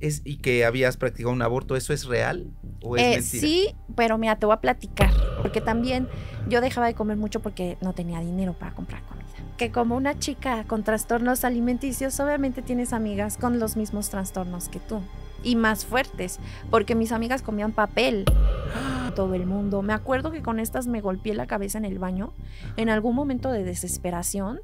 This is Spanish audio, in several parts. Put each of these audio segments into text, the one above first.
y que habías practicado un aborto, ¿eso es real o es eh, mentira? Sí, pero mira, te voy a platicar, porque también yo dejaba de comer mucho porque no tenía dinero para comprar comida. Que como una chica con trastornos alimenticios, obviamente tienes amigas con los mismos trastornos que tú y más fuertes, porque mis amigas comían papel todo el mundo. Me acuerdo que con estas me golpeé la cabeza en el baño en algún momento de desesperación.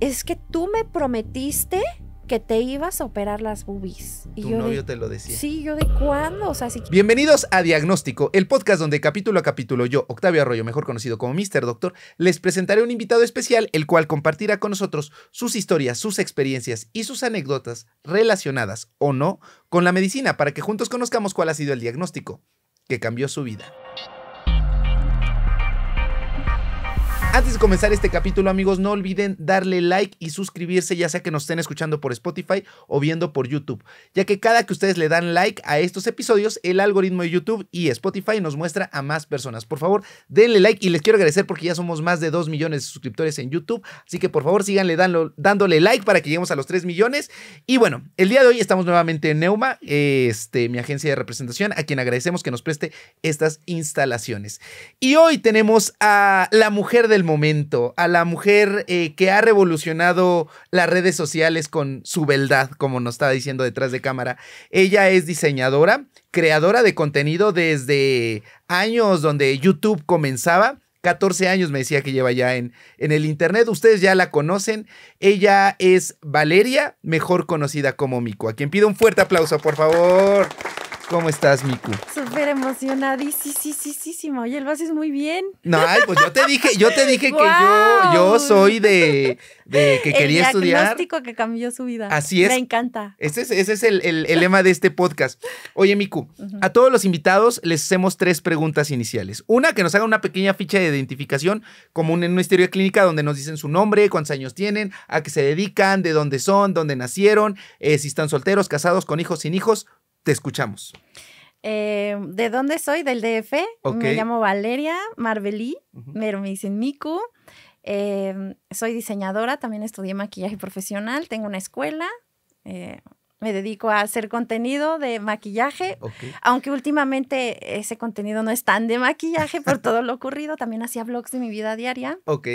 Es que tú me prometiste que te ibas a operar las boobies. Y tu yo novio te lo decía. Sí, yo de cuándo, o sea, si... Bienvenidos a Diagnóstico, el podcast donde capítulo a capítulo yo, Octavio Arroyo, mejor conocido como Mr. Doctor, les presentaré un invitado especial, el cual compartirá con nosotros sus historias, sus experiencias y sus anécdotas relacionadas o no con la medicina, para que juntos conozcamos cuál ha sido el diagnóstico que cambió su vida. Antes de comenzar este capítulo, amigos, no olviden darle like y suscribirse, ya sea que nos estén escuchando por Spotify o viendo por YouTube, ya que cada que ustedes le dan like a estos episodios, el algoritmo de YouTube y Spotify nos muestra a más personas. Por favor, denle like y les quiero agradecer porque ya somos más de 2 millones de suscriptores en YouTube, así que por favor síganle dándole like para que lleguemos a los 3 millones. Y bueno, el día de hoy estamos nuevamente en Neuma, este, mi agencia de representación, a quien agradecemos que nos preste estas instalaciones. Y hoy tenemos a la mujer del momento, a la mujer eh, que ha revolucionado las redes sociales con su beldad, como nos estaba diciendo detrás de cámara. Ella es diseñadora, creadora de contenido desde años donde YouTube comenzaba. 14 años me decía que lleva ya en, en, el Internet. Ustedes ya la conocen. Ella es Valeria, mejor conocida como Mico, a quien pido un fuerte aplauso, por favor. ¿Cómo estás, Miku? Súper sí. Oye, lo es muy bien. No, pues yo te dije, yo te dije que yo, soy de, que quería estudiar. El diagnóstico que cambió su vida. Así es. Me encanta. Ese es, el, lema de este podcast. Oye, Miku, a todos los invitados les hacemos tres preguntas iniciales. Una, que nos hagan una pequeña ficha de identificación, como en una historia clínica donde nos dicen su nombre, cuántos años tienen, a qué se dedican, de dónde son, dónde nacieron, eh, si están solteros, casados, con hijos, sin hijos te escuchamos. Eh, ¿De dónde soy? Del DF. Me llamo Valeria Marbelí, me dicen Miku. Eh, soy diseñadora, también estudié maquillaje profesional, tengo una escuela. Eh, me dedico a hacer contenido de maquillaje, aunque últimamente ese contenido no es tan de maquillaje por todo lo ocurrido. También hacía blogs de mi vida diaria. Ok.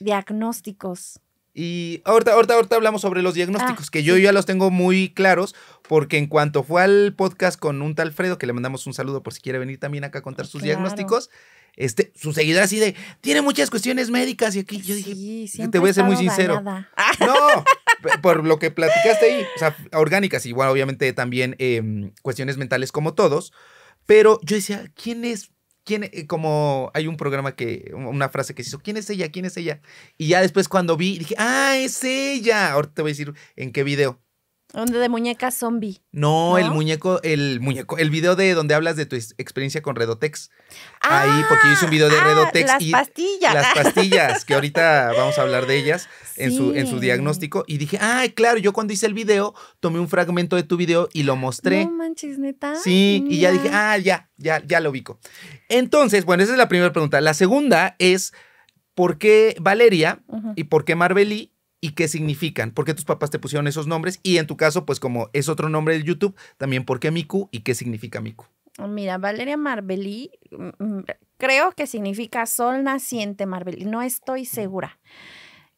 Diagnósticos y ahorita, ahorita, ahorita hablamos sobre los diagnósticos, ah, que yo ya los tengo muy claros, porque en cuanto fue al podcast con un tal Fredo, que le mandamos un saludo por si quiere venir también acá a contar ah, sus diagnósticos, este, su seguidora así de, tiene muchas cuestiones médicas, y aquí yo dije, te voy a ser muy sincero. No, por lo que platicaste ahí, o sea, orgánicas, igual obviamente también em, cuestiones mentales como todos, pero yo decía, ¿quién es ¿Quién, eh, como hay un programa que, una frase que se hizo, ¿quién es ella? ¿Quién es ella? Y ya después cuando vi, dije, ah, es ella. Ahorita te voy a decir en qué video. Donde de muñeca zombie. No, el muñeco, el muñeco, el video de donde hablas de tu experiencia con Redotex. Ahí, ah, porque yo hice un video de ah, Redotex y. Las pastillas. Las pastillas, que ahorita vamos a hablar de ellas en, su, en su diagnóstico. Y dije, ah, claro, yo cuando hice el video, tomé un fragmento de tu video y lo mostré. No manches, neta. Sí, y ya dije, ah, ya, ya, ya lo ubico. Entonces, bueno, esa es la primera pregunta. La segunda es, ¿por qué Valeria y por qué Marbeli? y qué significan, por qué tus papás te pusieron esos nombres y en tu caso, pues como es otro nombre de YouTube, también por qué Miku y qué significa Miku. Oh, mira, Valeria Marbelí mm, mm, creo que significa sol naciente Marbelí, no estoy segura.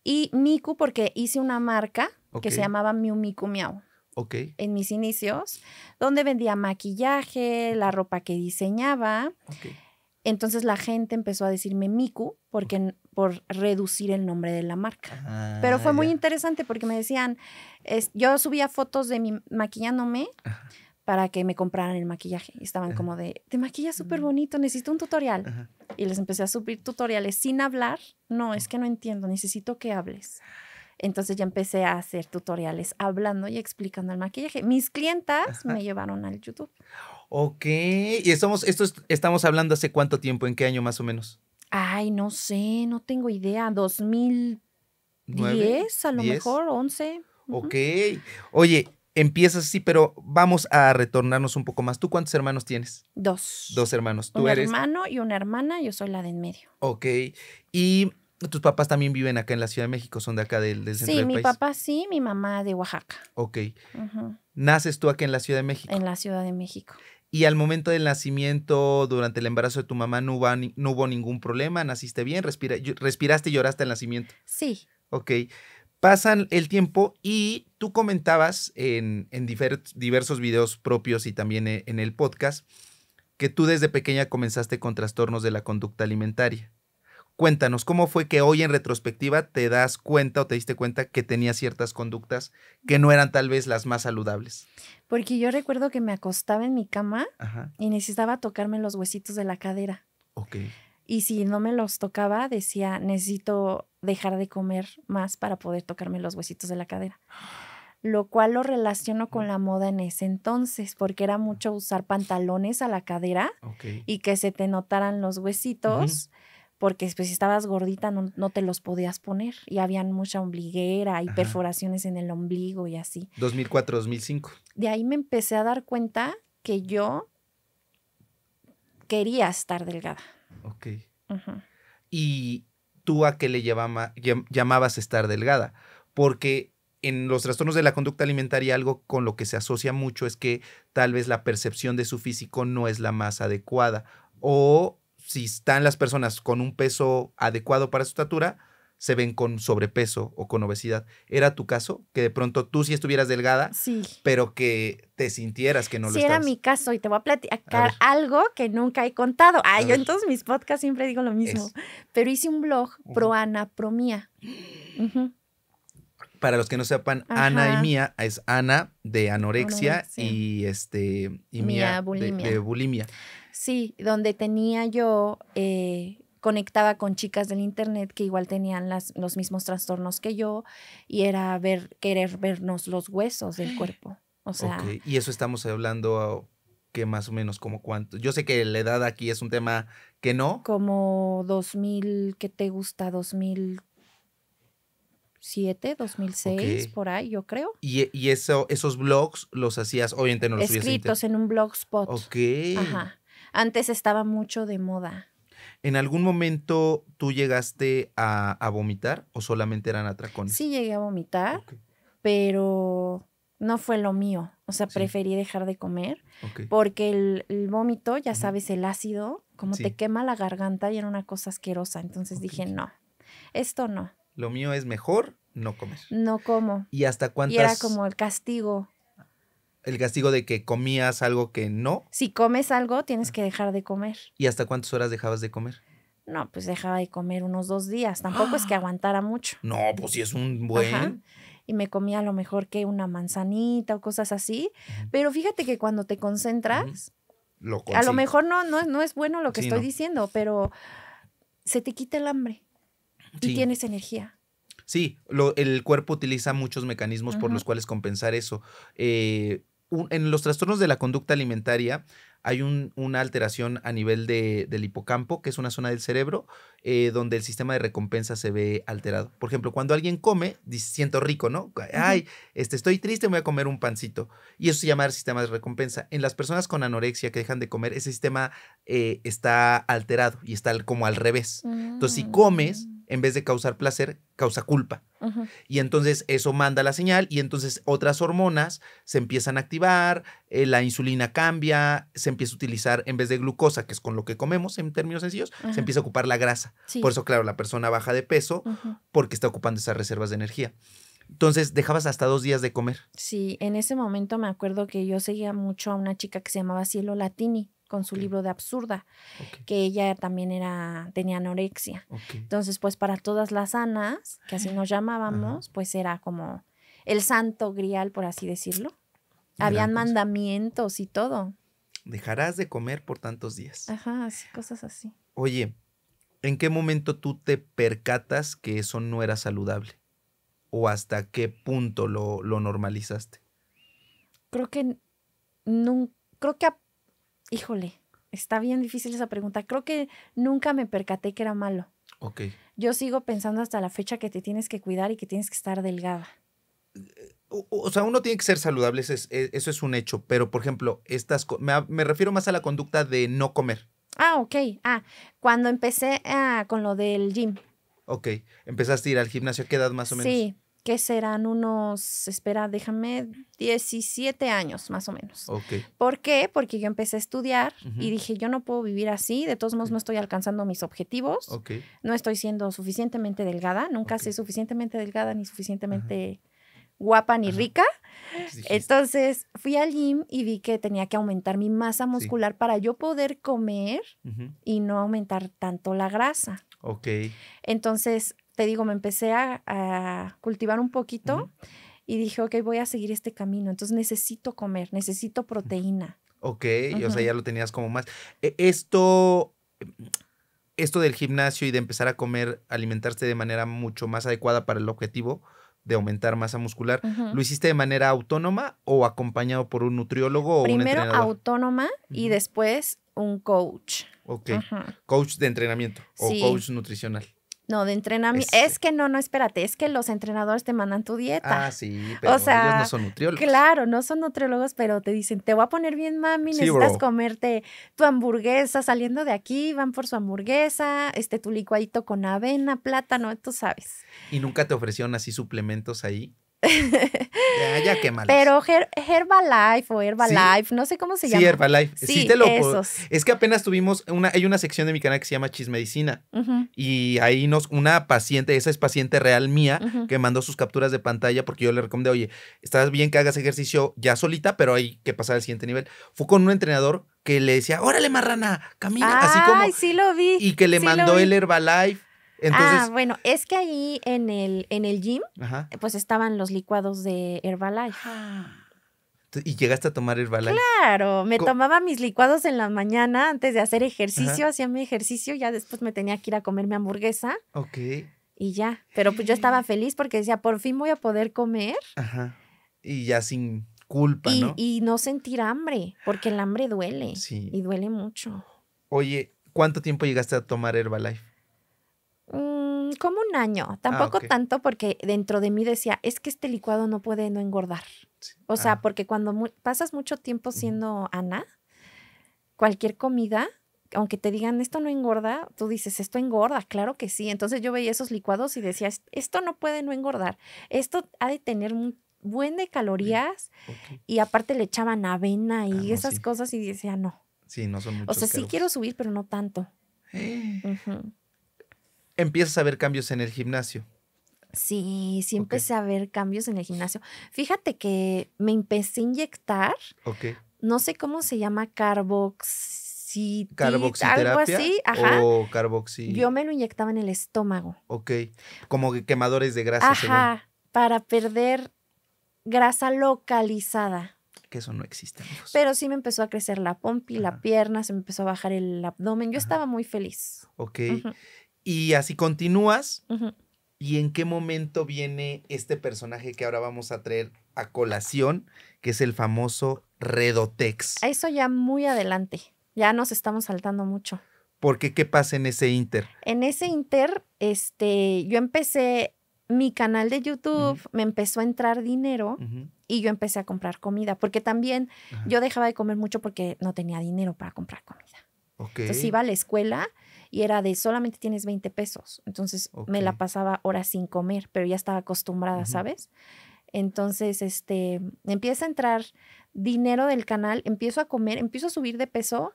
Y Miku porque hice una marca que se llamaba Miu Miku Miau. Ok. En mis inicios, donde vendía maquillaje, la ropa que diseñaba. Okay. Entonces la gente empezó a decirme Miku porque por reducir el nombre de la marca. Ah, Pero fue muy interesante porque me decían, yo subía fotos de mi maquillándome. para que me compraran el maquillaje. Y estaban como de, te maquillas súper bonito, necesito un tutorial. Y les empecé a subir tutoriales sin hablar. No, es que no entiendo, necesito que hables. Entonces ya empecé a hacer tutoriales hablando y explicando el maquillaje. Mis clientas me llevaron al YouTube. Ok, y estamos, esto estamos hablando hace cuánto tiempo, en qué año más o menos? Ay, no sé, no tengo idea. 2010 a lo mejor, 11. Ok. Oye, empiezas así, pero vamos a retornarnos un poco más. ¿Tú cuántos hermanos tienes? Dos. Dos hermanos. ¿Tú un hermano y una hermana, yo soy la de en medio. Ok. Y tus papás también viven acá en la Ciudad de México, son de acá del, sí, país. mi papá sí, mi mamá de Oaxaca. Ok. ¿Naces tú aquí en la Ciudad de México? En la Ciudad de México. Y al momento del nacimiento, durante el embarazo de tu mamá, no hubo, ningún problema, naciste bien, respiraste y lloraste al nacimiento. Sí. Ok. Pasan el tiempo y tú comentabas en, en diversos videos propios y también eh, en el podcast que tú desde pequeña comenzaste con trastornos de la conducta alimentaria. Cuéntanos, ¿cómo fue que hoy en retrospectiva te das cuenta o te diste cuenta que tenía ciertas conductas que no eran tal vez las más saludables? Porque yo recuerdo que me acostaba en mi cama y necesitaba tocarme los huesitos de la cadera. Ok. Y si no me los tocaba, decía, necesito dejar de comer más para poder tocarme los huesitos de la cadera. Lo cual lo relaciono con la moda en ese entonces, porque era mucho usar pantalones a la cadera y que se te notaran los huesitos porque pues, si estabas gordita no, te los podías poner y habían mucha ombliguera y perforaciones en el ombligo y así. 2004, 2005. De ahí me empecé a dar cuenta que yo quería estar delgada. Ok. ¿Y tú a qué le llamabas estar delgada? Porque en los trastornos de la conducta alimentaria algo con lo que se asocia mucho es que tal vez la percepción de su físico no es la más adecuada o si están las personas con un peso adecuado para su estatura, se ven con sobrepeso o con obesidad. ¿Era tu caso? Que de pronto tú sí estuvieras delgada, sí. pero que te sintieras que no lo estás. Sí, era mi caso y te voy a platicar algo que nunca he contado. Ay, ah, yo en todos mis podcasts siempre digo lo mismo. Pero hice un blog pro Ana, pro Mía. Para los que no sepan, Ana y Mía es Ana de anorexia, y este y Mía, de bulimia. Sí, donde tenía yo, eh, conectaba con chicas del internet que igual tenían las, los mismos trastornos que yo y era ver, querer vernos los huesos del cuerpo. O sea, okay. y eso estamos hablando ah, que más o menos como cuánto. Yo sé que la edad aquí es un tema que no. Como 2000, ¿qué te gusta? 2007, 2006, por ahí, yo creo. Y, eso, esos blogs los hacías, obviamente no los Escritos en un blogspot. Ok. Ajá antes estaba mucho de moda. ¿En algún momento tú llegaste a, vomitar o solamente eran atracones? Sí, llegué a vomitar, pero no fue lo mío. O sea, preferí dejar de comer porque el, vómito, ya sabes, el ácido, como te quema la garganta y era una cosa asquerosa. Entonces dije, no, esto no. Lo mío es mejor no comer. No como. ¿Y hasta cuántas? era como el castigo el castigo de que comías algo que no. Si comes algo, tienes ah. que dejar de comer. ¿Y hasta cuántas horas dejabas de comer? No, pues dejaba de comer unos dos días. Tampoco es que ¡Ah! aguantara mucho. No, pues si es un buen. Y me comía a lo mejor que una manzanita o cosas así. Pero fíjate que cuando te concentras, a lo mejor no, no, no es bueno lo que estoy diciendo, pero se te quita el hambre y tienes energía. Sí, el cuerpo utiliza muchos mecanismos por los cuales compensar eso. Eh, en los trastornos de la conducta alimentaria hay una alteración a nivel del hipocampo, que es una zona del cerebro eh, donde el sistema de recompensa se ve alterado. Por ejemplo, cuando alguien come, dice, siento rico, ¿no? Ay, este, estoy triste, voy a comer un pancito. Y eso se llama el sistema de recompensa. En las personas con anorexia que dejan de comer, ese sistema eh, está alterado y está como al revés. Entonces, si mm. comes en vez de causar placer, causa culpa. Y entonces eso manda la señal y entonces otras hormonas se empiezan a activar, eh, la insulina cambia, se empieza a utilizar en vez de glucosa, que es con lo que comemos en términos sencillos, se empieza a ocupar la grasa. Por eso, claro, la persona baja de peso porque está ocupando esas reservas de energía. Entonces dejabas hasta dos días de comer. Sí, en ese momento me acuerdo que yo seguía mucho a una chica que se llamaba Cielo Latini con su libro de Absurda, que ella también era, tenía anorexia. Entonces, pues para todas las sanas que así nos llamábamos, pues era como el santo grial, por así decirlo. Habían mandamientos y todo. Dejarás de comer por tantos días. Ajá, cosas así. Oye, ¿en qué momento tú te percatas que eso no era saludable? ¿O hasta qué punto lo, normalizaste? Creo que nunca creo que híjole, está bien difícil esa pregunta. Creo que nunca me percaté que era malo. Ok. Yo sigo pensando hasta la fecha que te tienes que cuidar y que tienes que estar delgada. Eh, o, sea, uno tiene que ser saludable, e, eso es, un hecho, pero por ejemplo, estas, me, refiero más a la conducta de no comer. Ah, ok. Ah, cuando empecé ah, con lo del gym. Ok, empezaste a ir al gimnasio, a ¿qué edad más o menos? Sí, que serán unos, espera, déjame, 17 años más o menos. Okay. ¿Por qué? Porque yo empecé a estudiar y dije, yo no puedo vivir así, de todos modos no estoy alcanzando mis objetivos, no estoy siendo suficientemente delgada, nunca soy suficientemente delgada ni suficientemente guapa ni rica. Entonces fui al gym y vi que tenía que aumentar mi masa muscular para yo poder comer y no aumentar tanto la grasa. Ok. Entonces te digo, me empecé a, cultivar un poquito y dije, ok, voy a seguir este camino. Entonces necesito comer, necesito proteína. Ok, o sea, ya lo tenías como más. E, esto, esto del gimnasio y de empezar a comer, alimentarse de manera mucho más adecuada para el objetivo de aumentar masa muscular, ¿lo hiciste de manera autónoma o acompañado por un nutriólogo o Primero autónoma y después un coach. Ok, coach de entrenamiento o coach nutricional. No, de entrenamiento. Es, que no, no, espérate, es que los entrenadores te mandan tu dieta. Ah, sí, pero ellos no son nutriólogos. Claro, no son nutriólogos, pero te dicen, te voy a poner bien, mami, necesitas comerte tu hamburguesa saliendo de aquí, van por su hamburguesa, este, tu licuadito con avena, plátano, tú sabes. ¿Y nunca te ofrecieron así suplementos ahí? ya, ya Pero Herbalife o Herbalife, no sé cómo se llama. Sí, Herbalife. Sí, te lo Es que apenas tuvimos una, hay una sección de mi canal que se llama Chismedicina. Y ahí nos, una paciente, esa es paciente real mía, que mandó sus capturas de pantalla porque yo le recomendé, oye, estás bien que hagas ejercicio ya solita, pero hay que pasar al siguiente nivel. Fue con un entrenador que le decía, órale, marrana, camina. así como. lo vi. Y que le mandó el Herbalife ah, bueno, es que ahí en el, en el gym, pues estaban los licuados de Herbalife. Ah. ¿Y llegaste a tomar Herbalife? Claro, me tomaba mis licuados en la mañana antes de hacer ejercicio, hacía mi ejercicio, ya después me tenía que ir a comer mi hamburguesa. Ok. Y ya, pero pues yo estaba feliz porque decía, por fin voy a poder comer. Ajá. Y ya sin culpa, ¿no? Y no sentir hambre, porque el hambre duele. Sí. Y duele mucho. Oye, ¿cuánto tiempo llegaste a tomar Herbalife? como un año, ah, tampoco tanto porque dentro de mí decía, es que este licuado no puede no engordar. O sea, ah. porque cuando pasas mucho tiempo siendo Ana, cualquier comida, aunque te digan esto no engorda, tú dices, esto engorda, claro que sí. Entonces yo veía esos licuados y decía, esto no puede no engordar, esto ha de tener un buen de calorías y aparte le echaban avena ah, y esas cosas y decía, no. Sí, no son muchos O sea, sí quiero subir, pero no tanto. empiezas a ver cambios en el gimnasio. Sí, sí empecé a ver cambios en el gimnasio. Fíjate que me empecé a inyectar. Ok. No sé cómo se llama carboxi. Algo así, ajá. O carboxi. Yo me lo inyectaba en el estómago. Ok. Como quemadores de grasa. Ajá. Para perder grasa localizada. Que eso no existe. Pero sí me empezó a crecer la pompi, la pierna, se me empezó a bajar el abdomen. Yo estaba muy feliz. Ok. Y así continúas. ¿Y en qué momento viene este personaje que ahora vamos a traer a colación, que es el famoso Redotex? Eso ya muy adelante. Ya nos estamos saltando mucho. Porque qué pasa en ese Inter? En ese Inter, este, yo empecé mi canal de YouTube, me empezó a entrar dinero y yo empecé a comprar comida, porque también yo dejaba de comer mucho porque no tenía dinero para comprar comida. Entonces iba a la escuela y era de solamente tienes 20 pesos. Entonces me la pasaba horas sin comer, pero ya estaba acostumbrada, ¿sabes? Entonces, este, empieza a entrar dinero del canal, empiezo a comer, empiezo a subir de peso.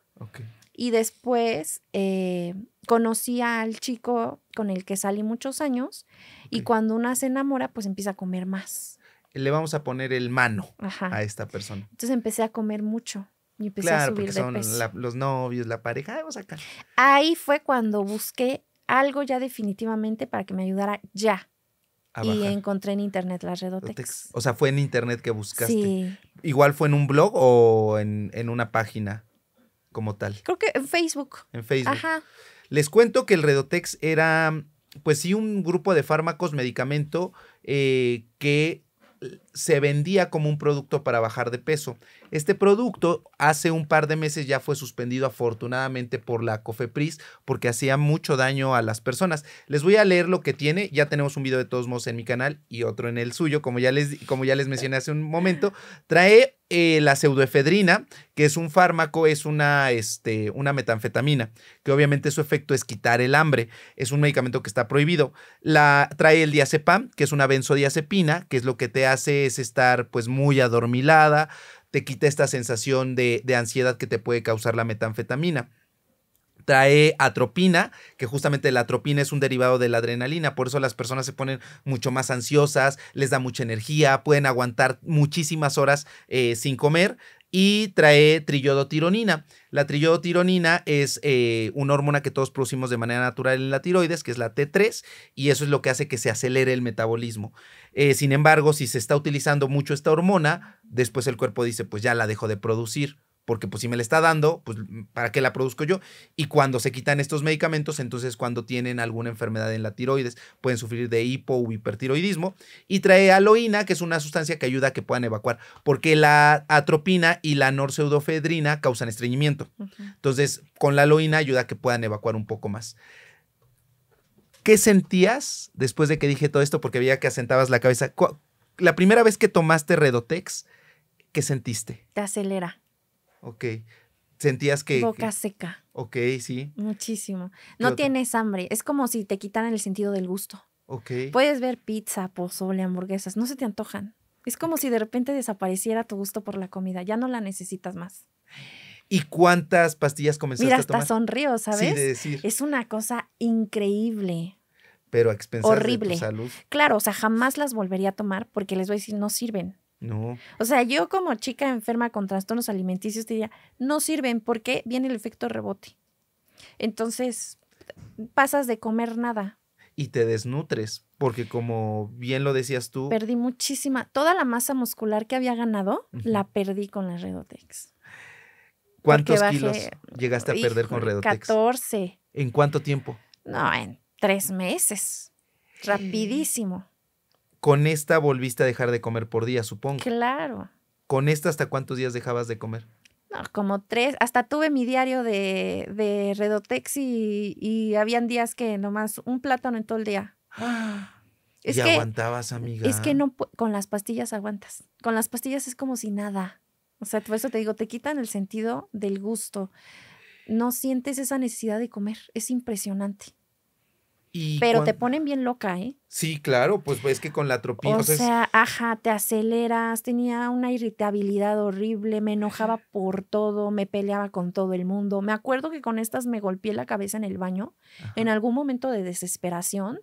Y después eh, conocí al chico con el que salí muchos años y cuando una se enamora, pues empieza a comer más. Le vamos a poner el mano a esta persona. Entonces empecé a comer mucho. Y empecé claro, a subir porque son los novios, la pareja, vamos acá. Ahí fue cuando busqué algo ya definitivamente para que me ayudara ya. y encontré en internet la redotex. O sea, fue en internet que buscaste. Sí. Igual fue en un blog o en, en una página como tal. Creo que en Facebook. En Facebook. Ajá. Les cuento que el Redotex era, pues sí, un grupo de fármacos, medicamento eh, que se vendía como un producto para bajar de peso. Este producto hace un par de meses ya fue suspendido afortunadamente por la COFEPRIS porque hacía mucho daño a las personas. Les voy a leer lo que tiene, ya tenemos un video de todos modos en mi canal y otro en el suyo, como ya les, como ya les mencioné hace un momento. Trae eh, la pseudoefedrina, que es un fármaco, es una, este, una metanfetamina, que obviamente su efecto es quitar el hambre. Es un medicamento que está prohibido. La, trae el diazepam, que es una benzodiazepina, que es lo que te hace estar pues muy adormilada, te quita esta sensación de, ansiedad que te puede causar la metanfetamina trae atropina, que justamente la atropina es un derivado de la adrenalina, por eso las personas se ponen mucho más ansiosas, les da mucha energía, pueden aguantar muchísimas horas eh, sin comer, y trae trillodotironina. La trillodotironina es eh, una hormona que todos producimos de manera natural en la tiroides, que es la T3, y eso es lo que hace que se acelere el metabolismo. Eh, sin embargo, si se está utilizando mucho esta hormona, después el cuerpo dice, pues ya la dejo de producir porque pues si me la está dando, pues ¿para qué la produzco yo? Y cuando se quitan estos medicamentos, entonces cuando tienen alguna enfermedad en la tiroides, pueden sufrir de hipo o hipertiroidismo. Y trae aloína, que es una sustancia que ayuda a que puedan evacuar, porque la atropina y la norseudofedrina causan estreñimiento. Entonces, con la aloína ayuda a que puedan evacuar un poco más. ¿Qué sentías después de que dije todo esto? Porque veía que asentabas la cabeza. La primera vez que tomaste Redotex, ¿qué sentiste? Te acelera Ok. ¿Sentías que... Boca seca. Ok, sí. Muchísimo. No tienes hambre. Es como si te quitaran el sentido del gusto. Ok. Puedes ver pizza, pozole, hamburguesas. No se te antojan. Es como si de repente desapareciera tu gusto por la comida. Ya no la necesitas más. ¿Y cuántas pastillas comenzaste a tomar? Mira, hasta sonrío, ¿sabes? Sí, de decir. Es una cosa increíble. Pero a expensas De tu salud. Claro, o sea, jamás las volvería a tomar porque les voy a decir, no sirven. No. O sea, yo como chica enferma con trastornos alimenticios te diría, no sirven porque viene el efecto rebote. Entonces, pasas de comer nada. Y te desnutres, porque como bien lo decías tú. Perdí muchísima, toda la masa muscular que había ganado, la perdí con la Redotex. ¿Cuántos kilos llegaste a perder con Redotex? 14. ¿En cuánto tiempo? No, en tres meses. Rapidísimo. Con esta volviste a dejar de comer por día, supongo. Claro. ¿Con esta hasta cuántos días dejabas de comer? No, como tres. Hasta tuve mi diario de, de Redotex y, y habían días que nomás un plátano en todo el día. Es y aguantabas, amiga. Es que no, con las pastillas aguantas. Con las pastillas es como si nada. O sea, por eso te digo, te quitan el sentido del gusto. No sientes esa necesidad de comer. Es impresionante. Pero te ponen bien loca, ¿eh? Sí, claro, pues ves que con la tropía... O, sea, ajá, te aceleras, tenía una irritabilidad horrible, me enojaba por todo, me peleaba con todo el mundo. Me acuerdo que con estas me golpeé la cabeza en el baño, en algún momento de desesperación.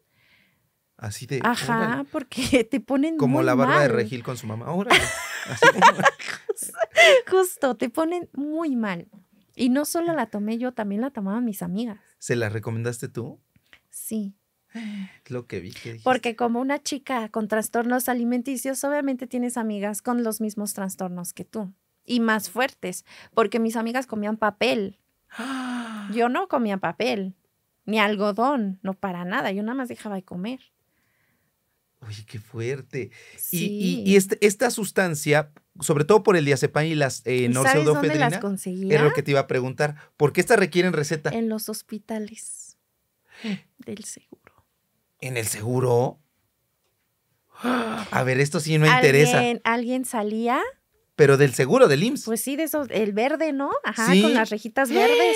Así de. Ajá, porque te ponen. Como la barba de Regil con su mamá. ahora. Justo, te ponen muy mal. Y no solo la tomé yo, también la tomaban mis amigas. ¿Se la recomendaste tú? Sí. Lo que vi. Que Porque como una chica con trastornos alimenticios, obviamente tienes amigas con los mismos trastornos que tú y más fuertes, porque mis amigas comían papel. Yo no comía papel, ni algodón, no para nada, yo nada más dejaba de comer. Uy, qué fuerte. Y, este, esta sustancia, sobre todo por el diazepam y las eh, ¿Y dónde las conseguía? Es lo que te iba a preguntar. ¿Por qué estas requieren receta? En los hospitales. Del seguro. ¿En el seguro? A ver, esto sí no interesa. ¿Alguien salía? Pero del seguro, del IMSS. Pues sí, de esos, el verde, ¿no? Ajá, con las rejitas verdes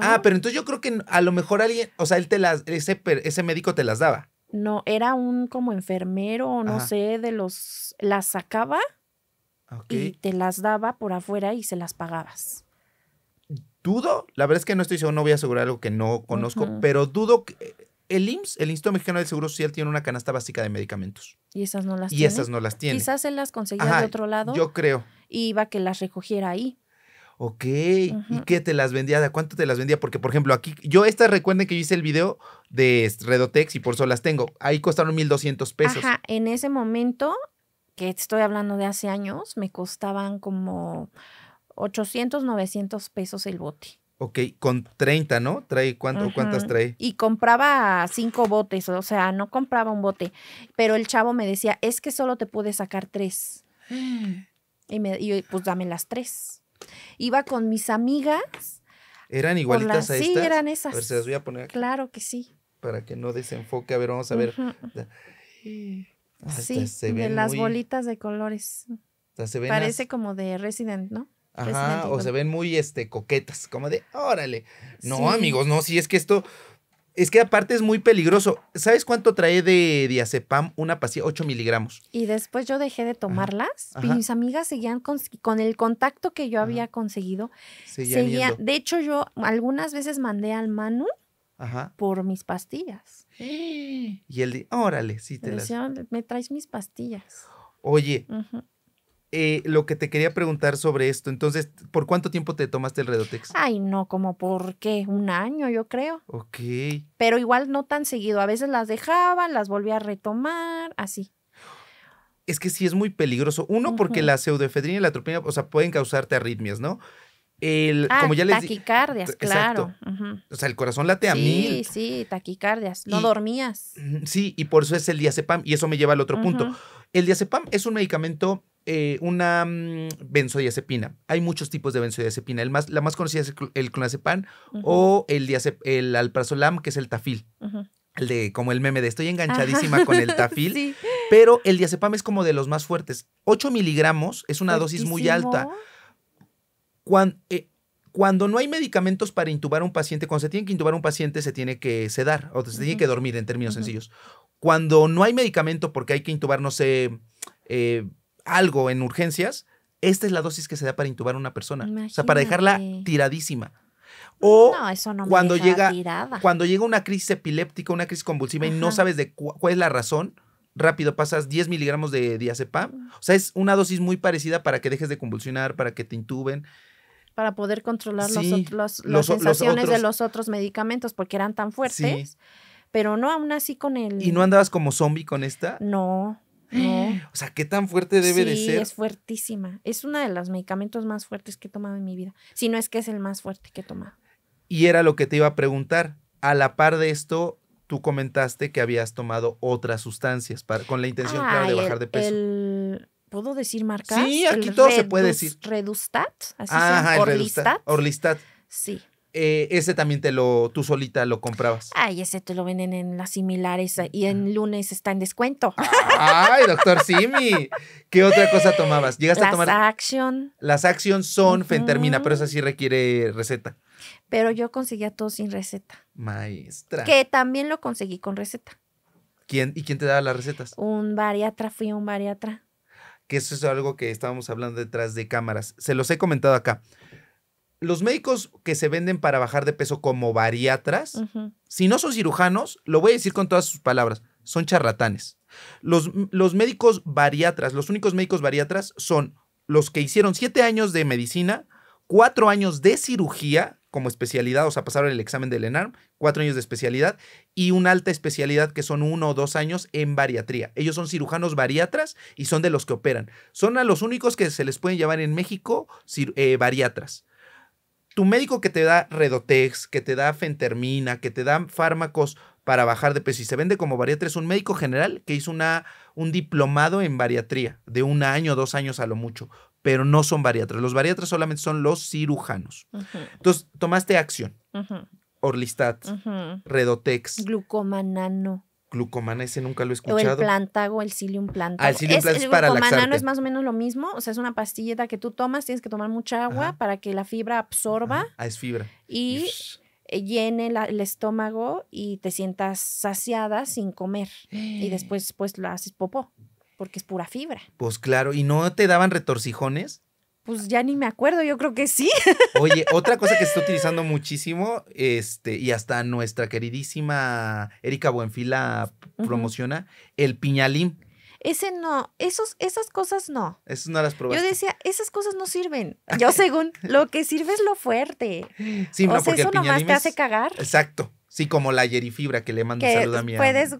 Ah, pero entonces yo creo que a lo mejor alguien, o sea, él te las, ese, médico te las daba. No, era un como enfermero, no sé, de los, las sacaba y te las daba por afuera y se las pagabas dudo, la verdad es que no estoy seguro, no voy a asegurar algo que no conozco, pero dudo que el IMSS, el Instituto Mexicano del Seguro Social, tiene una canasta básica de medicamentos. Y esas no las y tiene. Y esas no las tiene. Quizás él las conseguía de otro lado. Yo creo. Y iba que las recogiera ahí. Ok, ¿y qué te las vendía? ¿De cuánto te las vendía? Porque, por ejemplo, aquí, yo estas recuerden que yo hice el video de Redotex y por eso las tengo. Ahí costaron 1,200 pesos. Ajá, en ese momento, que estoy hablando de hace años, me costaban como 800, 900 pesos el bote. Ok, con 30, ¿no? Trae cuánto, ¿Cuántas trae? Y compraba cinco botes, o sea, no compraba un bote. Pero el chavo me decía, es que solo te pude sacar tres. Y, me, pues dame las tres. Iba con mis amigas. ¿Eran igualitas a estas? Sí, eran esas. A ver, se las voy a poner aquí. Claro que sí. Para que no desenfoque. A ver, vamos a ver. Ah, sí, se de las bolitas de colores. Parece como de Resident, ¿no? Ajá, o se ven muy este, coquetas, como de, órale. No, amigos, no, si es que esto, es que aparte es muy peligroso. ¿Sabes cuánto trae de diazepam una pastilla? 8 miligramos. Y después yo dejé de tomarlas. y Mis amigas seguían con, el contacto que yo había conseguido. Seguían de hecho, yo algunas veces mandé al Manu por mis pastillas. Y él órale, sí te las... Me traes mis pastillas. Oye, Ajá. Eh, lo que te quería preguntar sobre esto. Entonces, ¿por cuánto tiempo te tomaste el Redotex? Ay, no, como por qué, un año, yo creo. Ok. Pero igual no tan seguido. A veces las dejaba, las volvía a retomar, así. Es que sí es muy peligroso. Uno, porque la pseudoefedrina y la atropina, o sea, pueden causarte arritmias, ¿no? El, ah, como ya les taquicardias, claro. O sea, el corazón late a mí. Sí, sí, taquicardias. No dormías. Sí, y por eso es el diazepam. Y eso me lleva al otro punto. El diazepam es un medicamento eh, una mm, benzodiazepina. Hay muchos tipos de benzodiazepina. El más, la más conocida es el, clonazepam o el, el, alprazolam, que es el tafil. El de, como el meme de estoy enganchadísima con el tafil. Pero el diazepam es como de los más fuertes. 8 miligramos es una dosis muy alta. Cuando, eh, cuando no hay medicamentos para intubar a un paciente, cuando se tiene que intubar a un paciente, se tiene que sedar o se tiene que dormir, en términos sencillos. Cuando no hay medicamento porque hay que intubar, no sé, eh, algo en urgencias, esta es la dosis que se da para intubar a una persona. O sea, para dejarla tiradísima. O cuando, llega, cuando llega una crisis epiléptica, una crisis convulsiva y no sabes de cuál es la razón, rápido pasas 10 miligramos de diazepam. O sea, es una dosis muy parecida para que dejes de convulsionar, para que te intuben. Para poder controlar las sensaciones de los otros medicamentos, porque eran tan fuertes. Pero no aún así con el. ¿Y no andabas como zombie con esta? No. O sea, ¿qué tan fuerte debe sí, de ser? Es fuertísima. Es uno de los medicamentos más fuertes que he tomado en mi vida. Si no es que es el más fuerte que he tomado. Y era lo que te iba a preguntar. A la par de esto, tú comentaste que habías tomado otras sustancias con la intención, de bajar de peso. ¿Puedo decir marcas? Sí, aquí todo se puede decir. Redustat, así se llama. Redustat, Orlistat. Sí. Eh, ese también te lo, tú solita lo comprabas. Ay, ese te lo venden en las similares eh, y en lunes está en descuento. Ay, doctor Simi. ¿Qué otra cosa tomabas? ¿Llegaste las a tomar? Las Action. Las Action son fentermina, pero esa sí requiere receta. Pero yo conseguía todo sin receta. Maestra. Que también lo conseguí con receta. ¿Quién, ¿Y quién te daba las recetas? Un bariatra, fui un bariatra. Que eso es algo que estábamos hablando detrás de cámaras. Se los he comentado acá los médicos que se venden para bajar de peso como bariatras, si no son cirujanos, lo voy a decir con todas sus palabras, son charlatanes. Los, los, médicos bariatras, los únicos médicos bariatras son los que hicieron siete años de medicina, cuatro años de cirugía como especialidad, o sea, pasaron el examen del ENARM, cuatro años de especialidad y una alta especialidad que son uno o dos años en bariatría. Ellos son cirujanos bariatras y son de los que operan. Son a los únicos que se les pueden llamar en México eh, bariatras tu médico que te da Redotex, que te da Fentermina, que te dan fármacos para bajar de peso y se vende como bariatría, es un médico general que hizo una, un diplomado en bariatría de un año, dos años a lo mucho, pero no son bariatras. Los bariatras solamente son los cirujanos. Entonces, tomaste acción. Orlistat, Redotex. Glucomanano glucomana, ese nunca lo he escuchado. O el plantago, el psyllium plantago. Ah, el psyllium es, plantago es, el no es más o menos lo mismo, o sea, es una pastilleta que tú tomas, tienes que tomar mucha agua para que la fibra absorba. Ah, es fibra. Y eh, llene el estómago y te sientas saciada sin comer. y después, pues, lo haces popó, porque es pura fibra. Pues claro, ¿y no te daban retorcijones? pues ya ni me acuerdo, yo creo que sí. Oye, otra cosa que se está utilizando muchísimo, este, y hasta nuestra queridísima Erika Buenfila promociona, el piñalín. Ese no, esos, esas cosas no. Esas no las probé Yo decía, esas cosas no sirven. Yo según, lo que sirve es lo fuerte. Sí, eso nomás te hace cagar. Exacto. Sí, como la Yerifibra que le mando un saludo a mi Puedes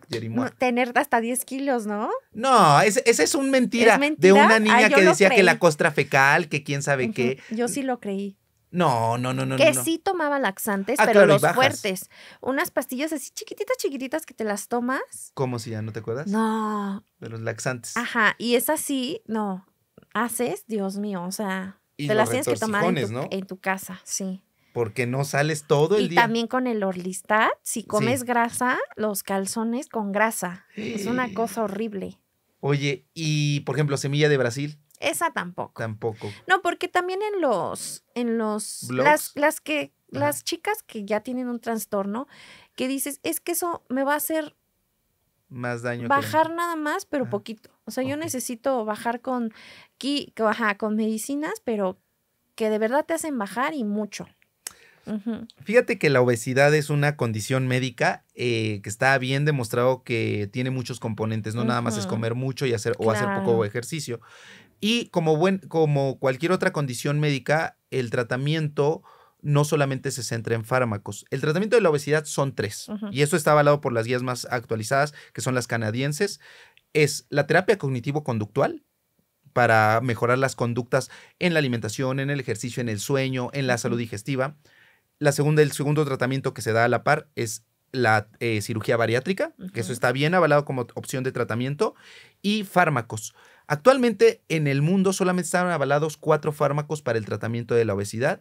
tener hasta 10 kilos, ¿no? No, ese, es un mentira, mentira, de una ah, niña que decía que la costra fecal, que quién sabe qué. Yo sí lo creí. No, no, no, no. Que sí tomaba laxantes, ah, pero los fuertes. Unas pastillas así chiquititas, chiquititas que te las tomas. ¿Cómo si ya no te acuerdas? No. De los laxantes. Ajá, y es así, no. Haces, Dios mío, o sea, te las tienes que tomar en tu casa, sí porque no sales todo el día. Y también con el orlistat, si comes grasa, los calzones con grasa. Es una cosa horrible. Oye, y por ejemplo, semilla de Brasil. Esa tampoco. Tampoco. No, porque también en los, en los, las, las que, las chicas que ya tienen un trastorno, que dices, es que eso me va a hacer más daño. Bajar nada más, pero poquito. O sea, yo necesito bajar con medicinas, pero que de verdad te hacen bajar y mucho. Fíjate que la obesidad es una condición médica eh, que está bien demostrado que tiene muchos componentes, no nada más es comer mucho y hacer, o hacer poco ejercicio. Y como, buen, como cualquier otra condición médica, el tratamiento no solamente se centra en fármacos. El tratamiento de la obesidad son tres, y esto está avalado por las guías más actualizadas, que son las canadienses. Es la terapia cognitivo-conductual, para mejorar las conductas en la alimentación, en el ejercicio, en el sueño, en la salud digestiva segunda, el segundo tratamiento que se da a la par es la eh, cirugía bariátrica, que eso está bien avalado como opción de tratamiento, y fármacos. Actualmente en el mundo solamente están avalados cuatro fármacos para el tratamiento de la obesidad,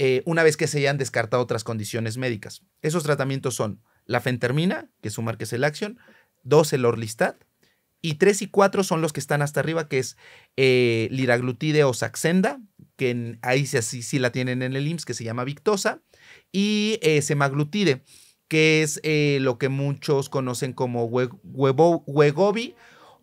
eh, una vez que se hayan descartado otras condiciones médicas. Esos tratamientos son la fentermina, que es el acción, dos el Orlistat, y tres y cuatro son los que están hasta arriba, que es eh, liraglutide o Saxenda, que ahí sí, sí, la tienen en el IMSS, que se llama Victosa, y eh, semaglutide, que es eh, lo que muchos conocen como huevo,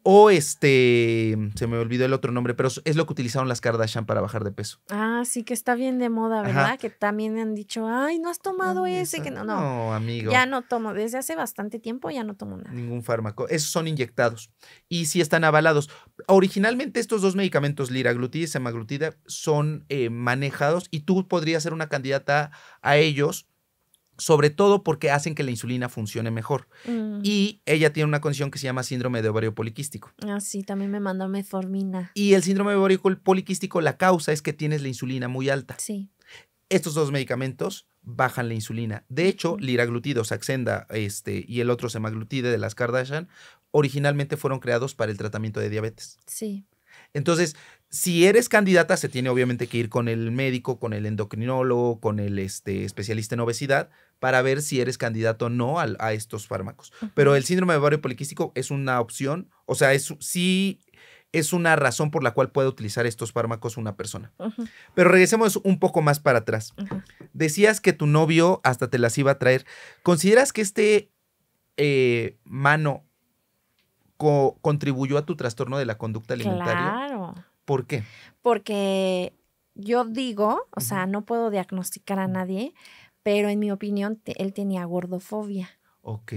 o este, se me olvidó el otro nombre, pero es lo que utilizaron las Kardashian para bajar de peso. Ah, sí, que está bien de moda, ¿verdad? Que también han dicho, ay, no has tomado ese, que no, no. amigo. Ya no tomo, desde hace bastante tiempo ya no tomo nada. Ningún fármaco. Esos son inyectados y sí están avalados. Originalmente estos dos medicamentos, liraglutida y semaglutida, son eh, manejados y tú podrías ser una candidata a ellos sobre todo porque hacen que la insulina funcione mejor. Mm. Y ella tiene una condición que se llama síndrome de ovario poliquístico. Ah, sí, también me mandó metformina. Y el síndrome de ovario poliquístico, la causa es que tienes la insulina muy alta. Sí. Estos dos medicamentos bajan la insulina. De hecho, mm. liraglutido, Saxenda este, y el otro semaglutide de las Kardashian originalmente fueron creados para el tratamiento de diabetes. Sí. Entonces, si eres candidata, se tiene obviamente que ir con el médico, con el endocrinólogo, con el este, especialista en obesidad, para ver si eres candidato o no a, estos fármacos. Pero el síndrome de ovario poliquístico es una opción, o sea, es, sí es una razón por la cual puede utilizar estos fármacos una persona. Pero regresemos un poco más para atrás. Decías que tu novio hasta te las iba a traer. ¿Consideras que este eh, mano contribuyó a tu trastorno de la conducta alimentaria? Claro. ¿Por qué? Porque yo digo, o sea, no puedo diagnosticar a nadie, pero en mi opinión, él tenía gordofobia. Ok.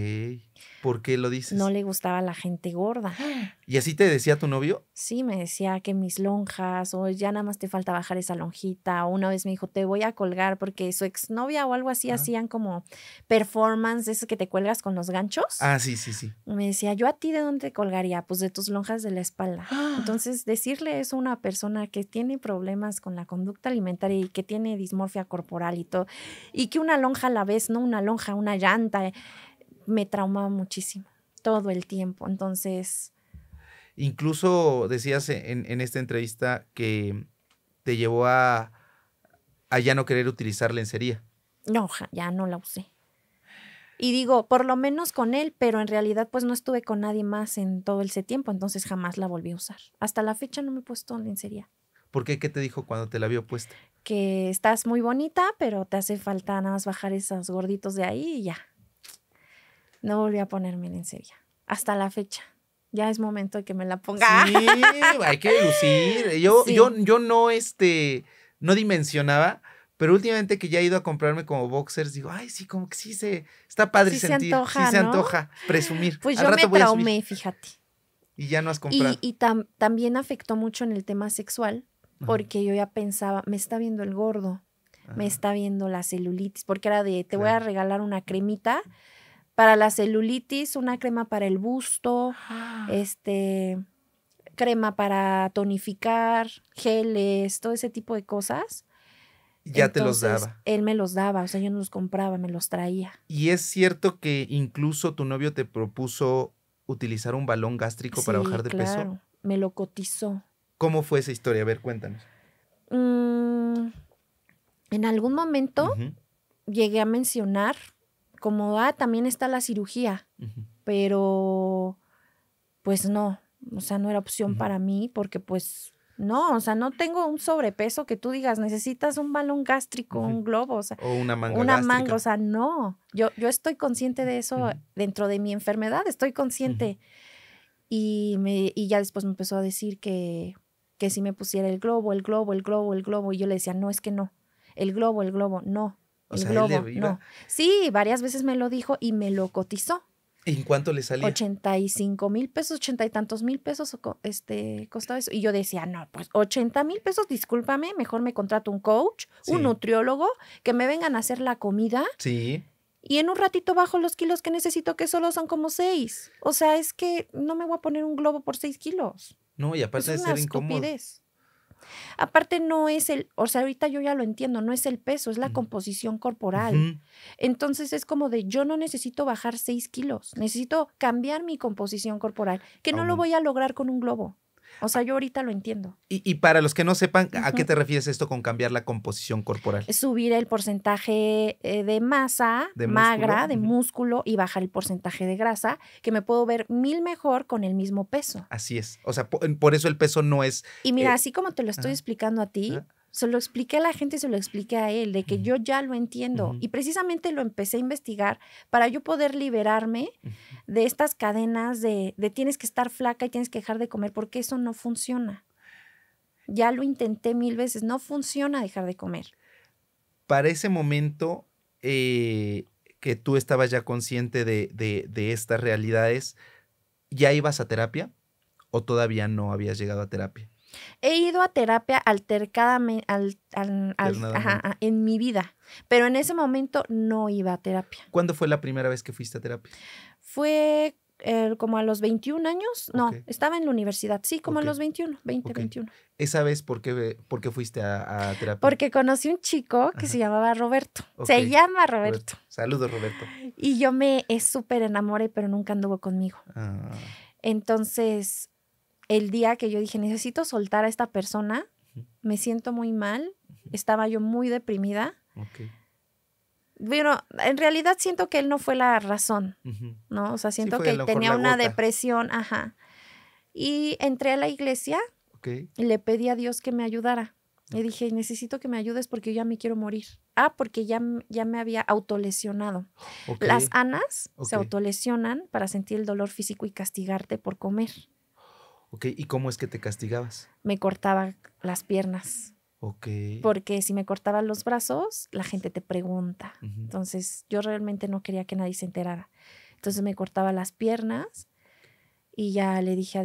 ¿Por qué lo dices? No le gustaba la gente gorda. ¿Y así te decía tu novio? Sí, me decía que mis lonjas o ya nada más te falta bajar esa lonjita una vez me dijo, te voy a colgar porque su exnovia o algo así ah. hacían como performance, es que te cuelgas con los ganchos. Ah, sí, sí, sí. Me decía, yo a ti de dónde te colgaría? Pues de tus lonjas de la espalda. Entonces, decirle eso a una persona que tiene problemas con la conducta alimentaria y que tiene dismorfia corporal y todo, y que una lonja a la vez, no una lonja, una llanta me traumaba muchísimo, todo el tiempo. Entonces... Incluso decías en, esta entrevista que te llevó a, a ya no querer utilizar lencería. No, ya no la usé. Y digo, por lo menos con él, pero en realidad pues no estuve con nadie más en todo ese tiempo, entonces jamás la volví a usar. Hasta la fecha no me he puesto lencería. ¿Por qué? ¿Qué te dijo cuando te la vio puesta? Que estás muy bonita, pero te hace falta nada más bajar esos gorditos de ahí y ya. No volví a ponerme en serio. Hasta la fecha. Ya es momento de que me la ponga. Sí, hay que lucir. Yo, yo, no, este, no dimensionaba, pero últimamente que ya he ido a comprarme como boxers, digo, ay, sí, como que sí se, está padre sí Se antoja, sí se antoja presumir. Pues yo me traumé, fíjate. Y ya no has comprado. Y, también afectó mucho en el tema sexual, porque yo ya pensaba, me está viendo el gordo, me está viendo la celulitis, porque era de, te voy a regalar una cremita para la celulitis, una crema para el busto, ah. este, crema para tonificar, geles, todo ese tipo de cosas. Ya te los daba. Él me los daba, o sea, yo no los compraba, me los traía. Y es cierto que incluso tu novio te propuso utilizar un balón gástrico para bajar de claro. peso. Me lo cotizó. ¿Cómo fue esa historia? A ver, cuéntanos. Mm, en algún momento llegué a mencionar como, ah, también está la cirugía, pero pues no, o sea, no era opción para mí porque pues no, o sea, no tengo un sobrepeso que tú digas, necesitas un balón gástrico, un globo, o sea, o una manga. o sea, no, yo, yo estoy consciente de eso dentro de mi enfermedad, estoy consciente. Y, me, y ya después me empezó a decir que, que si me pusiera el globo, el globo, el globo, el globo, y yo le decía, no, es que no, el globo, el globo, no, o globo, Sí, varias veces me lo dijo y me lo cotizó. ¿En cuánto le salía? 85 mil pesos, ochenta y tantos mil pesos este, costaba eso. Y yo decía, no, pues 80 mil pesos, discúlpame, mejor me contrato un coach, un nutriólogo, que me vengan a hacer la comida. Sí. Y en un ratito bajo los kilos que necesito, que solo son como seis. O sea, es que no me voy a poner un globo por seis kilos. No, y aparte de ser incómodo. Aparte no es el, o sea, ahorita yo ya lo entiendo, no es el peso, es la composición corporal. Entonces es como de, yo no necesito bajar 6 kilos, necesito cambiar mi composición corporal, que no lo voy a lograr con un globo. O sea, yo ahorita lo entiendo. Y, para los que no sepan, ¿a qué te refieres esto con cambiar la composición corporal? Subir el porcentaje eh, de masa ¿De magra, de músculo, y bajar el porcentaje de grasa, que me puedo ver mil mejor con el mismo peso. Así es. O sea, por, eso el peso no es... Y mira, eh, así como te lo estoy explicando a ti, se lo expliqué a la gente y se lo expliqué a él, de que yo ya lo entiendo. Y precisamente lo empecé a investigar para yo poder liberarme de estas cadenas de, de, tienes que estar flaca y tienes que dejar de comer, porque eso no funciona. Ya lo intenté mil veces, no funciona dejar de comer. Para ese momento eh, que tú estabas ya consciente de, de estas realidades, ¿ya ibas a terapia o todavía no habías llegado a terapia? He ido a terapia altercada en mi vida, pero en ese momento no iba a terapia. ¿Cuándo fue la primera vez que fuiste a terapia? Fue eh, como a los 21 años, no, estaba en la universidad, sí, como a los 21, 20, 21. ¿Esa vez por qué, por qué fuiste a, terapia? Porque conocí un chico que se llamaba Roberto, se llama Roberto. Saludos, Roberto. Y yo me eh, súper enamoré, pero nunca anduvo conmigo. Ah. Entonces, el día que yo dije, necesito soltar a esta persona, me siento muy mal, estaba yo muy deprimida. Bueno, en realidad siento que él no fue la razón, ¿no? O sea, siento que que tenía una depresión, ajá. Y entré a la iglesia y le pedí a Dios que me ayudara. Le dije, necesito que me ayudes porque yo ya me quiero morir. Ah, porque ya, ya me había autolesionado. Las anas se autolesionan para sentir el dolor físico y castigarte por comer. ¿y cómo es que te castigabas? Me cortaba las piernas. Ok. Porque si me cortaba los brazos, la gente te pregunta. Entonces, yo realmente no quería que nadie se enterara. Entonces me cortaba las piernas y ya le dije a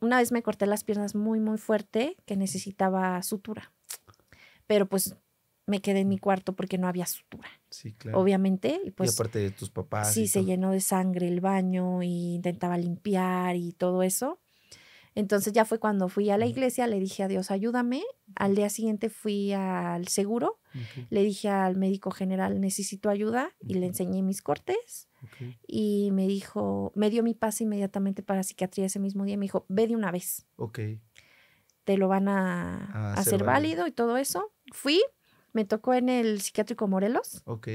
una vez me corté las piernas muy, muy fuerte, que necesitaba sutura. Pero pues me quedé en mi cuarto porque no había sutura. Sí, claro. Obviamente. Y, pues, aparte de tus papás. Sí, se llenó de sangre el baño e intentaba limpiar y todo eso. Entonces ya fue cuando fui a la iglesia, le dije a Dios, ayúdame. Al día siguiente fui al seguro, le dije al médico general, necesito ayuda y le enseñé mis cortes. Y me dijo, me dio mi pase inmediatamente para psiquiatría ese mismo día. Me dijo, ve de una vez. Ok. Te lo van a, hacer válido. y todo eso. Fui, me tocó en el psiquiátrico Morelos. Ok.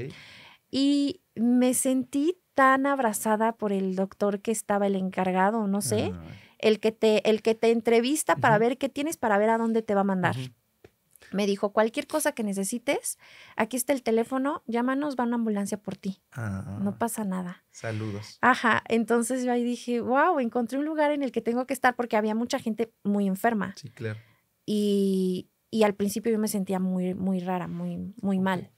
Y me sentí tan abrazada por el doctor que estaba el encargado, no sé el que te, el que te entrevista para ver qué tienes, para ver a dónde te va a mandar. Me dijo, cualquier cosa que necesites, aquí está el teléfono, llámanos, va una ambulancia por ti. no ah. pasa nada. Saludos. Ajá, entonces yo ahí dije, wow, encontré un lugar en el que tengo que estar porque había mucha gente muy enferma. Sí, claro. Y, al principio yo me sentía muy, muy rara, muy, muy mal.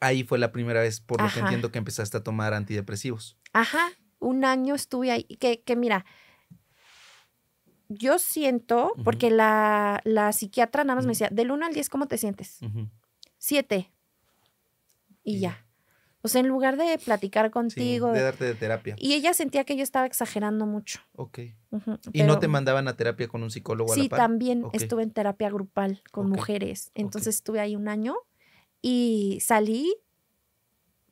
Ahí fue la primera vez, por lo que entiendo, que empezaste a tomar antidepresivos. Ajá, un año estuve ahí, que, que mira, yo siento, porque la, psiquiatra nada más me decía, del 1 al 10, ¿cómo te sientes? siete Y, ya. O sea, en lugar de platicar contigo. de darte de terapia. Y ella sentía que yo estaba exagerando mucho. Ok. ¿Y no te mandaban a terapia con un psicólogo a sí, también estuve en terapia grupal con mujeres. Entonces estuve ahí un año y salí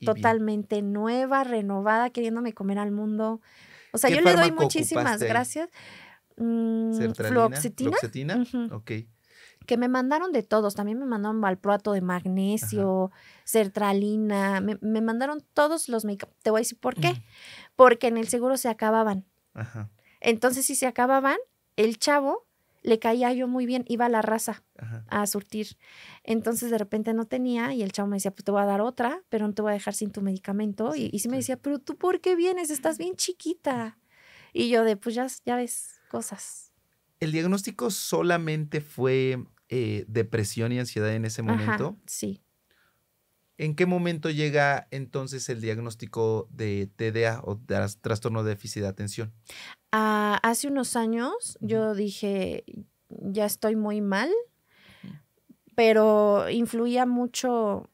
totalmente nueva, renovada, queriéndome comer al mundo. O sea, yo le doy muchísimas gracias. Mm, ok. Que me mandaron de todos, también me mandaron valproato de magnesio, sertralina, me, mandaron todos los medicamentos. Te voy a decir por qué. Porque en el seguro se acababan. Ajá. Entonces, si se acababan, el chavo le caía yo muy bien, iba a la raza a surtir. Entonces de repente no tenía y el chavo me decía, pues te voy a dar otra, pero no te voy a dejar sin tu medicamento. y, si sí me decía, pero tú por qué vienes, estás bien chiquita. Y yo de, pues ya, ya ves, cosas. ¿El diagnóstico solamente fue eh, depresión y ansiedad en ese momento? sí. ¿En qué momento llega entonces el diagnóstico de TDA o trastorno de déficit de atención? Ah, hace unos años yo dije, ya estoy muy mal, pero influía mucho...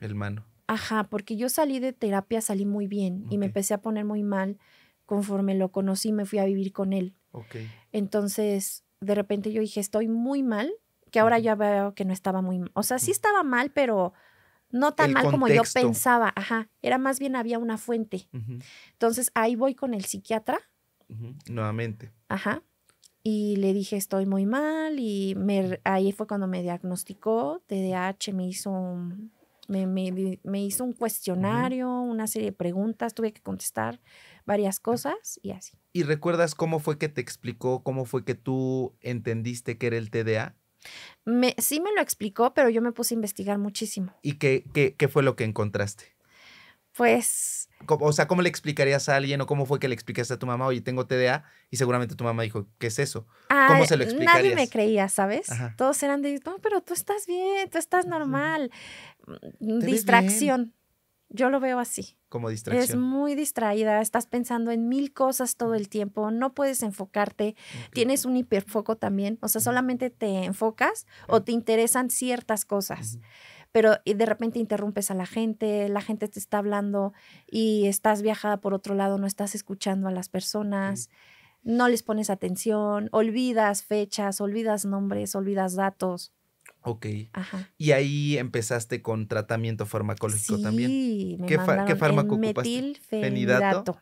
El mano. Ajá, porque yo salí de terapia, salí muy bien y me empecé a poner muy mal conforme lo conocí, me fui a vivir con él. Okay. Entonces, de repente yo dije, estoy muy mal, que ahora ya veo que no estaba muy, o sea, sí estaba mal, pero no tan mal como yo pensaba, ajá, era más bien había una fuente. Entonces, ahí voy con el psiquiatra. Nuevamente. Ajá. Y le dije, estoy muy mal y me, ahí fue cuando me diagnosticó TDAH, me hizo un, me, hizo un cuestionario, una serie de preguntas, tuve que contestar varias cosas y así. ¿Y recuerdas cómo fue que te explicó, cómo fue que tú entendiste que era el TDA? Me, sí me lo explicó, pero yo me puse a investigar muchísimo. ¿Y qué, qué, fue lo que encontraste? Pues... O sea, ¿cómo le explicarías a alguien o cómo fue que le explicaste a tu mamá, oye, tengo TDA? Y seguramente tu mamá dijo, ¿qué es eso? ¿Cómo ah, se lo explicarías? Nadie me creía, ¿sabes? Todos eran de, no, pero tú estás bien, tú estás normal. Distracción. Yo lo veo así. Como distracción. Es muy distraída, estás pensando en mil cosas todo el tiempo, no puedes enfocarte, tienes un hiperfoco también, o sea, solamente te enfocas o te interesan ciertas cosas. Pero de repente interrumpes a la gente, la gente te está hablando y estás viajada por otro lado, no estás escuchando a las personas, no les pones atención, olvidas fechas, olvidas nombres, olvidas datos. Ok. Ajá. Y ahí empezaste con tratamiento farmacológico también. Sí, me ¿Qué, metilfenidato.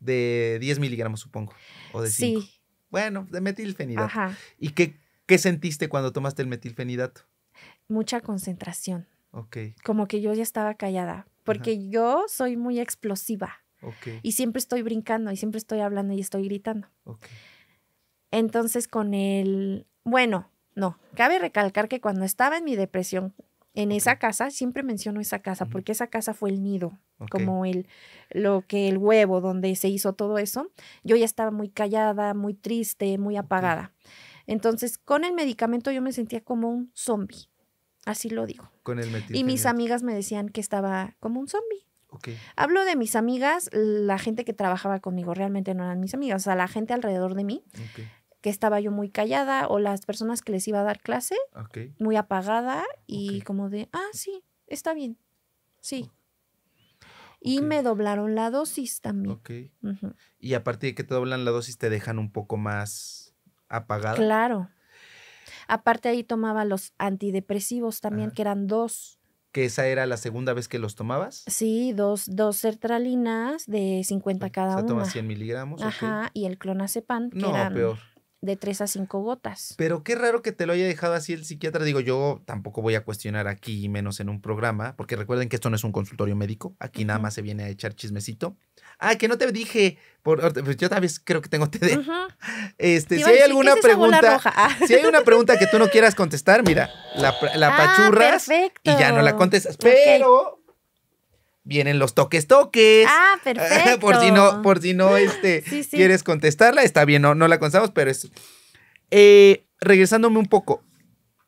De 10 miligramos, supongo. O de 5. Sí. Bueno, de metilfenidato. Ajá. ¿Y qué, sentiste cuando tomaste el metilfenidato? Mucha concentración. Ok. Como que yo ya estaba callada, porque yo soy muy explosiva. Ok. Y siempre estoy brincando, y siempre estoy hablando, y estoy gritando. Ok. Entonces, con el. Bueno, no, cabe recalcar que cuando estaba en mi depresión, en esa casa, siempre menciono esa casa, porque esa casa fue el nido, como el, lo que el huevo, donde se hizo todo eso. Yo ya estaba muy callada, muy triste, muy apagada. Entonces, con el medicamento yo me sentía como un zombie, así lo digo. Con el y mis amigas me decían que estaba como un zombie. Okay. Hablo de mis amigas, la gente que trabajaba conmigo realmente no eran mis amigas, o sea, la gente alrededor de mí. Okay que estaba yo muy callada o las personas que les iba a dar clase, muy apagada y como de, ah, sí, está bien, sí. Y me doblaron la dosis también. Y a partir de que te doblan la dosis, te dejan un poco más apagada. Claro. Aparte ahí tomaba los antidepresivos también, ah. que eran dos. ¿Que esa era la segunda vez que los tomabas? Sí, dos, dos sertralinas de 50 cada o sea, tomas 100 miligramos. Ajá, y el clonazepam, que no, peor de tres a cinco gotas. Pero qué raro que te lo haya dejado así el psiquiatra. Digo, yo tampoco voy a cuestionar aquí, menos en un programa, porque recuerden que esto no es un consultorio médico. Aquí nada más se viene a echar chismecito. Ah, que no te dije. Por, pues, yo también creo que tengo TD. este, si hay alguna pregunta. Ah. Si hay una pregunta que tú no quieras contestar, mira, la, la ah, pachurras y ya no la contestas. Pero vienen los toques toques. Ah, perfecto. por si no, por si no este, quieres contestarla, está bien, no, no la contestamos, pero es... Eh, regresándome un poco,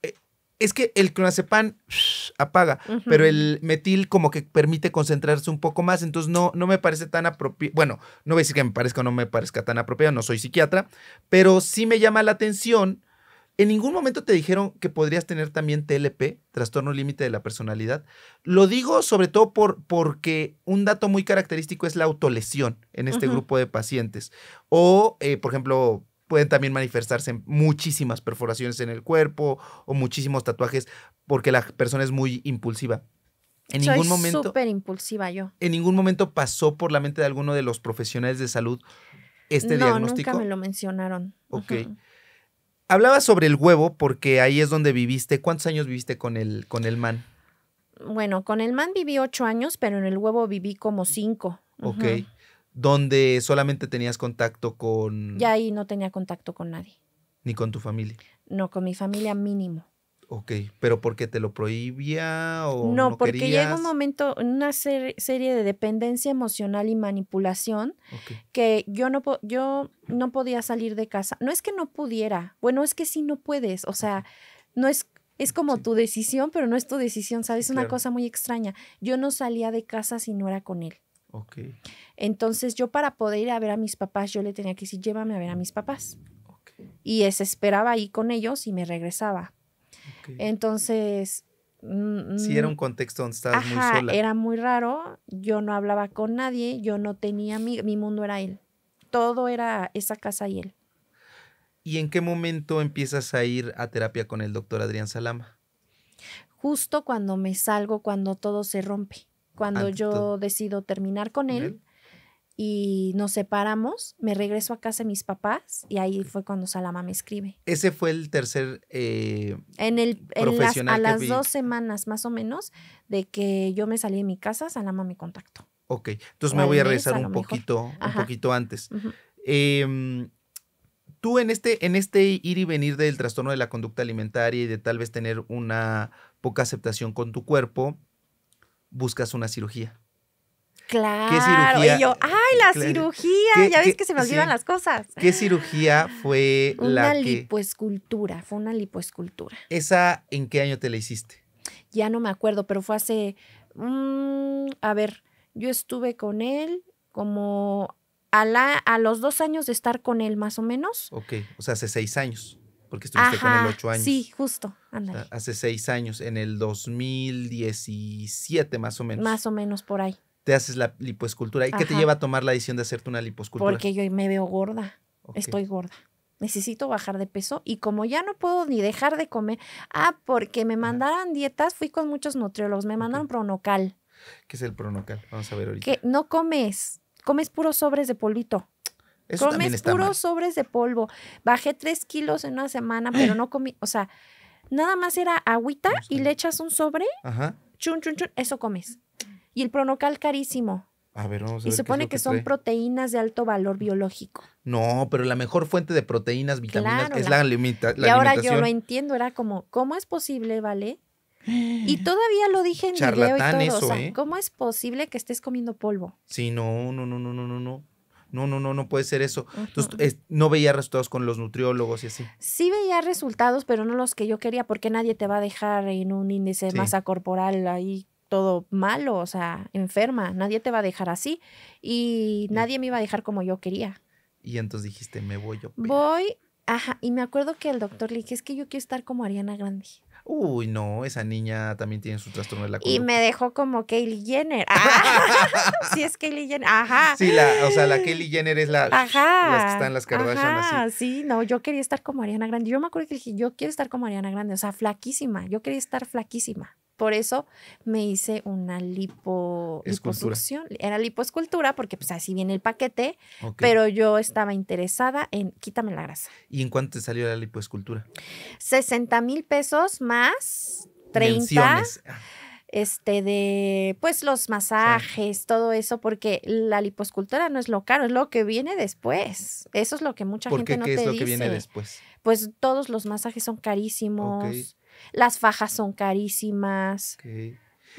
eh, es que el clonazepam apaga, pero el metil como que permite concentrarse un poco más, entonces no, no me parece tan apropiado, bueno, no voy a decir que me parezca o no me parezca tan apropiado, no soy psiquiatra, pero sí me llama la atención en ningún momento te dijeron que podrías tener también TLP, trastorno límite de la personalidad. Lo digo sobre todo por, porque un dato muy característico es la autolesión en este grupo de pacientes. O, eh, por ejemplo, pueden también manifestarse muchísimas perforaciones en el cuerpo o muchísimos tatuajes porque la persona es muy impulsiva. En Soy ningún momento. Súper impulsiva yo. En ningún momento pasó por la mente de alguno de los profesionales de salud este no, diagnóstico. Nunca me lo mencionaron. Ok. Hablabas sobre el huevo porque ahí es donde viviste. ¿Cuántos años viviste con el, con el man? Bueno, con el man viví ocho años, pero en el huevo viví como cinco. Ok. Donde solamente tenías contacto con. Ya ahí no tenía contacto con nadie. Ni con tu familia. No, con mi familia mínimo. Ok, pero porque te lo prohibía o no, no porque llega un momento, una serie de dependencia emocional y manipulación que yo no yo no podía salir de casa. No es que no pudiera, bueno, es que sí no puedes, o sea, no es es como tu decisión, pero no es tu decisión, ¿sabes? Es una cosa muy extraña. Yo no salía de casa si no era con él. Ok. Entonces, yo para poder ir a ver a mis papás, yo le tenía que decir, "Llévame a ver a mis papás." Ok. Y se esperaba ahí con ellos y me regresaba entonces... Mm, si era un contexto donde estabas muy sola. Era muy raro, yo no hablaba con nadie, yo no tenía, mi, mundo era él, todo era esa casa y él. ¿Y en qué momento empiezas a ir a terapia con el doctor Adrián Salama? Justo cuando me salgo, cuando todo se rompe, cuando yo decido terminar con él y nos separamos, me regreso a casa de mis papás y ahí fue cuando Salama me escribe. Ese fue el tercer eh, en el profesional a las dos semanas más o menos de que yo me salí de mi casa, Salama me contactó. Ok, entonces me voy a regresar un poquito, un poquito antes. Em, tú en este, en este ir y venir del trastorno de la conducta alimentaria y de tal vez tener una poca aceptación con tu cuerpo, buscas una cirugía. Claro. Y yo, ay, la cirugía, ya ves que se me olvidan las cosas. ¿Qué cirugía fue la que... lipoescultura, fue una lipoescultura. ¿Esa en qué año te la hiciste? Ya no me acuerdo, pero fue hace, mm, a ver, yo estuve con él como a, la, a los dos años de estar con él, más o menos. Ok, o sea, hace seis años, porque estuviste con él ocho años. Sí, justo, ah, hace seis años, en el 2017 más o menos. Más o menos por ahí te haces la lipoescultura. ¿Y qué te lleva a tomar la decisión de hacerte una liposcultura? Porque yo me veo gorda. Estoy gorda. Necesito bajar de peso y como ya no puedo ni dejar de comer, ah, porque me mandaron dietas, fui con muchos nutriólogos, me mandaron pronocal. ¿Qué es el pronocal? Vamos a ver ahorita. Que no comes, comes puros sobres de polvito. Eso comes puros sobres de polvo. Bajé tres kilos en una semana, pero no comí, o sea, nada más era agüita y le echas un sobre, Ajá. chun, chun, chun, eso comes. Y el pronocal carísimo. A ver, vamos a y se supone que, son proteínas de alto valor biológico. No, pero la mejor fuente de proteínas, vitaminas, es la, la, y ahora yo lo entiendo, era como, ¿cómo es posible, vale? Y todavía lo dije en Charlatán y o sea, ¿eh? ¿cómo es posible que estés comiendo polvo? Sí, no, no, no, no, no, no, no. No, no, no, no puede ser eso. Entonces, no veía resultados con los nutriólogos y así. Sí veía resultados, pero no los que yo quería, porque nadie te va a dejar en un índice de masa corporal ahí todo malo, o sea, enferma, nadie te va a dejar así y nadie me iba a dejar como yo quería. Y entonces dijiste, me voy yo. Voy, ajá, y me acuerdo que el doctor le dije, es que yo quiero estar como Ariana Grande. Uy, no, esa niña también tiene su trastorno de la Y me dejó como Kelly Jenner. Ah, sí, es Kelly Jenner. Ajá. Sí, la, o sea, la Kelly Jenner es la ajá, las que están las Kardashian así. Sí, no, yo quería estar como Ariana Grande. Yo me acuerdo que dije, yo quiero estar como Ariana Grande, o sea, flaquísima. Yo quería estar flaquísima. Por eso me hice una lipo, liposucción. Era lipoescultura porque pues así viene el paquete, pero yo estaba interesada en quítame la grasa. ¿Y en cuánto te salió la lipoescultura? 60 mil pesos más 30. Ah. Este de, pues los masajes, todo eso, porque la lipoescultura no es lo caro, es lo que viene después. Eso es lo que mucha gente no ¿Qué es lo que viene después? Pues todos los masajes son carísimos. Las fajas son carísimas.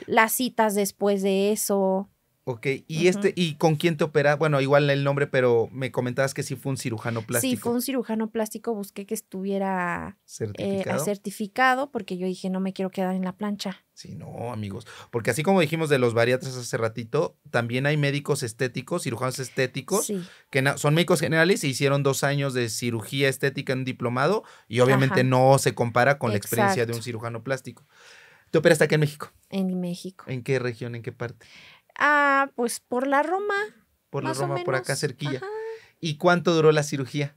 Las citas después de eso. Ok, y este, ¿y con quién te opera? Bueno, igual el nombre, pero me comentabas que sí fue un cirujano plástico. Sí, fue un cirujano plástico, busqué que estuviera eh, certificado, porque yo dije, no me quiero quedar en la plancha. Sí, no, amigos, porque así como dijimos de los bariatras hace ratito, también hay médicos estéticos, cirujanos estéticos, que son médicos generales y hicieron dos años de cirugía estética en un diplomado y obviamente no se compara con la experiencia de un cirujano plástico. ¿Te operaste aquí en México? En México. ¿En qué región, en qué parte? Ah, pues por la Roma. Por la Roma, por acá cerquilla. ¿Y cuánto duró la cirugía?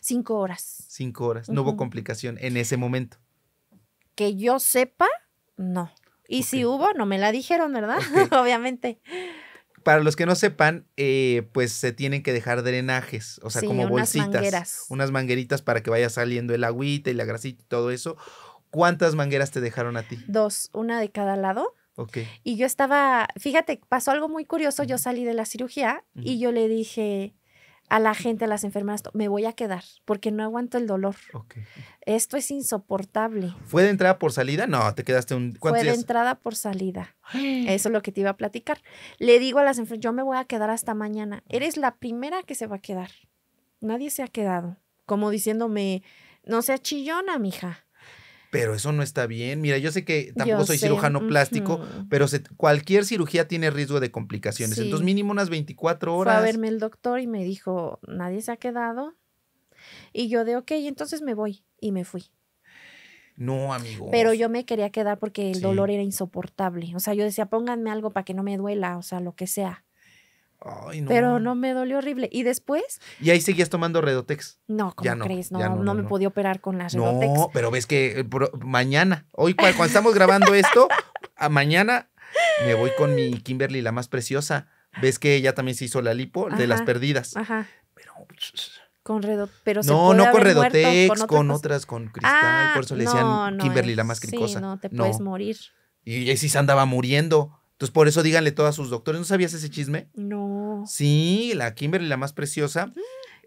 Cinco horas. Cinco horas. No hubo complicación en ese momento. Que yo sepa, no. Y si hubo, no me la dijeron, ¿verdad? Obviamente. Para los que no sepan, eh, pues se tienen que dejar drenajes, o sea, como bolsitas. Mangueras. Unas mangueritas para que vaya saliendo el agüita y la grasita y todo eso. ¿Cuántas mangueras te dejaron a ti? Dos, una de cada lado. Y yo estaba, fíjate, pasó algo muy curioso, yo salí de la cirugía y yo le dije a la gente, a las enfermeras, me voy a quedar porque no aguanto el dolor. Esto es insoportable. ¿Fue de entrada por salida? No, te quedaste un... Fue de entrada por salida. Eso es lo que te iba a platicar. Le digo a las enfermeras, yo me voy a quedar hasta mañana. Eres la primera que se va a quedar. Nadie se ha quedado. Como diciéndome, no seas chillona, mija pero eso no está bien. Mira, yo sé que tampoco soy cirujano plástico, pero cualquier cirugía tiene riesgo de complicaciones. Entonces, mínimo unas 24 horas. Fue a verme el doctor y me dijo, nadie se ha quedado. Y yo de, ok, entonces me voy. Y me fui. No, amigo. Pero yo me quería quedar porque el dolor era insoportable. O sea, yo decía, pónganme algo para que no me duela, o sea, lo que sea. Pero no me dolió horrible. Y después. ¿Y ahí seguías tomando Redotex? No, ¿cómo no, crees? No, no, me podía operar con las Redotex. No, pero ves que eh, mañana, hoy cuando, estamos grabando esto, mañana me voy con mi Kimberly, la más preciosa. Ves que ella también se hizo la lipo de las perdidas. Ajá. Pero. Con pero no, no con Redotex, con, otras, con cristal. por eso le ah, decían Kimberly, la más cricosa. no, te puedes morir. Y, ahí si se andaba muriendo. Entonces, por eso díganle todos sus doctores. ¿No sabías ese chisme? No. Sí, la Kimberly, la más preciosa. Mm,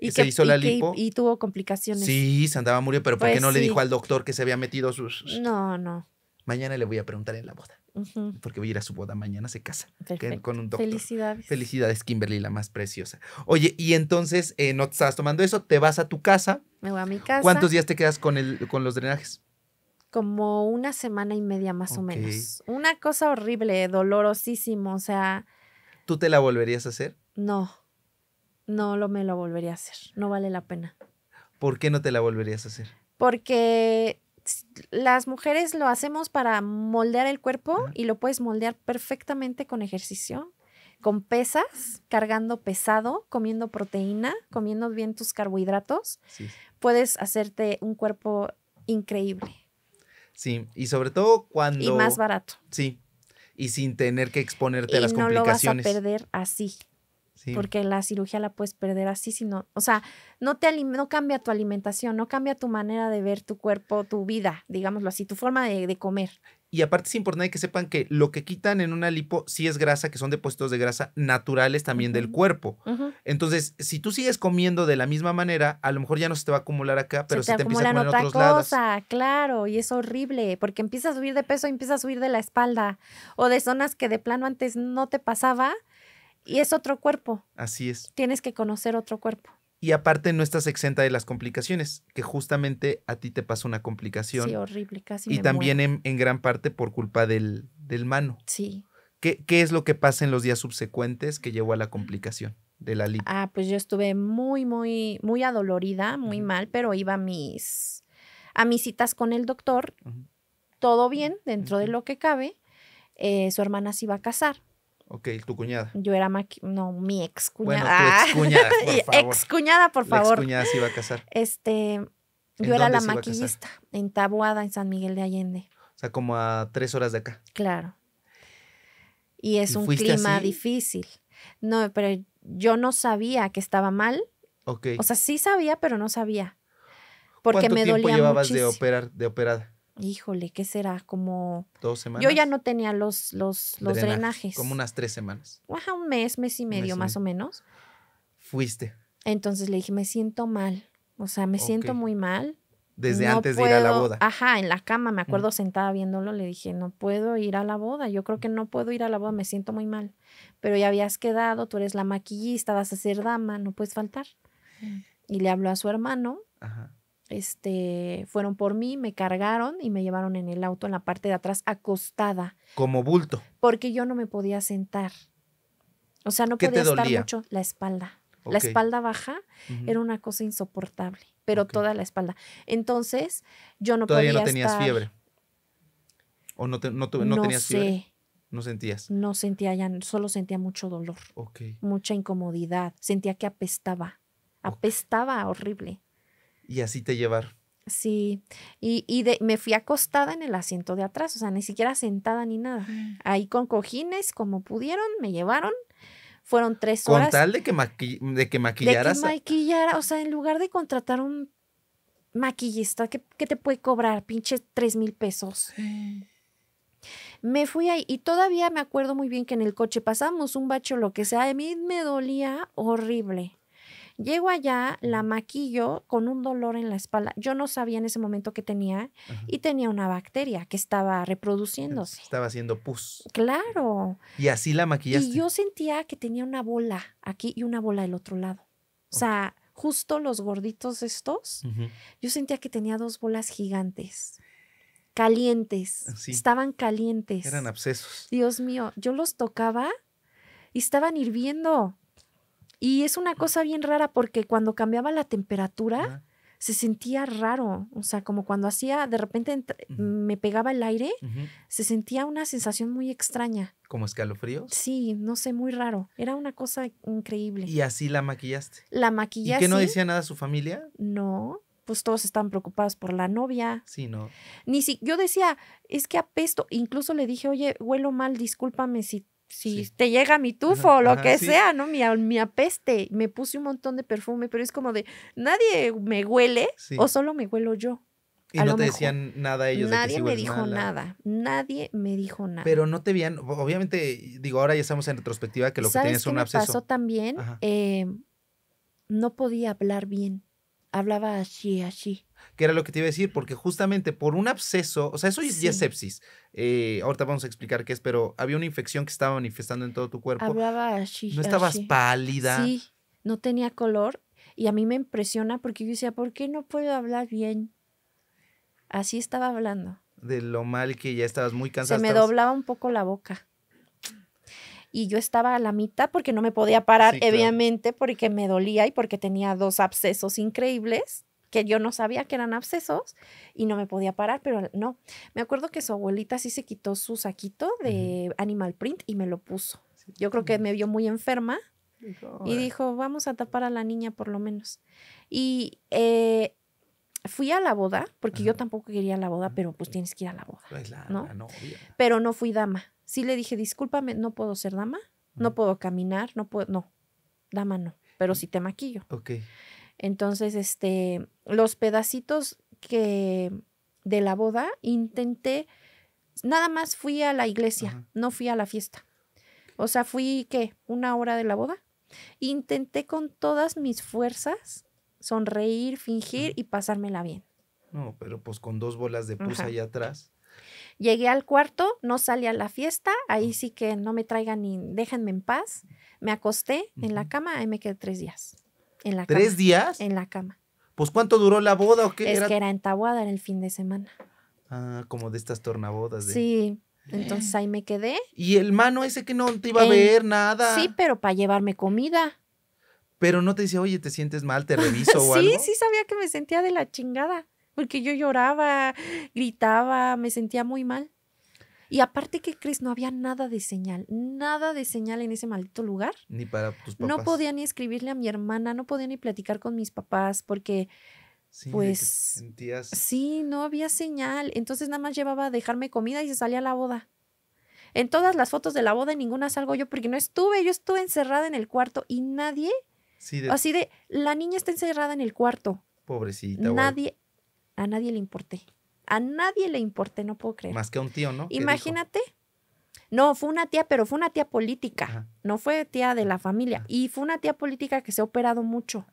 ¿Y se hizo la lipo. y tuvo complicaciones. Sí, se andaba murió, pero ¿por qué pues no le dijo al doctor que se había metido sus. No, no. Mañana le voy a preguntar en la boda. Porque voy a ir a su boda mañana, se casa con un doctor. Felicidades. Felicidades, Kimberly, la más preciosa. Oye, y entonces eh, no te estabas tomando eso, te vas a tu casa. Me voy a mi casa. ¿Cuántos días te quedas con, el, con los drenajes? como una semana y media más o menos. Una cosa horrible, dolorosísimo, o sea... ¿Tú te la volverías a hacer? No, no lo me lo volvería a hacer, no vale la pena. ¿Por qué no te la volverías a hacer? Porque las mujeres lo hacemos para moldear el cuerpo y lo puedes moldear perfectamente con ejercicio, con pesas, cargando pesado, comiendo proteína, comiendo bien tus carbohidratos. Puedes hacerte un cuerpo increíble. Sí, y sobre todo cuando... Y más barato. Sí, y sin tener que exponerte a las complicaciones. No lo vas a perder así. Porque la cirugía la puedes perder así, sino, o sea, no te no cambia tu alimentación, no cambia tu manera de ver tu cuerpo, tu vida, digámoslo así, tu forma de, de comer. Y aparte es importante que sepan que lo que quitan en una lipo sí es grasa, que son depósitos de grasa naturales también del cuerpo. Entonces, si tú sigues comiendo de la misma manera, a lo mejor ya no se te va a acumular acá, pero se, te, empieza a acumular en otros cosa, lados. Claro, y es horrible, porque empieza a subir de peso, empieza a subir de la espalda o de zonas que de plano antes no te pasaba y es otro cuerpo. Así es. Tienes que conocer otro cuerpo. Y aparte no estás exenta de las complicaciones, que justamente a ti te pasa una complicación. Sí, horrible, Y también en, gran parte por culpa del, del mano. Sí. ¿Qué, ¿Qué, es lo que pasa en los días subsecuentes que llevó a la complicación de la lipo? Ah, pues yo estuve muy, muy, muy adolorida, muy mal, pero iba a mis, a mis citas con el doctor, todo bien, dentro de lo que cabe. Eh, su hermana se iba a casar. Ok, tu cuñada. Yo era maquillista, no, mi ex cuñada. Bueno, ex ah. cuñada, por favor. ex cuñada, por favor. se iba a casar. Este, yo era la maquillista en Taboada, en San Miguel de Allende. O sea, como a tres horas de acá. Claro. Y es un clima difícil. No, pero yo no sabía que estaba mal. Ok. O sea, sí sabía, pero no sabía. Porque me tiempo llevabas de operar, de operada? híjole, ¿qué será? Como... Dos semanas. Yo ya no tenía los, los, drenajes. Como unas tres semanas. Ajá, un mes, mes y medio más o menos. Fuiste. Entonces le dije, me siento mal, o sea, me siento muy mal. Desde antes de ir a la boda. Ajá, en la cama, me acuerdo sentada viéndolo, le dije, no puedo ir a la boda, yo creo que no puedo ir a la boda, me siento muy mal. Pero ya habías quedado, tú eres la maquillista, vas a ser dama, no puedes faltar. Mm. Y le habló a su hermano, este, fueron por mí, me cargaron y me llevaron en el auto en la parte de atrás acostada. Como bulto. Porque yo no me podía sentar. O sea, no podía estar mucho la espalda. La espalda baja era una cosa insoportable, pero toda la espalda. Entonces, yo no Todavía no tenías fiebre. ¿O no, no, tenías fiebre? ¿No sentías? No sentía ya, solo sentía mucho dolor. Mucha incomodidad. Sentía que apestaba. Apestaba horrible y así te llevar. Sí, y, de, me fui acostada en el asiento de atrás, o sea, ni siquiera sentada ni nada. Mm. Ahí con cojines, como pudieron, me llevaron. Fueron tres horas. Con tal de que, de que maquillaras. De que maquillara, o sea, en lugar de contratar un maquillista que, te puede cobrar pinches tres mil pesos. Me fui ahí y todavía me acuerdo muy bien que en el coche pasamos un bacho, lo que sea, a mí me dolía horrible. Llego allá, la maquillo con un dolor en la espalda. Yo no sabía en ese momento que tenía y tenía una bacteria que estaba reproduciéndose. Estaba haciendo pus. Claro. Y así la maquillaste. Y yo sentía que tenía una bola aquí y una bola del otro lado. O sea, justo los gorditos estos, yo sentía que tenía dos bolas gigantes calientes. Estaban calientes. Eran abscesos. Dios mío, yo los tocaba y estaban hirviendo. Y es una cosa bien rara porque cuando cambiaba la temperatura, se sentía raro. O sea, como cuando hacía, de repente me pegaba el aire, se sentía una sensación muy extraña. ¿Como escalofrío? Sí, no sé, muy raro. Era una cosa increíble. ¿Y así la maquillaste? La maquillaste. ¿Y que no decía nada a su familia? No pues todos estaban preocupados por la novia. Sí, no. Ni si yo decía, es que apesto, incluso le dije, oye, huelo mal, discúlpame si si sí. te llega mi tufo o lo que sea, ¿no? Mi, apeste. Me puse un montón de perfume, pero es como de, nadie me huele o solo me huelo yo. Y no te decían nada ellos. Nadie de que me dijo nada, nadie me dijo nada. Pero no te veían, obviamente, digo, ahora ya estamos en retrospectiva que lo que tienes es un me pasó también? Eh, no podía hablar bien, hablaba así, así que era lo que te iba a decir, porque justamente por un absceso, o sea, eso ya es sepsis. Eh, ahorita vamos a explicar qué es, pero había una infección que estaba manifestando en todo tu cuerpo. Hablaba así. No estabas pálida. Sí, no tenía color. Y a mí me impresiona porque yo decía, ¿por qué no puedo hablar bien? Así estaba hablando. De lo mal que ya estabas muy cansada. Se me doblaba un poco la boca. Y yo estaba a la mitad porque no me podía parar, obviamente, porque me dolía y porque tenía dos abscesos increíbles que yo no sabía que eran abscesos y no me podía parar, pero no. Me acuerdo que su abuelita sí se quitó su saquito de animal print y me lo puso. Yo creo que me vio muy enferma y dijo, vamos a tapar a la niña por lo menos. Y eh, fui a la boda, porque yo tampoco quería la boda, ah, pero pues tienes que ir a la boda. Pues ¿no? Pero no fui dama. Sí le dije, discúlpame, no puedo ser dama, no puedo caminar, no puedo, no, dama no, pero sí te maquillo. Ok. Entonces, este, los pedacitos que de la boda intenté, nada más fui a la iglesia, no fui a la fiesta. O sea, fui, ¿qué? Una hora de la boda. Intenté con todas mis fuerzas sonreír, fingir y pasármela bien. No, pero pues con dos bolas de pus ahí atrás. Llegué al cuarto, no salí a la fiesta, ahí sí que no me traigan ni déjenme en paz. Me acosté en la cama, ahí me quedé tres días. En ¿Tres días? En la cama. Pues ¿cuánto duró la boda o qué? Es que era en el fin de semana. Ah, como de estas tornabodas. Sí, entonces ahí me quedé. ¿Y el mano ese que no te iba a ver nada? Sí, pero para llevarme comida. Pero no te decía, oye, te sientes mal, te reviso o algo. Sí, sí sabía que me sentía de la chingada, porque yo lloraba, gritaba, me sentía muy mal. Y aparte que crees, no había nada de señal, nada de señal en ese maldito lugar. Ni para tus papás. No podía ni escribirle a mi hermana, no podía ni platicar con mis papás porque pues sentías... sí, no había señal. Entonces nada más llevaba a dejarme comida y se salía a la boda. En todas las fotos de la boda, ninguna salgo yo porque no estuve. Yo estuve encerrada en el cuarto y nadie. Así de, la niña está encerrada en el cuarto. Pobrecita. Nadie, a nadie le importé. A nadie le importé, no puedo creer. Más que un tío, ¿no? Imagínate. No, fue una tía, pero fue una tía política, no fue tía de la familia. Y fue una tía política que se ha operado mucho.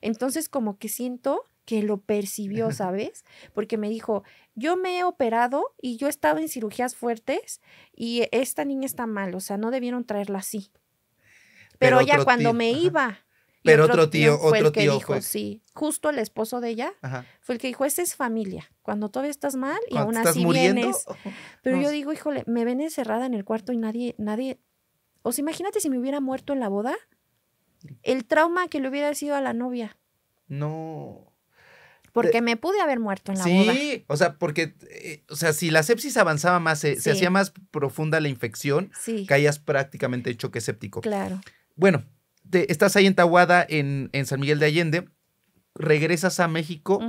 Entonces, como que siento que lo percibió, ¿sabes? Porque me dijo, yo me he operado y yo he estado en cirugías fuertes y esta niña está mal, o sea, no debieron traerla así. Pero, ya cuando me iba pero otro, tío, otro tío sí, justo el esposo de ella fue el que dijo, esta es familia, cuando todavía estás mal y aún así vienes. Pero yo digo, híjole, me ven encerrada en el cuarto y nadie, nadie, o sea, imagínate si me hubiera muerto en la boda, el trauma que le hubiera sido a la novia. No. Porque me pude haber muerto en la boda. Sí, o sea, porque, eh, o sea, si la sepsis avanzaba más, eh, se, hacía más profunda la infección, caías prácticamente en choque séptico. Claro. Bueno, estás ahí en Tahuada, en, San Miguel de Allende, regresas a México.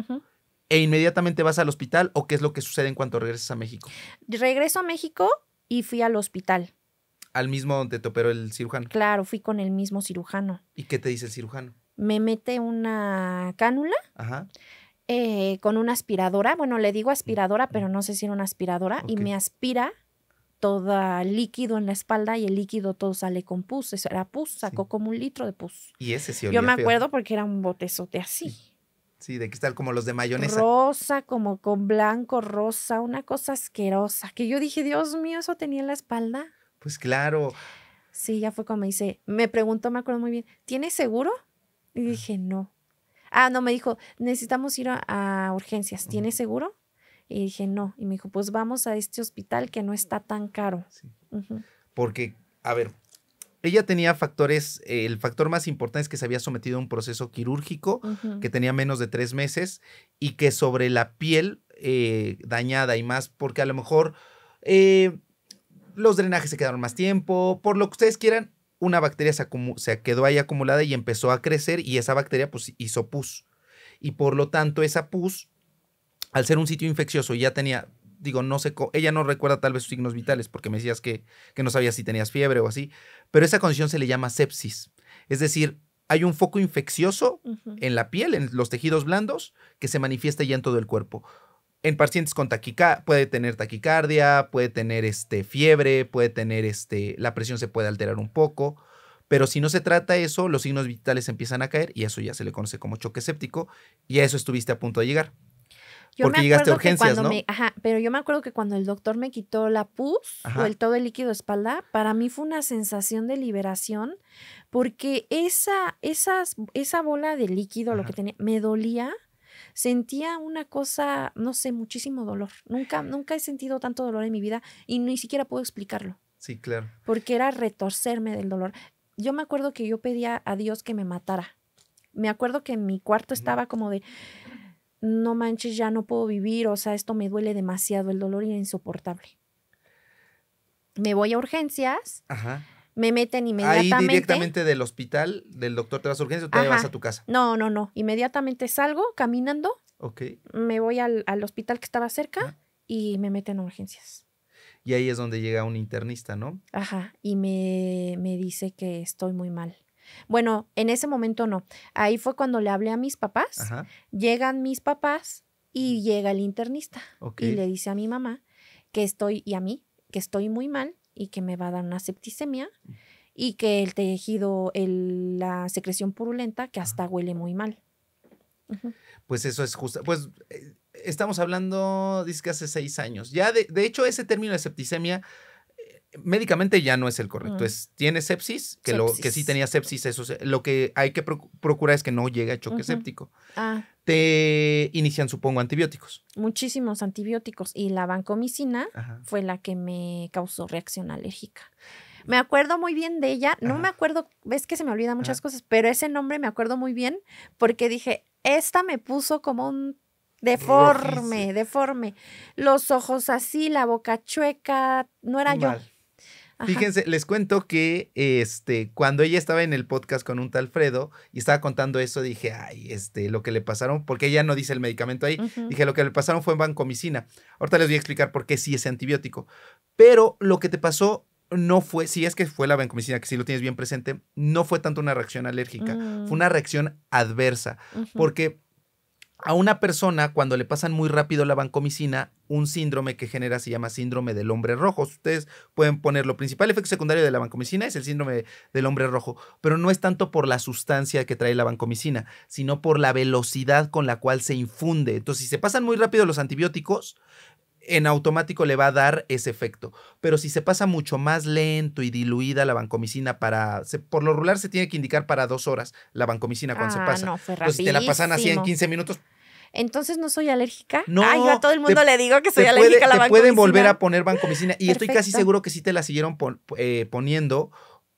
¿E inmediatamente vas al hospital o qué es lo que sucede en cuanto regresas a México? Regreso a México y fui al hospital. ¿Al mismo donde te operó el cirujano? Claro, fui con el mismo cirujano. ¿Y qué te dice el cirujano? Me mete una cánula eh, con una aspiradora. Bueno, le digo aspiradora, mm. pero no sé si era una aspiradora. Y me aspira todo líquido en la espalda y el líquido todo sale con pus. Eso era pus, sacó como un litro de pus. Y ese sí Yo me acuerdo porque era un botezote así. Sí. de que cristal, como los de mayonesa. Rosa, como con blanco, rosa, una cosa asquerosa. Que yo dije, Dios mío, eso tenía en la espalda. Pues claro. Sí, ya fue como me dice, me preguntó, me acuerdo muy bien, ¿tienes seguro? Y dije, no. Ah, no, me dijo, necesitamos ir a, urgencias, ¿tienes seguro? Y dije, no. Y me dijo, pues vamos a este hospital que no está tan caro. Porque, a ver, ella tenía factores, eh, el factor más importante es que se había sometido a un proceso quirúrgico que tenía menos de tres meses y que sobre la piel eh, dañada y más, porque a lo mejor eh, los drenajes se quedaron más tiempo, por lo que ustedes quieran, una bacteria se, se, quedó ahí acumulada y empezó a crecer y esa bacteria pues hizo pus. Y por lo tanto esa pus al ser un sitio infeccioso y ya tenía, digo, no sé, ella no recuerda tal vez sus signos vitales porque me decías que, que no sabías si tenías fiebre o así, pero esa condición se le llama sepsis. Es decir, hay un foco infeccioso en la piel, en los tejidos blandos, que se manifiesta ya en todo el cuerpo. En pacientes con taquicardia, puede tener taquicardia, puede tener este, fiebre, puede tener este, la presión se puede alterar un poco, pero si no se trata eso, los signos vitales empiezan a caer y eso ya se le conoce como choque séptico y a eso estuviste a punto de llegar porque me llegaste a urgencias, ¿no? Me, ajá, pero yo me acuerdo que cuando el doctor me quitó la pus o el todo el líquido de espalda, para mí fue una sensación de liberación porque esa, esas, esa bola de líquido, lo que tenía, me dolía sentía una cosa, no sé, muchísimo dolor. Nunca, nunca he sentido tanto dolor en mi vida y ni siquiera puedo explicarlo. Sí, claro. Porque era retorcerme del dolor. Yo me acuerdo que yo pedía a Dios que me matara. Me acuerdo que en mi cuarto estaba como de, no manches, ya no puedo vivir, o sea, esto me duele demasiado, el dolor era insoportable. Me voy a urgencias. Ajá. Me meten inmediatamente. Ahí directamente del hospital, del doctor te vas a urgencias o te vas a tu casa. No, no, no. Inmediatamente salgo caminando. Ok. Me voy al, hospital que estaba cerca y me meten a urgencias. Y ahí es donde llega un internista, ¿no? Ajá. Y me, me dice que estoy muy mal bueno, en ese momento no. Ahí fue cuando le hablé a mis papás. Llegan mis papás y llega el internista y le dice a mi mamá que estoy y a mí que estoy muy mal y que me va a dar una septicemia y que el tejido, la secreción purulenta, que hasta huele muy mal. Pues eso es justo. Pues eh, estamos hablando, dice que hace seis años. Ya, de, de hecho, ese término de septicemia médicamente ya no es el correcto. Mm. Es, tiene sepsis, que, Lo, que sí tenía sepsis, eso lo que hay que procurar es que no llegue a choque séptico. Ah. Te inician, supongo, antibióticos. Muchísimos antibióticos. Y la vancomicina fue la que me causó reacción alérgica. Me acuerdo muy bien de ella. No me acuerdo, ves que se me olvidan muchas cosas, pero ese nombre me acuerdo muy bien porque dije, esta me puso como un deforme, deforme. Los ojos así, la boca chueca. No era yo Fíjense, les cuento que este, cuando ella estaba en el podcast con un tal Fredo y estaba contando eso, dije, ay, este, lo que le pasaron, porque ella no dice el medicamento ahí, dije, lo que le pasaron fue en vancomicina. Ahorita les voy a explicar por qué sí ese antibiótico. Pero lo que te pasó no fue, si es que fue la vancomicina, que si lo tienes bien presente, no fue tanto una reacción alérgica, fue mm. una reacción adversa, porque a una persona, cuando le pasan muy rápido la vancomicina, un síndrome que genera se llama síndrome del hombre rojo. Ustedes pueden poner lo Principal efecto secundario de la vancomicina es el síndrome del hombre rojo, pero no es tanto por la sustancia que trae la vancomicina, sino por la velocidad con la cual se infunde. Entonces, si se pasan muy rápido los antibióticos, en automático le va a dar ese efecto. Pero si se pasa mucho más lento y diluida la vancomicina para, por lo regular se tiene que indicar para dos horas la vancomicina cuando se ah, pasa. No, Entonces, si te la pasan así en 15 minutos. Entonces no soy alérgica. No. Ay, yo a todo el mundo le digo que soy alérgica a la vancomicina. pueden volver a poner vancomicina y estoy casi seguro que sí te la siguieron eh, poniendo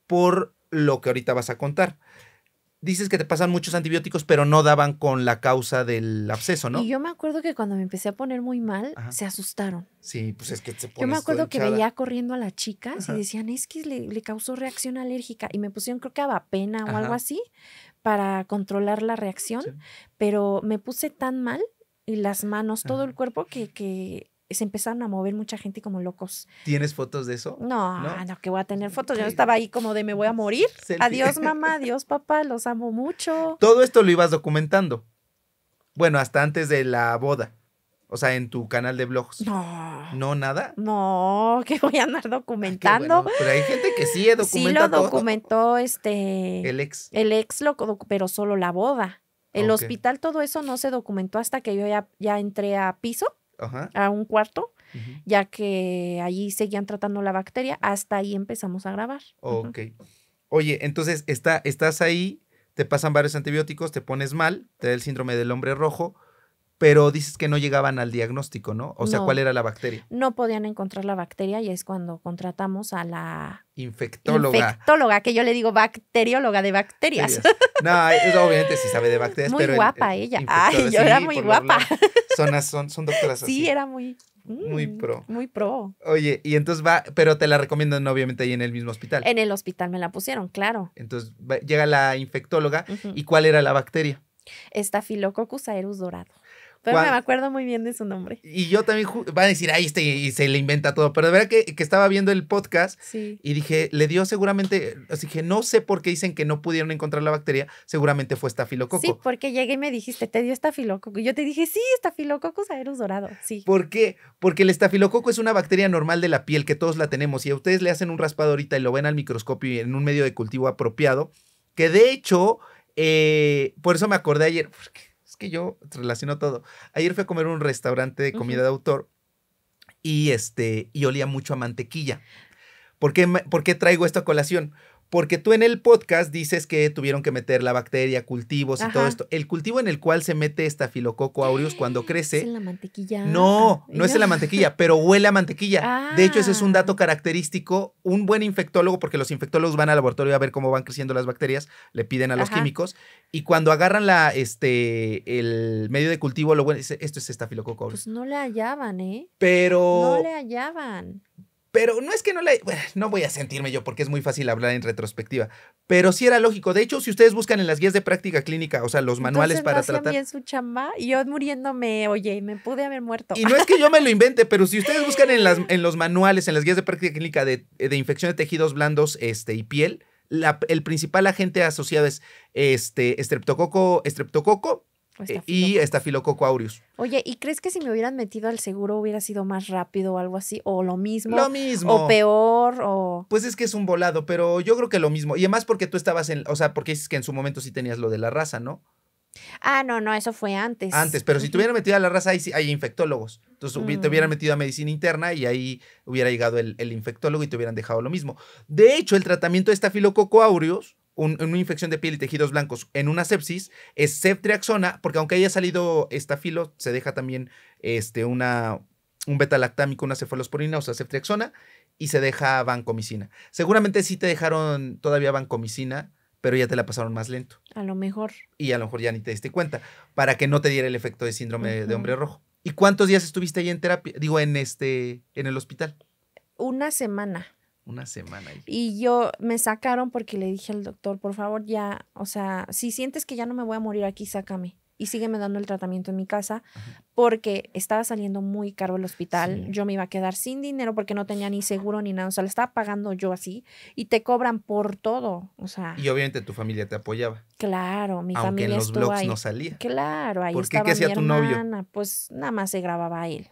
por lo que ahorita vas a contar dices que te pasan muchos antibióticos, pero no daban con la causa del absceso, ¿no? Y yo me acuerdo que cuando me empecé a poner muy mal, se asustaron. Sí, pues es que se Yo me acuerdo que veía corriendo a las chicas y decían, es que le, causó reacción alérgica. Y me pusieron, creo que abapena o algo así, para controlar la reacción. Pero me puse tan mal y las manos, todo el cuerpo, que, que se empezaron a mover mucha gente como locos. ¿Tienes fotos de eso? No, no, que voy a tener fotos. Yo estaba ahí como de me voy a morir. Adiós mamá, adiós papá, los amo mucho. Todo esto lo ibas documentando. Bueno, hasta antes de la boda. O sea, en tu canal de blogs. No. ¿No nada? No, que voy a andar ah, documentando. pero hay gente que sí documenta Sí lo documentó este... El ex. El ex, lo, pero solo la boda. El hospital, todo eso no se documentó hasta que yo ya, ya entré a piso a un cuarto, ya que allí seguían tratando la bacteria. Hasta ahí empezamos a grabar. Ok. Oye, entonces está, estás ahí, te pasan varios antibióticos, te pones mal, te da el síndrome del hombre rojo pero dices que no llegaban al diagnóstico, ¿no? O sea, ¿cuál era la bacteria? No podían encontrar la bacteria y es cuando contratamos a la infectóloga. Infectóloga, que yo le digo bacterióloga de bacterias. No, obviamente sí sabe de bacterias. Muy guapa ella. Ay, yo era muy guapa. Son, doctoras así. Sí, era muy, muy mm, pro. Muy pro. Oye, y entonces va, pero te la recomiendan obviamente ahí en el mismo hospital. En el hospital me la pusieron, claro. Entonces llega la infectóloga y ¿cuál era la bacteria? Estafilococcus aerus dorado. Pero me acuerdo muy bien de su nombre. Y yo también van a decir, ahí este, y se le inventa todo. Pero de verdad que, estaba viendo el podcast y dije, le dio seguramente, así que no sé por qué dicen que no pudieron encontrar la bacteria, seguramente fue estafilococo. Sí, porque llegué y me dijiste, te dio estafilococo. Y yo te dije, sí, estafilococos aerus dorado, sí. ¿Por qué? Porque el estafilococo es una bacteria normal de la piel que todos la tenemos. Y a ustedes le hacen un raspado ahorita y lo ven al microscopio y en un medio de cultivo apropiado, que de hecho, eh, por eso me acordé ayer, que yo relaciono todo. Ayer fui a comer un restaurante de comida de autor y, este, y olía mucho a mantequilla. ¿Por qué, ¿Por qué traigo esta colación? Porque tú en el podcast dices que tuvieron que meter la bacteria, cultivos y todo esto. El cultivo en el cual se mete estafilococo aureus cuando crece. Es en la mantequilla. No, no es en la mantequilla, pero huele a mantequilla. De hecho, ese es un dato ah. característico. Un buen infectólogo, porque los infectólogos van al laboratorio a ver cómo van creciendo las bacterias, le piden a los químicos. Y cuando agarran la, este, el medio de cultivo, lo bueno, esto es estafilococo aureus. Pues no le hallaban, ¿eh? Pero. No le hallaban. Pero no es que no la... no voy a sentirme yo porque es muy fácil hablar en retrospectiva. Pero sí era lógico. De hecho, si ustedes buscan en las guías de práctica clínica, o sea, los manuales para tratar... bien su chamba y yo muriéndome, oye, me pude haber muerto. Y no es que yo me lo invente, pero si ustedes buscan en, las, en los manuales, en las guías de práctica clínica de, infección de tejidos blandos este, y piel, la, el principal agente asociado es este, estreptococo, estreptococo, eh, y estafilococo aureus. Oye, ¿y crees que si me hubieran metido al seguro hubiera sido más rápido o algo así? ¿O lo mismo? Lo mismo. ¿O peor? O... Pues es que es un volado, pero yo creo que lo mismo. Y además porque tú estabas en, o sea, porque dices que en su momento sí tenías lo de la raza, ¿no? Ah, no, no, eso fue antes. Antes, pero si te hubieran metido a la raza, ahí hay infectólogos. Entonces te hubieran mm. metido a medicina interna y ahí hubiera llegado el, el, infectólogo y te hubieran dejado lo mismo. De hecho, el tratamiento de estafilococo aureus una infección de piel y tejidos blancos en una sepsis es ceftriaxona, porque aunque haya salido estafilo, se deja también este, una, un beta-lactámico, una cefalosporina, o sea, ceftriaxona, y se deja vancomicina. Seguramente sí te dejaron todavía vancomicina, pero ya te la pasaron más lento. A lo mejor. Y a lo mejor ya ni te diste cuenta, para que no te diera el efecto de síndrome de hombre rojo. ¿Y cuántos días estuviste ahí en terapia? Digo, en este, en el hospital. Una semana. Una semana. Y yo me sacaron porque le dije al doctor, por favor, ya, o sea, si sientes que ya no me voy a morir aquí, sácame. Y sígueme dando el tratamiento en mi casa porque estaba saliendo muy caro el hospital. Yo me iba a quedar sin dinero porque no tenía ni seguro ni nada. O sea, le estaba pagando yo así y te cobran por todo. O sea. Y obviamente tu familia te apoyaba. Claro, mi familia. Aunque en los blogs no salía. Claro, ahí estaba qué? ¿Qué hacía tu hermana? novio? Pues nada más se grababa él.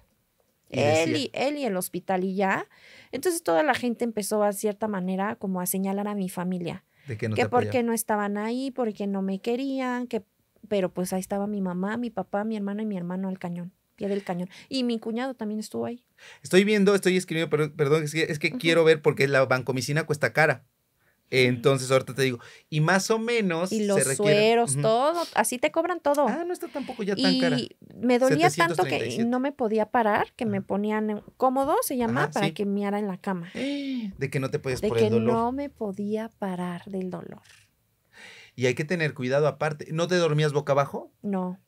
él, y, él y el hospital y ya. Entonces toda la gente empezó a cierta manera como a señalar a mi familia. que no que porque no estaban ahí, porque no me querían, que pero pues ahí estaba mi mamá, mi papá, mi hermana y mi hermano al cañón pie del cañón. Y mi cuñado también estuvo ahí. Estoy viendo, estoy escribiendo, perdón, es que, es que quiero ver porque la bancomicina cuesta cara. Entonces ahorita te digo, y más o menos. Y los se sueros, todo, así te cobran todo. Ah, no está tampoco ya tan cara. Y me dolía tanto que no me podía parar, que me ponían cómodo, se llama, para que me en la cama. De que no te podías de el dolor. De que no me podía parar del dolor. Y hay que tener cuidado aparte. ¿No te dormías boca abajo? No.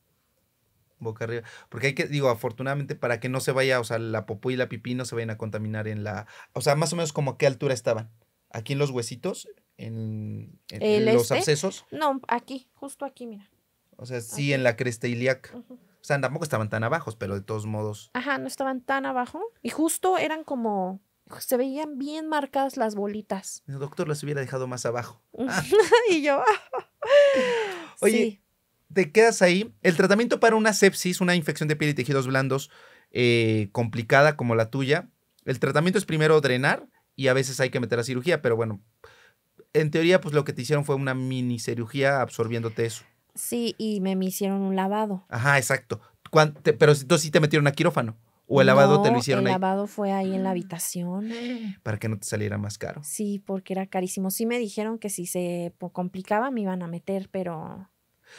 Boca arriba. Porque hay que, digo, afortunadamente para que no se vaya, o sea, la popó y la pipí no se vayan a contaminar en la. O sea, más o menos como qué altura estaban aquí en los huesitos, en, los este, abscesos. No, aquí, justo aquí, mira. O sea, sí, en la cresta ilíaca. O sea, tampoco estaban tan abajo, pero de todos modos. Ajá, no estaban tan abajo. Y justo eran como. Se veían bien marcadas las bolitas. El doctor las hubiera dejado más abajo. Ah. y yo. Oye, te quedas ahí. El tratamiento para una sepsis, una infección de piel y tejidos blandos eh, complicada como la tuya, el tratamiento es primero drenar y a veces hay que meter a cirugía, pero bueno, en teoría pues lo que te hicieron fue una mini cirugía absorbiéndote eso. Sí, y me, me hicieron un lavado. Ajá, exacto. pero entonces sí te metieron a quirófano. ¿O el lavado te lo hicieron ahí? El lavado fue ahí en la mm. habitación. Para que no te saliera más caro. Sí, porque era carísimo. Sí me dijeron que si se complicaba me iban a meter, pero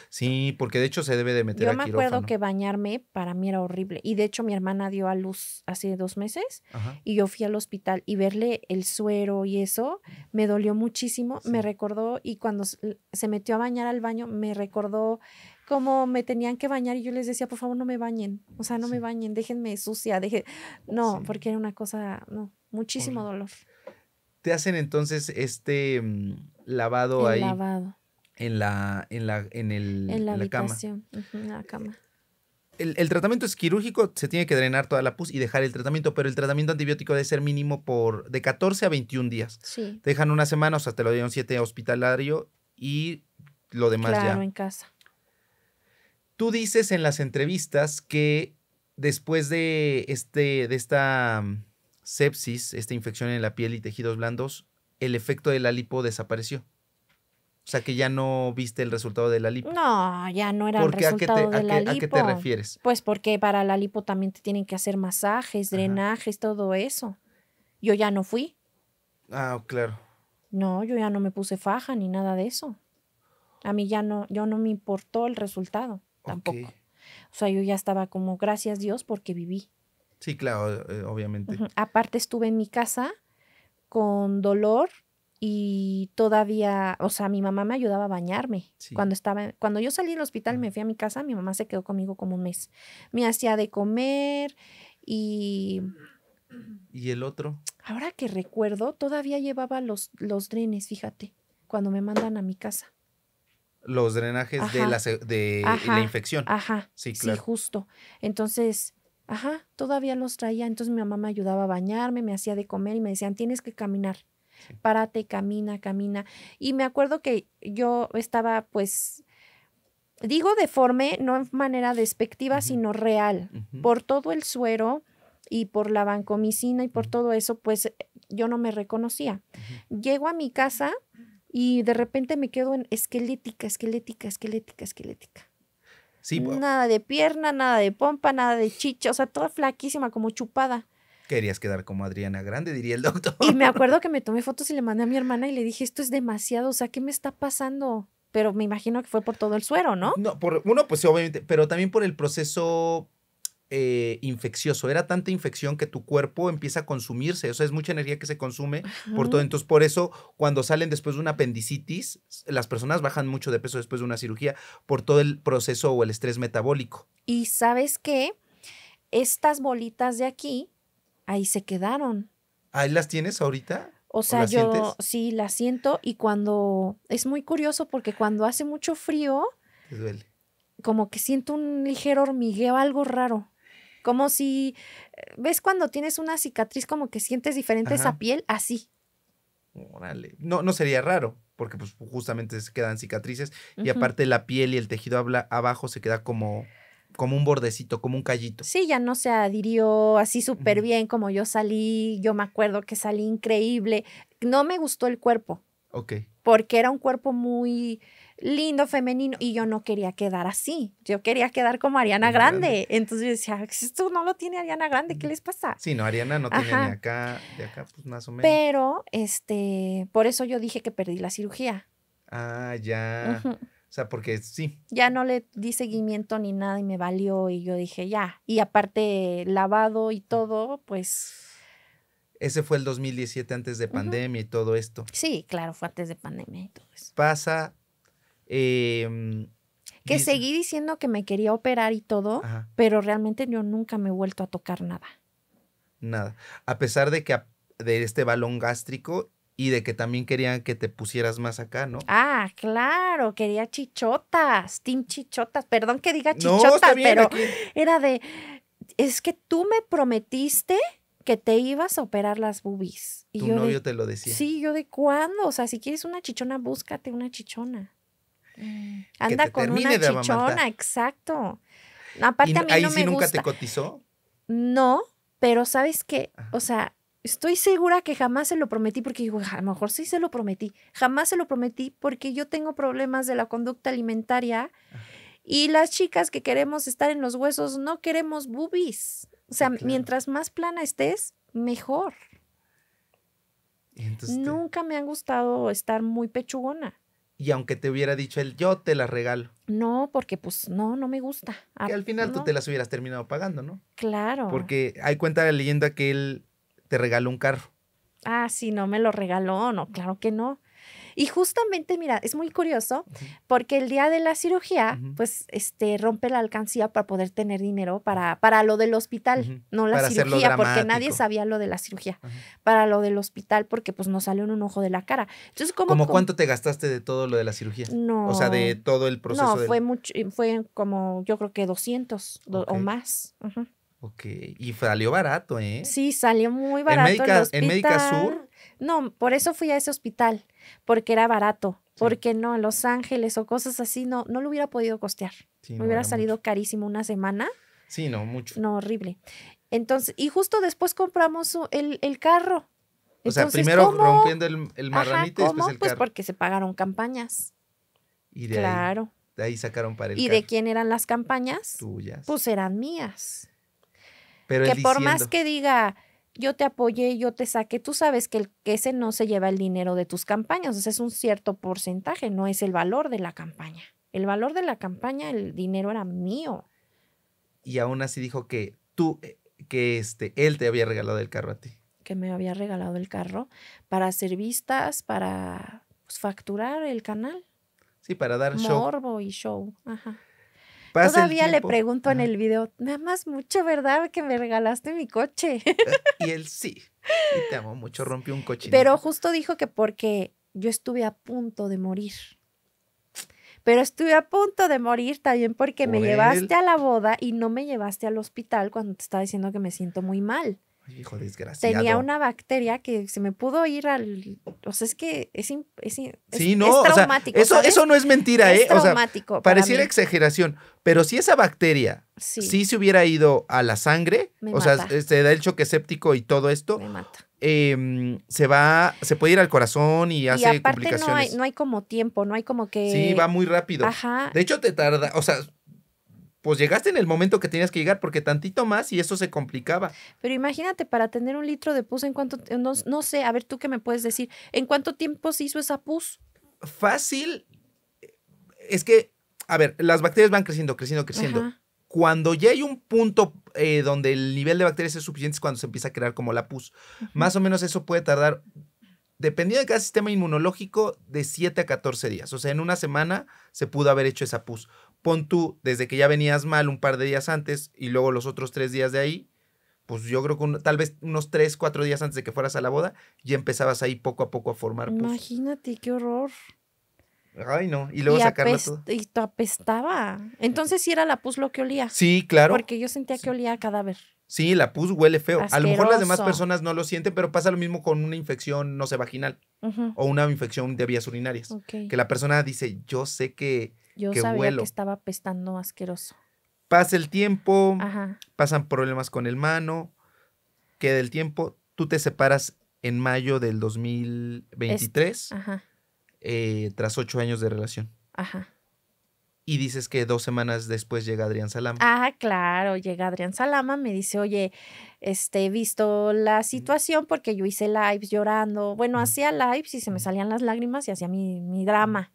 Sí, porque de hecho se debe de meter Yo me acuerdo que bañarme para mí era horrible. Y de hecho mi hermana dio a luz hace dos meses y yo fui al hospital y verle el suero y eso me dolió muchísimo. Me recordó y cuando se metió a bañar al baño me recordó cómo me tenían que bañar y yo les decía, por favor no me bañen. O sea, no me bañen, déjenme sucia. Deje... No, porque era una cosa, no, muchísimo dolor. Te hacen entonces este mm, lavado ahí. Lavado en la, en la, en el, la, cama. El, tratamiento es quirúrgico, se tiene que drenar toda la pus y dejar el tratamiento, pero el tratamiento antibiótico debe ser mínimo por de 14 a 21 días. Sí. Dejan una semana, o sea, te lo dieron 7 hospitalario y lo demás ya. en casa. Tú dices en las entrevistas que después de, este, de esta mm, sepsis, esta infección en la piel y tejidos blandos, el efecto de la lipo desapareció. O sea, que ya no viste el resultado de la lipo. No, ya no era el resultado de la lipo. ¿A qué te refieres? Pues porque para la lipo también te tienen que hacer masajes, drenajes, todo eso. Yo ya no fui. Ah, claro. No, yo ya no me puse faja ni nada de eso. A mí ya no, yo no me importó el resultado tampoco. O sea, yo ya estaba como, gracias Dios porque viví. Sí, claro, eh, obviamente. Aparte estuve en mi casa con dolor y todavía, o sea, mi mamá me ayudaba a bañarme. Cuando estaba cuando yo salí del hospital, me fui a mi casa, mi mamá se quedó conmigo como un mes. Me hacía de comer y ¿Y el otro? Ahora que recuerdo, todavía llevaba los los drenes, fíjate, cuando me mandan a mi casa. Los drenajes de la de la infección. Ajá. Sí, claro. Sí, justo. Entonces, ajá, todavía los traía, entonces mi mamá me ayudaba a bañarme, me hacía de comer y me decían, "Tienes que caminar." párate, camina, camina. Y me acuerdo que yo estaba pues digo deforme, no en manera despectiva, sino real. Por todo el suero y por la vancomicina y por todo eso, pues eh, yo no me reconocía. Llego a mi casa y de repente me quedo en esquelética, esquelética, esquelética, esquelética. nada de pierna, nada de pompa, nada de chicha, o sea, toda flaquísima, como chupada. Querías quedar como Adriana Grande, diría el doctor. Y me acuerdo que me tomé fotos y le mandé a mi hermana y le dije, esto es demasiado, o sea, ¿qué me está pasando? Pero me imagino que fue por todo el suero, ¿no? No, por uno, pues obviamente, pero también por el proceso eh, infeccioso. Era tanta infección que tu cuerpo empieza a consumirse. O sea, es mucha energía que se consume por todo. Entonces, por eso, cuando salen después de una apendicitis, las personas bajan mucho de peso después de una cirugía por todo el proceso o el estrés metabólico. Y sabes qué? Estas bolitas de aquí ahí se quedaron. ¿Ahí las tienes ahorita? O sea, yo sí las siento y cuando es muy curioso porque cuando hace mucho frío, Te duele. Como que siento un ligero hormigueo, algo raro. Como si, ¿ves cuando tienes una cicatriz como que sientes diferente esa piel? Así. No, no sería raro, porque pues justamente se quedan cicatrices y aparte la piel y el tejido abajo se queda como como un bordecito, como un callito. Sí, ya no se adhirió así súper bien como yo salí, yo me acuerdo que salí increíble. No me gustó el cuerpo. Ok. Porque era un cuerpo muy lindo, femenino, y yo no quería quedar así. Yo quería quedar como Ariana Grande. Entonces yo decía, esto no lo tiene Ariana Grande, ¿qué les pasa? Sí, no, Ariana no tiene ni acá, de acá, pues más o menos. Pero, este, por eso yo dije que perdí la cirugía. Ah, ya. O sea, porque sí. Ya no le di seguimiento ni nada y me valió y yo dije, ya. Y aparte, lavado y todo, pues... Ese fue el 2017 antes de pandemia y todo esto. Sí, claro, fue antes de pandemia y todo eso. Pasa... Em, que seguí diciendo que me quería operar y todo, pero realmente yo nunca me he vuelto a tocar nada. Nada. A pesar de que de este balón gástrico y de que también querían que te pusieras más acá, ¿no? Ah, claro, quería chichotas, team chichotas, perdón que diga chichotas, pero era de, es que tú me prometiste que te ibas a operar las boobies. Y tu novio te lo decía. Sí, yo de cuándo, o sea, si quieres una chichona, búscate una chichona. Mm. anda con una chichona, exacto. Aparte a mí no nunca te cotizó? No, pero sabes qué? o sea, Estoy segura que jamás se lo prometí porque a lo mejor sí se lo prometí. Jamás se lo prometí porque yo tengo problemas de la conducta alimentaria y las chicas que queremos estar en los huesos no queremos boobies. O sea, mientras más plana estés, mejor. Nunca me han gustado estar muy pechugona. Y aunque te hubiera dicho él, yo te la regalo. No, porque pues no, no me gusta. Que al final tú te las hubieras terminado pagando, ¿no? Claro. Porque hay cuenta de la leyenda que él te regaló un carro. Ah, sí, no me lo regaló, no, claro que no. Y justamente, mira, es muy curioso porque el día de la cirugía, pues, este, rompe la alcancía para poder tener dinero para, para lo del hospital, no la cirugía, porque nadie sabía lo de la cirugía, para lo del hospital, porque pues nos salió en un ojo de la cara. Entonces, ¿cómo, ¿Cómo, cuánto te gastaste de todo lo de la cirugía? No. O sea, de todo el proceso. No, fue mucho, fue como, yo creo que 200 o más. Ok, y salió barato, ¿eh? Sí, salió muy barato. ¿En Médica, Sur? No, por eso fui a ese hospital, porque era barato. Porque no, Los Ángeles o cosas así, no, no lo hubiera podido costear. no hubiera salido carísimo una semana. Sí, no, mucho. No, horrible. Entonces, y justo después compramos el, carro. O sea, primero rompiendo el, el marranito y después el Pues porque se pagaron campañas. Y de claro. Ahí, de ahí sacaron para el ¿Y de quién eran las campañas? Tuyas. Pues eran mías que por más que diga, yo te apoyé, yo te saqué, tú sabes que, el, que ese no se lleva el dinero de tus campañas, o sea, es un cierto porcentaje, no es el valor de la campaña. El valor de la campaña, el dinero era mío. Y aún así dijo que tú, eh, que este, él te había regalado el carro a ti. Que me había regalado el carro para hacer vistas, para pues, facturar el canal. Sí, para dar show. Morbo y show. Ajá. Todavía le pregunto en el video, nada más mucho, ¿verdad? Que me regalaste mi coche. y él sí, y te amo mucho, rompió un coche. Pero justo dijo que porque yo estuve a punto de morir. Pero estuve a punto de morir también porque me llevaste a la boda y no me llevaste al hospital cuando te estaba diciendo que me siento muy mal. Hijo desgraciado. Tenía una bacteria que se me pudo ir al. O sea, es que es. sí, no, traumático, eso, no es mentira, ¿eh? Traumático o sea, pareciera exageración, pero si esa bacteria sí, sí se hubiera ido a la sangre, me o sea, se da el choque séptico y todo esto. Me mata. Em, se va, se puede ir al corazón y hace y aparte complicaciones. No hay, no hay como tiempo, no hay como que. Sí, va muy rápido. Ajá. De hecho, te tarda, o sea, pues llegaste en el momento que tenías que llegar, porque tantito más y eso se complicaba. Pero imagínate, para tener un litro de pus, ¿en cuánto? No, sé, a ver, tú qué me puedes decir, ¿en cuánto tiempo se hizo esa pus? Fácil. Eh, es que, a ver, las bacterias van creciendo, creciendo, creciendo. Cuando ya hay un punto eh, donde el nivel de bacterias es suficiente, es cuando se empieza a crear como la pus. Más o menos eso puede tardar dependiendo de cada sistema inmunológico, de 7 a 14 días. O sea, en una semana se pudo haber hecho esa pus pon tú desde que ya venías mal un par de días antes y luego los otros tres días de ahí, pues yo creo que tal vez unos tres, cuatro días antes de que fueras a la boda, ya empezabas ahí poco a poco a formar. Pues. Imagínate, qué horror. Ay, no. Y luego y Y apestaba. Entonces sí era la pus lo que olía. Sí, claro. Porque yo sentía que olía a cadáver. Sí, la pus huele feo. A lo mejor las demás personas no lo sienten, pero pasa lo mismo con una infección, no sé, vaginal. O una infección de vías urinarias. Que la persona dice, yo sé que yo sabía que estaba pestando asqueroso. Pasa el tiempo, pasan problemas con el mano, queda el tiempo, tú te separas en mayo del 2023, eh, tras ocho años de relación. Ajá. Y dices que dos semanas después llega Adrián Salama. Ajá, ah, claro, llega Adrián Salama, me dice, oye, este, he visto la situación porque yo hice lives llorando. Bueno, hacía lives y se me salían las lágrimas y hacía mi, mi drama.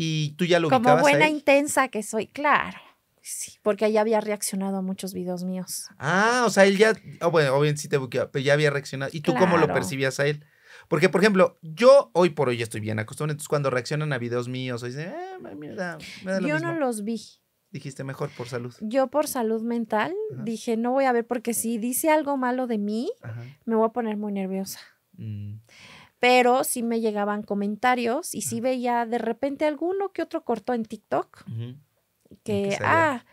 Y tú ya lo Como buena intensa que soy, claro. Sí, porque ahí había reaccionado a muchos videos míos. Ah, o sea, él ya, oh, bueno, obviamente sí te pero ya había reaccionado. ¿Y tú cómo lo percibías a él? Porque, por ejemplo, yo hoy por hoy estoy bien acostumbrado, entonces cuando reaccionan a videos míos, dicen, eh, me Yo no los vi. Dijiste mejor por salud. Yo por salud mental dije, no voy a ver, porque si dice algo malo de mí, me voy a poner muy nerviosa. Mm pero sí me llegaban comentarios y sí veía de repente alguno que otro cortó en TikTok que, ah,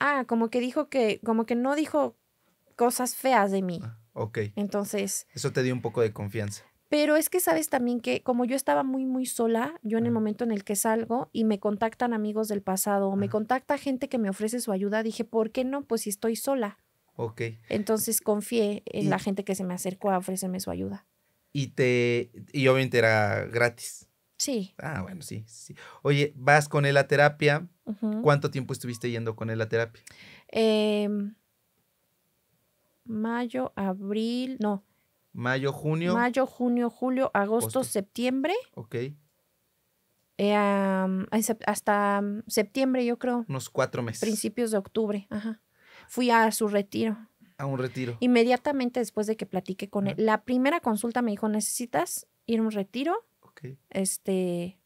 ah, como que dijo que, como que no dijo cosas feas de mí. Ah, ok. Entonces. Eso te dio un poco de confianza. Pero es que sabes también que como yo estaba muy, muy sola, yo en el momento en el que salgo y me contactan amigos del pasado o me contacta gente que me ofrece su ayuda, dije, ¿por qué no? Pues si estoy sola. Ok. Entonces confié en la gente que se me acercó a ofrecerme su ayuda y te y obviamente era gratis. Sí. Ah, bueno, sí, sí. Oye, vas con él a terapia. ¿Cuánto tiempo estuviste yendo con él a terapia? Em, mayo, abril, no. Mayo, junio. Mayo, junio, julio, agosto, septiembre. Ok. Em, hasta mm, septiembre, yo creo. Unos cuatro meses. Principios de octubre, ajá. Fui a su retiro. A un retiro. Inmediatamente después de que platiqué con él. La primera consulta me dijo, necesitas ir a un retiro. Ok. Este...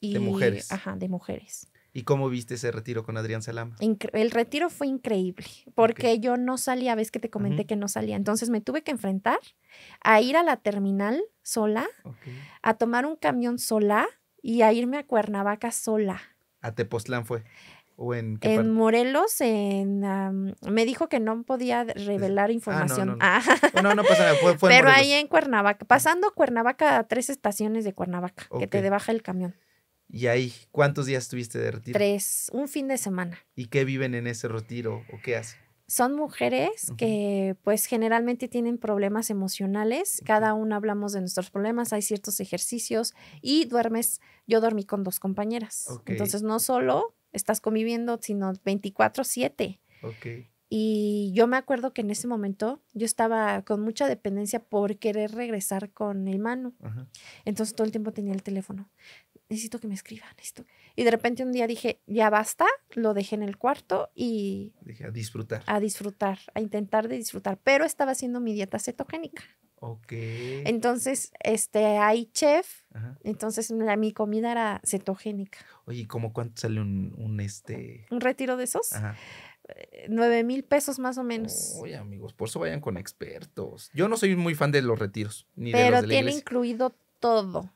Y, de mujeres. Ajá, de mujeres. ¿Y cómo viste ese retiro con Adrián Salama? el retiro fue increíble, porque yo no salía, ves que te comenté que no salía. Entonces me tuve que enfrentar a ir a la terminal sola, a tomar un camión sola y a irme a Cuernavaca sola. ¿A Tepoztlán fue? en En Morelos, en, me dijo que no podía revelar información. Ah, no, ah. no, no. pasa nada. Pero ahí en Cuernavaca, pasando Cuernavaca a tres estaciones de Cuernavaca, que te debaja el camión. ¿Y ahí cuántos días tuviste de retiro? Tres, un fin de semana. ¿Y qué viven en ese retiro o qué hacen? son mujeres que pues generalmente tienen problemas emocionales, cada una hablamos de nuestros problemas, hay ciertos ejercicios y duermes, yo dormí con dos compañeras, entonces no solo estás conviviendo, sino 24/7. Y yo me acuerdo que en ese momento yo estaba con mucha dependencia por querer regresar con el mano. Entonces todo el tiempo tenía el teléfono. Necesito que me escriban, esto, Y de repente un día dije, ya basta, lo dejé en el cuarto y... a disfrutar. A disfrutar, a intentar de disfrutar. Pero estaba haciendo mi dieta cetogénica. Ok. Entonces, este, hay chef, entonces mi comida era cetogénica. Oye, ¿cómo cuánto sale un, este? Un retiro de esos. Ajá. Eh, mil pesos más o menos. Oye, amigos, por eso vayan con expertos. Yo no soy muy fan de los retiros. Pero tiene incluido todo.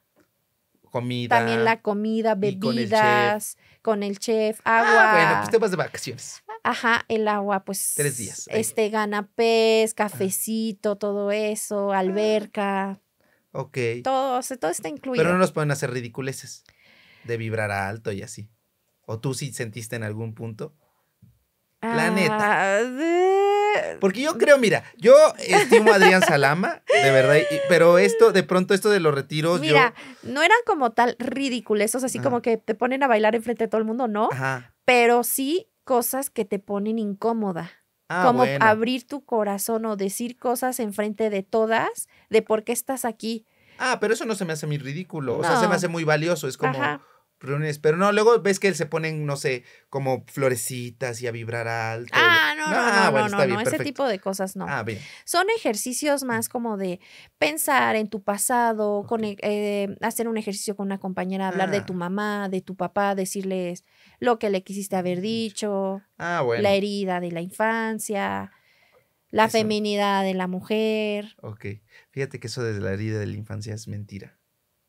Comida. También la comida, bebidas, con el chef, ah, agua. Ah, bueno, pues te vas de vacaciones. Ajá, el agua, pues. Tres días. Este, gana cafecito, todo eso, ah. alberca. Ok. Todo, o sea, todo está incluido. Pero no nos pueden hacer ridiculeces de vibrar alto y así. ¿O tú sí sentiste en algún punto? planeta ah, Porque yo creo, mira, yo estimo a Adrián Salama, de verdad, pero esto, de pronto, esto de los retiros. Mira, no eran como tal ridiculesos, así como que te ponen a bailar enfrente de todo el mundo, no. Ajá. Pero sí cosas que te ponen incómoda. Ah, como abrir tu corazón o decir cosas enfrente de todas de por qué estás aquí. Ah, pero eso no se me hace muy ridículo. O sea, se me hace muy valioso. Es como, pero no, luego ves que se ponen, no sé, como florecitas y a vibrar alto. Ah, no, no, ah, no, no, ese tipo de cosas no. Ah, Son ejercicios más como de pensar en tu pasado, e, eh, hacer un ejercicio con una compañera, hablar de ah. tu mamá, de tu papá, decirles lo que le quisiste haber dicho, ah, bueno. la herida de la infancia. La feminidad de la mujer. Ok. Fíjate que eso de la herida de la infancia es mentira.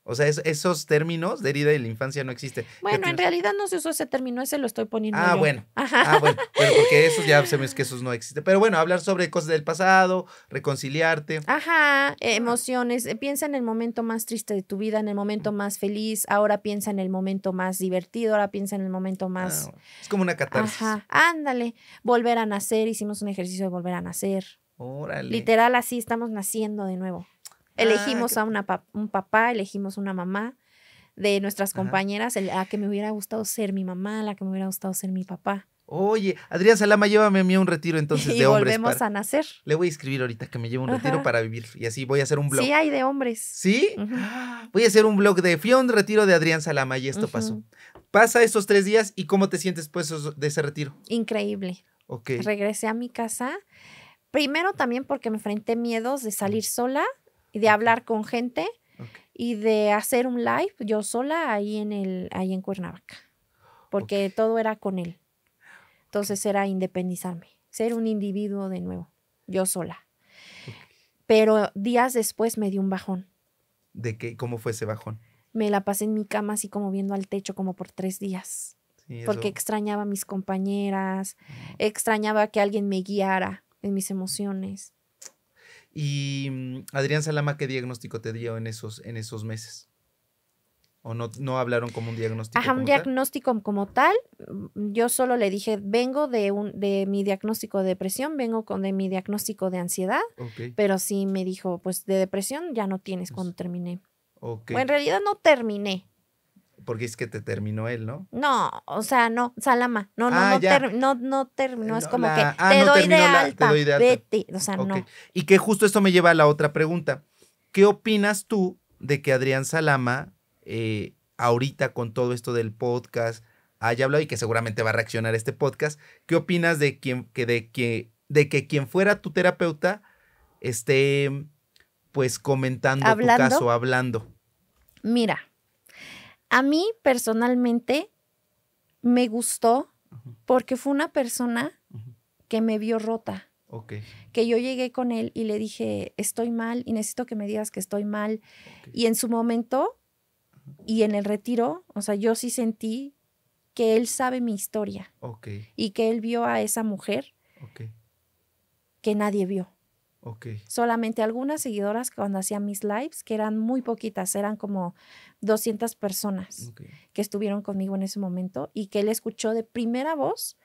O sea, esos términos de herida de la infancia no existen. Bueno, en realidad no se usó ese término, ese lo estoy poniendo. Ah, bueno. Ajá. Ah, bueno. Pero porque esos ya se me es que esos no existen. Pero bueno, hablar sobre cosas del pasado, reconciliarte. Ajá, emociones. Eh, piensa en el momento más triste de tu vida, en el momento más feliz. Ahora piensa en el momento más divertido, ahora piensa en el momento más. Ah, es como una catarsis. Ajá. Ándale. Volver a nacer. Hicimos un ejercicio de volver a nacer. Órale. Literal, así estamos naciendo de nuevo. Ah, elegimos a una un papá, elegimos una mamá de nuestras compañeras, la a ah, que me hubiera gustado ser mi mamá, la que me hubiera gustado ser mi papá. Oye, Adrián Salama, llévame a mí a un retiro entonces de hombres. Y volvemos a nacer. Le voy a escribir ahorita que me lleve un retiro para vivir y así voy a hacer un blog. Sí, hay de hombres. ¿Sí? Voy a hacer un blog de fui retiro de Adrián Salama y esto pasó. Pasa estos tres días y ¿cómo te sientes después de ese retiro? Increíble. Ok. Regresé a mi casa. Primero también porque me enfrenté miedos de salir sola de hablar con gente y de hacer un live yo sola ahí en, el, ahí en Cuernavaca, porque todo era con él. Entonces era independizarme, ser un individuo de nuevo, yo sola. Pero días después me dio un bajón. ¿De qué? ¿Cómo fue ese bajón? Me la pasé en mi cama así como viendo al techo como por tres días. porque extrañaba a mis compañeras, mm. extrañaba que alguien me guiara en mis emociones. Y mm, Adrián Salama, ¿qué diagnóstico te dio en esos, en esos meses? ¿O no, hablaron como un diagnóstico? Ajá, un diagnóstico como tal. Mm, yo solo le dije, vengo de, un, de mi diagnóstico de depresión, vengo con de mi diagnóstico de ansiedad, pero sí me dijo, pues de depresión ya no tienes cuando pues, terminé. O en realidad no terminé, porque es que te terminó él, ¿no? No, o sea, no, Salama. No, no, ah, no, no, no, terminó. es como que te, doy de alta, te, doy de O sea, no. Y que justo esto me lleva a la otra pregunta. ¿Qué opinas tú de que Adrián Salama, eh, ahorita con todo esto del podcast, haya hablado y que seguramente va a reaccionar este podcast? ¿Qué opinas de quien, que, de que, de que quien fuera tu terapeuta esté pues comentando tu caso, hablando? Mira a mí personalmente me gustó porque fue una persona que me vio rota. Que yo llegué con él y le dije, estoy mal y necesito que me digas que estoy mal. Y en su momento y en el retiro, o sea, yo sí sentí que él sabe mi historia. Y que él vio a esa mujer que nadie vio. Solamente algunas seguidoras cuando hacía mis lives, que eran muy poquitas, eran como 200 personas que estuvieron conmigo en ese momento y que él escuchó de primera voz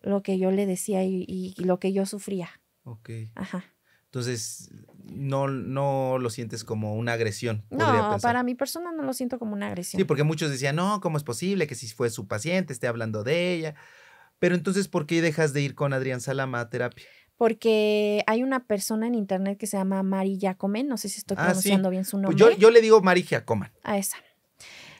lo que yo le decía y, lo que yo sufría. Ok. Ajá. Entonces, no, no lo sientes como una agresión. No, para mi persona no lo siento como una agresión. Sí, porque muchos decían, no, ¿cómo es posible que si fue su paciente esté hablando de ella? Pero entonces, ¿por qué dejas de ir con Adrián Salama a terapia? porque hay una persona en internet que se llama Mari Jacomen, no sé si estoy ah, pronunciando bien su pues nombre. yo, le digo Mari Giacoman. A ah, esa.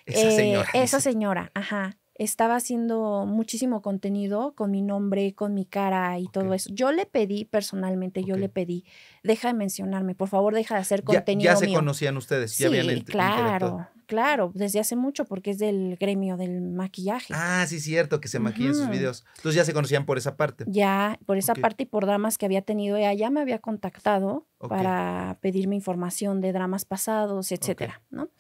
Esa eh, señora. Esa señora, ajá. Estaba haciendo muchísimo contenido con mi nombre, con mi cara y todo eso. Yo le pedí personalmente, yo le pedí, deja de mencionarme, por favor, deja de hacer contenido. Ya, ya se conocían ustedes, ya sí, habían Claro, Claro, desde hace mucho porque es del gremio del maquillaje. Ah, sí, cierto, que se maquilla en sus videos. Entonces ya se conocían por esa parte. Ya, por esa parte y por dramas que había tenido ella, ya me había contactado para pedirme información de dramas pasados, etcétera, ¿no?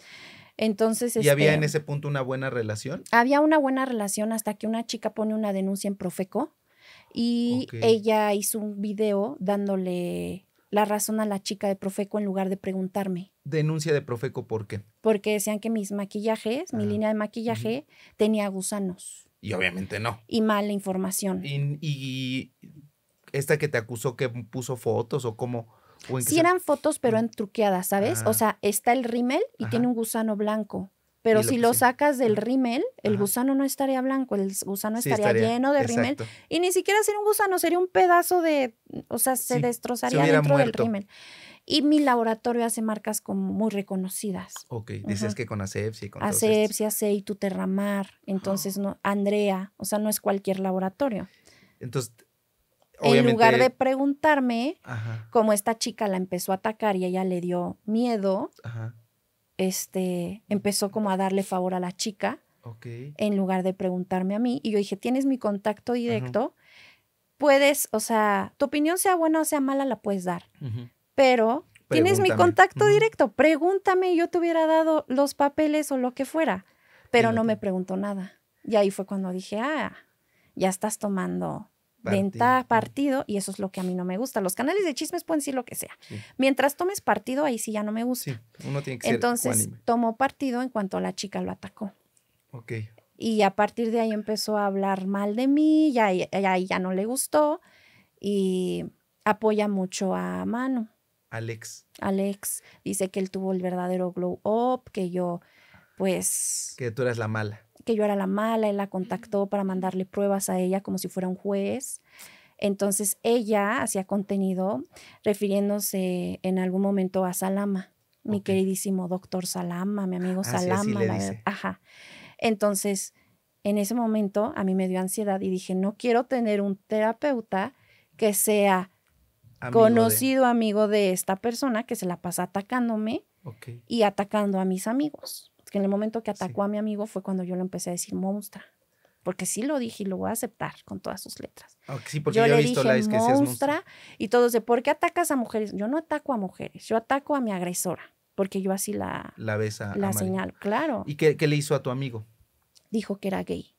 Entonces, ¿Y había en este ese punto una buena relación? Había una buena relación hasta que una chica pone una denuncia en Profeco y ella hizo un video dándole la razón a la chica de Profeco en lugar de preguntarme. Denuncia de Profeco, ¿por qué? Porque decían que mis maquillajes, mi línea de maquillaje, tenía gusanos. Y obviamente no. Y mala información. Y, esta que te acusó que puso fotos o cómo... O sí eran fotos, pero en truqueadas, ¿sabes? O sea, está el rímel y tiene un gusano blanco. Pero si lo, sacas del rímel, el gusano no estaría blanco, el gusano estaría, lleno de rímel. Y ni siquiera sería un gusano, sería un pedazo de, o sea, se destrozaría dentro del rímel. Y mi laboratorio hace marcas como muy reconocidas. Ok, dices que con Asepsia y con Asepsia, Acei, Tuterramar, ah. entonces no, Andrea, o sea, no es cualquier laboratorio. Entonces, en lugar de preguntarme cómo esta chica la empezó a atacar y ella le dio miedo, ajá este, empezó como a darle favor a la chica en lugar de preguntarme a mí. Y yo dije, tienes mi contacto directo, puedes, o sea, tu opinión sea buena o sea mala, la puedes dar, pero tienes mi contacto directo, pregúntame, yo te hubiera dado los papeles o lo que fuera, pero no me preguntó nada. Y ahí fue cuando dije, ah, ya estás tomando venta partido y eso es lo que a mí no me gusta. Los canales de chismes pueden decir lo que sea. Mientras tomes partido, ahí sí ya no me gusta. Sí, uno tiene que Entonces tomó partido en cuanto la chica lo atacó. Ok. Y a partir de ahí empezó a hablar mal de mí, ya, ya, ya no le gustó y apoya mucho a Manu. Alex. Alex dice que él tuvo el verdadero glow up, que yo pues... Que tú eras la mala que yo era la mala, él la contactó para mandarle pruebas a ella como si fuera un juez. Entonces ella hacía contenido refiriéndose en algún momento a Salama, mi queridísimo doctor Salama, mi amigo ah, Salama. Entonces, en ese momento a mí me dio ansiedad y dije, no quiero tener un terapeuta que sea conocido amigo de esta persona que se la pasa atacándome y atacando a mis amigos que en el momento que atacó a mi amigo fue cuando yo le empecé a decir monstruo Porque sí lo dije y lo voy a aceptar con todas sus letras. Ah, sí, porque yo, le he visto dije lives y todo de ¿por qué atacas a mujeres? Yo no ataco a mujeres, yo ataco a mi agresora, porque yo así la, la, besa la señal claro. ¿Y qué, qué le hizo a tu amigo? Dijo que era gay.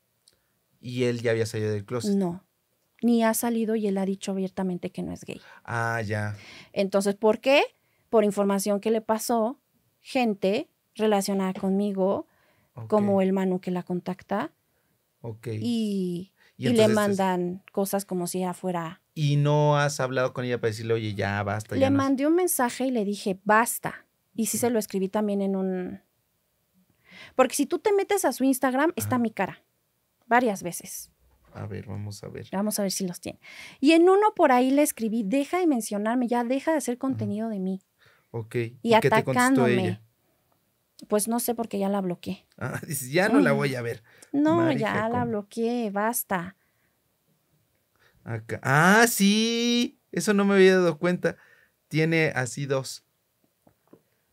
¿Y él ya había salido del closet? No, ni ha salido y él ha dicho abiertamente que no es gay. Ah, ya. Entonces, ¿por qué? Por información que le pasó gente relacionada conmigo, como el Manu que la contacta. ok Y, le mandan cosas como si ella fuera. Y no has hablado con ella para decirle, oye, ya basta. Le mandé un mensaje y le dije, basta. Y sí se lo escribí también en un. Porque si tú te metes a su Instagram, está mi cara. Varias veces. A ver, vamos a ver. Vamos a ver si los tiene. Y en uno por ahí le escribí, deja de mencionarme, ya deja de hacer contenido de mí. Ok. Y, atacándome. Pues no sé porque ya la bloqueé. Ah, ya no la mm. voy a ver. No, ya la bloqueé, basta. Ah, sí. Eso no me había dado cuenta. Tiene así dos.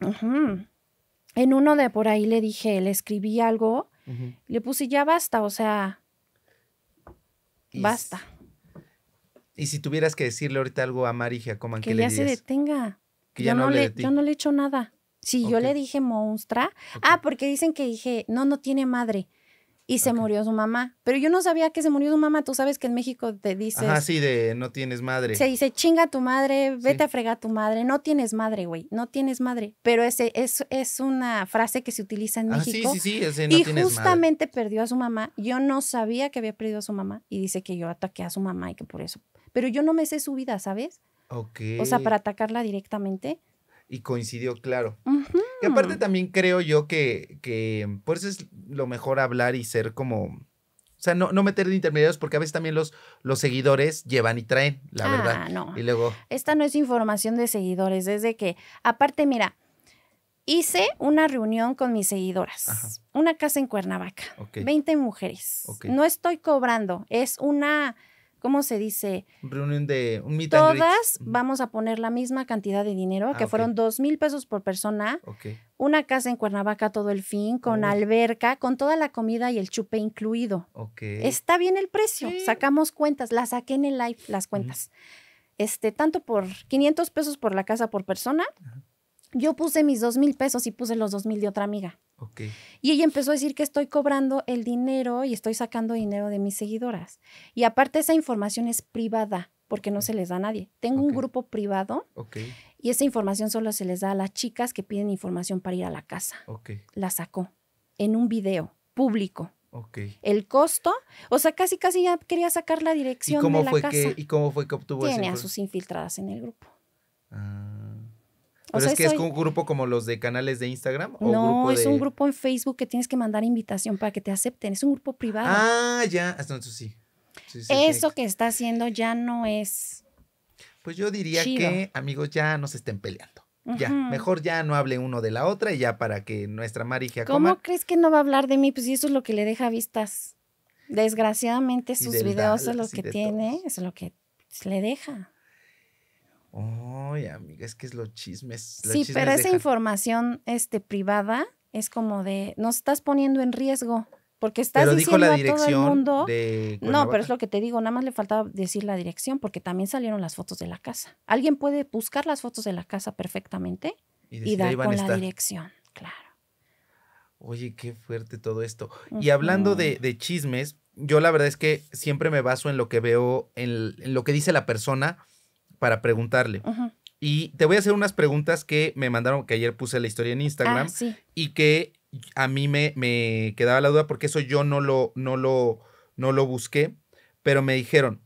En uno de por ahí le dije, le escribí algo, le puse ya basta, o sea, basta. Y si tuvieras que decirle ahorita algo a Marija. ¿cómo? que le ya se detenga. Que yo ya no, le, yo no le hecho nada. Sí, yo le dije monstrua. Ah, porque dicen que dije, no, no tiene madre. Y se murió su mamá. Pero yo no sabía que se murió su mamá. Tú sabes que en México te dices. Ah, sí, de no tienes madre. Se dice chinga tu madre, vete a fregar a tu madre. No tienes madre, güey. No tienes madre. Pero ese es, es una frase que se utiliza en ah, México. Sí, sí, sí. y justamente perdió a su mamá. Yo no sabía que había perdido a su mamá. Y dice que yo ataqué a su mamá y que por eso. Pero yo no me sé su vida, ¿sabes? Ok. O sea, para atacarla directamente y coincidió claro. Y aparte también creo yo que, que por eso es lo mejor hablar y ser como... O sea, no, no meter intermediarios porque a veces también los, los seguidores llevan y traen, la ah, verdad. No. Y luego. Esta no es información de seguidores, es de que, aparte, mira, hice una reunión con mis seguidoras, una casa en Cuernavaca, 20 mujeres. No estoy cobrando, es una ¿cómo se dice? Reunión de un Todas vamos a poner la misma cantidad de dinero, ah, que fueron dos mil pesos por persona. Ok. Una casa en Cuernavaca todo el fin, con alberca, con toda la comida y el chupe incluido. Ok. Está bien el precio. Sacamos cuentas, las saqué en el live, las cuentas. Este, tanto por 500 pesos por la casa por persona yo puse mis dos mil pesos y puse los dos mil de otra amiga. Okay. Y ella empezó a decir que estoy cobrando el dinero y estoy sacando dinero de mis seguidoras. Y aparte esa información es privada porque no se les da a nadie. Tengo un grupo privado okay. y esa información solo se les da a las chicas que piden información para ir a la casa. La sacó en un video público. Okay. El costo, o sea, casi casi ya quería sacar la dirección de la fue casa. Que, ¿Y cómo fue que obtuvo Tiene a sus infiltradas en el grupo. Ah. Pero es que es un grupo como los de canales de Instagram. ¿o no, es un grupo en Facebook que tienes que mandar invitación para que te acepten. Es un grupo privado. Ah, ya. Ah, sí. Eso que... está haciendo ya no es. Pues yo diría que, amigos, ya no se estén peleando. Ya, mejor ya no hable uno de la otra y ya para que nuestra Mari ¿Cómo crees que no va a hablar de mí? Pues eso es lo que le deja vistas. Desgraciadamente sus videos son es lo que tiene, es lo que le deja. Ay, amiga, es que es los chismes. sí, pero esa información este, privada es como de, nos estás poniendo en riesgo. Porque estás diciendo todo el mundo. no, pero es lo que te digo, nada más le faltaba decir la dirección, porque también salieron las fotos de la casa. Alguien puede buscar las fotos de la casa perfectamente y, dar con la dirección, claro. Oye, qué fuerte todo esto. Y hablando de, chismes, yo la verdad es que siempre me baso en lo que veo, en lo que dice la persona para preguntarle. Y te voy a hacer unas preguntas que me mandaron, que ayer puse la historia en Instagram ah, y que a mí me, me, quedaba la duda porque eso yo no lo, no lo, no lo busqué, pero me dijeron,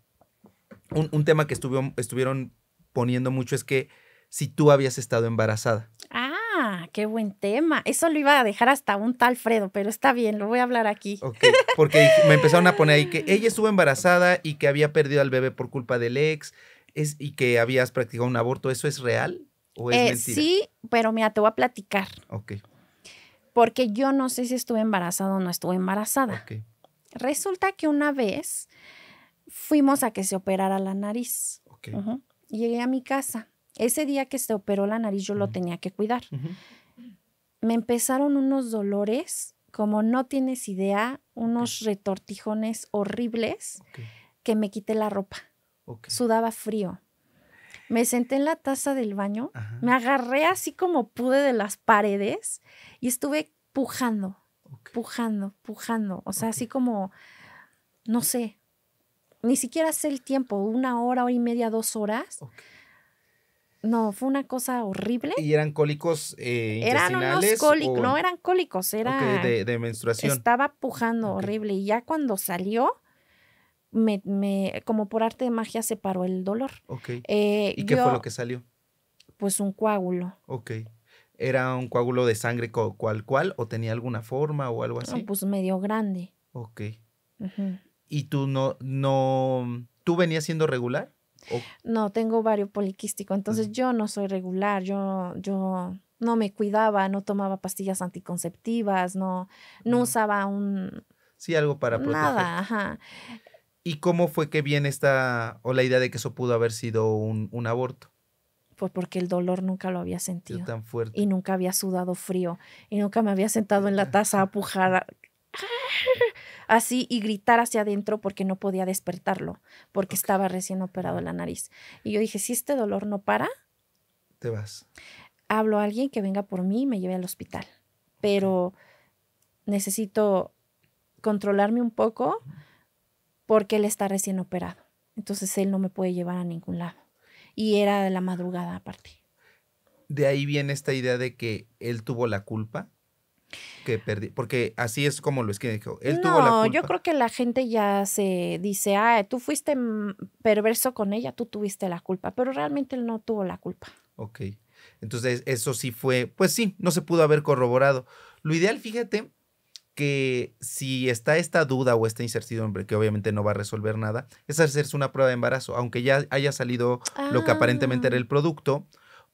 un, tema que estuvieron poniendo mucho es que si tú habías estado embarazada. Ah, qué buen tema. Eso lo iba a dejar hasta un tal Fredo, pero está bien, lo voy a hablar aquí. Ok, porque me empezaron a poner ahí que ella estuvo embarazada y que había perdido al bebé por culpa del ex es, y que habías practicado un aborto, ¿eso es real o es eh, mentira? Sí, pero mira, te voy a platicar. Ok. Porque yo no sé si estuve embarazada o no estuve embarazada. Ok. Resulta que una vez fuimos a que se operara la nariz. Ok. Llegué a mi casa. Ese día que se operó la nariz yo lo tenía que cuidar. Me empezaron unos dolores, como no tienes idea, unos retortijones horribles que me quité la ropa. Sudaba frío. Me senté en la taza del baño, me agarré así como pude de las paredes y estuve pujando, pujando, pujando. O sea, así como, no sé, ni siquiera sé el tiempo, una hora, hora y media, dos horas. No, fue una cosa horrible. ¿Y eran cólicos eh, Eran unos cólicos, no eran cólicos, era... de, menstruación. Estaba pujando horrible y ya cuando salió, me, me, como por arte de magia, se paró el dolor. Eh, ¿Y qué fue lo que salió? Pues un coágulo. Ok. ¿Era un coágulo de sangre cual cual o tenía alguna forma o algo así? pues medio grande. Ok. ¿Y tú no, no, tú venías siendo regular? No, tengo vario poliquístico, entonces yo no soy regular, yo, yo no me cuidaba, no tomaba pastillas anticonceptivas, no, no usaba un... Sí, algo para proteger. Nada, ajá. ¿Y cómo fue que viene esta, o la idea de que eso pudo haber sido un, aborto? Pues porque el dolor nunca lo había sentido. tan fuerte. Y nunca había sudado frío. Y nunca me había sentado en la taza a pujar así y gritar hacia adentro porque no podía despertarlo, porque estaba recién operado la nariz. Y yo dije, si este dolor no para, te vas. Hablo a alguien que venga por mí y me lleve al hospital, pero necesito controlarme un poco porque él está recién operado. Entonces él no me puede llevar a ningún lado. Y era de la madrugada aparte. De ahí viene esta idea de que él tuvo la culpa. Que perdí, porque así es como lo dijo. Él no, tuvo yo creo que la gente ya se dice, ah, tú fuiste perverso con ella, tú tuviste la culpa, pero realmente él no tuvo la culpa. Ok, entonces eso sí fue, pues sí, no se pudo haber corroborado. Lo ideal, fíjate, si está esta duda o esta incertidumbre, que obviamente no va a resolver nada, es hacerse una prueba de embarazo, aunque ya haya salido lo que aparentemente era ah. el producto,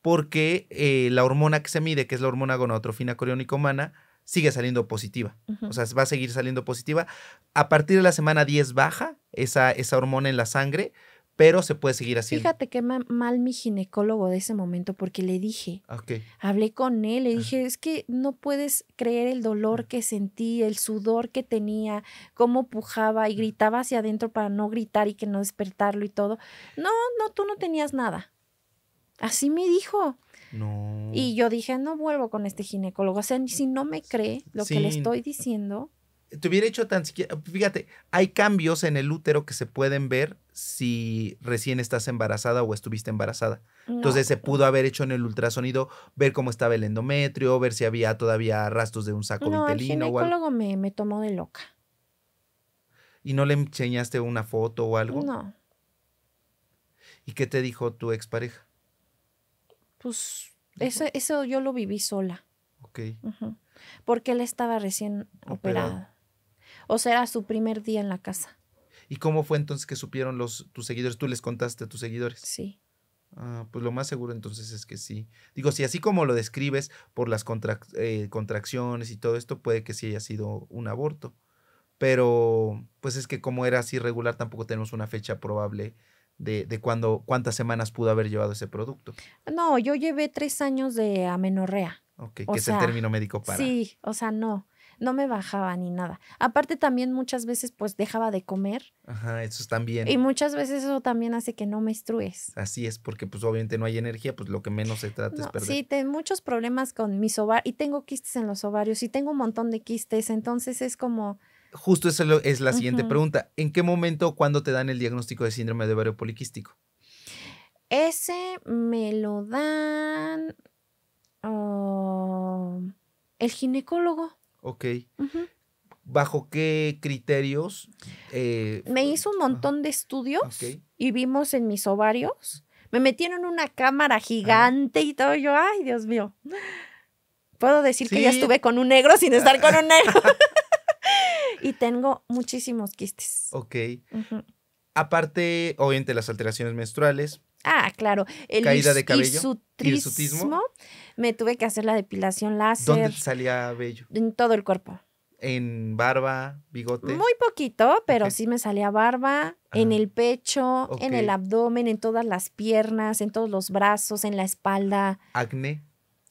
porque eh, la hormona que se mide, que es la hormona gonadotrofina coriónica humana, sigue saliendo positiva. O sea, va a seguir saliendo positiva. A partir de la semana 10 baja esa, esa hormona en la sangre pero se puede seguir haciendo. Fíjate qué mal mi ginecólogo de ese momento, porque le dije, ah, hablé con él, le dije, es que no puedes creer el dolor que sentí, el sudor que tenía, cómo pujaba y gritaba hacia adentro para no gritar y que no despertarlo y todo. No, no, tú no tenías nada. Así me dijo. No. Y yo dije, no vuelvo con este ginecólogo. O sea, si no me cree lo que le estoy diciendo. Te hubiera hecho tan siquiera. Fíjate, hay cambios en el útero que se pueden ver si recién estás embarazada o estuviste embarazada. Entonces se pudo haber hecho en el ultrasonido ver cómo estaba el endometrio, ver si había todavía rastros de un saco no, vitelino. El ginecólogo o algo. Me, me tomó de loca. ¿Y no le enseñaste una foto o algo? No. ¿Y qué te dijo tu expareja? Pues eso, yo lo viví sola. Ok. Porque él estaba recién operado. O sea, su primer día en la casa. ¿Y cómo fue entonces que supieron los, tus seguidores? ¿Tú les contaste a tus seguidores? Sí. Ah, pues lo más seguro entonces es que sí. Digo, si así como lo describes por las eh, contracciones y todo esto, puede que sí haya sido un aborto. Pero pues es que como era así regular, tampoco tenemos una fecha probable de, de cuántas semanas pudo haber llevado ese producto. No, yo llevé tres años de amenorrea. Ok, que es el término médico para. Sí, o sea, no no me bajaba ni nada. Aparte también muchas veces pues dejaba de comer. Ajá, eso también. Y muchas veces eso también hace que no me menstrues. Así es, porque pues obviamente no hay energía, pues lo que menos se trata es perder. Sí, tengo muchos problemas con mis ovarios y tengo quistes en los ovarios y tengo un montón de quistes, entonces es como... Justo esa es la siguiente pregunta. ¿En qué momento, cuándo te dan el diagnóstico de síndrome de ovario poliquístico? Ese me lo dan oh, el ginecólogo. Ok. ¿Bajo qué criterios? Eh, me hizo un montón de estudios y vimos en mis ovarios. Me metieron una cámara gigante y todo. Yo, ay, Dios mío. Puedo decir que ya estuve con un negro sin estar con un negro. y tengo muchísimos quistes. Ok. Aparte, obviamente, las alteraciones menstruales, Ah, claro. El Caída de cabello. Me tuve que hacer la depilación láser. ¿Dónde salía vello? En todo el cuerpo. ¿En barba, bigote? Muy poquito, pero sí me salía barba, en el pecho, en el abdomen, en todas las piernas, en todos los brazos, en la espalda. ¿Acné?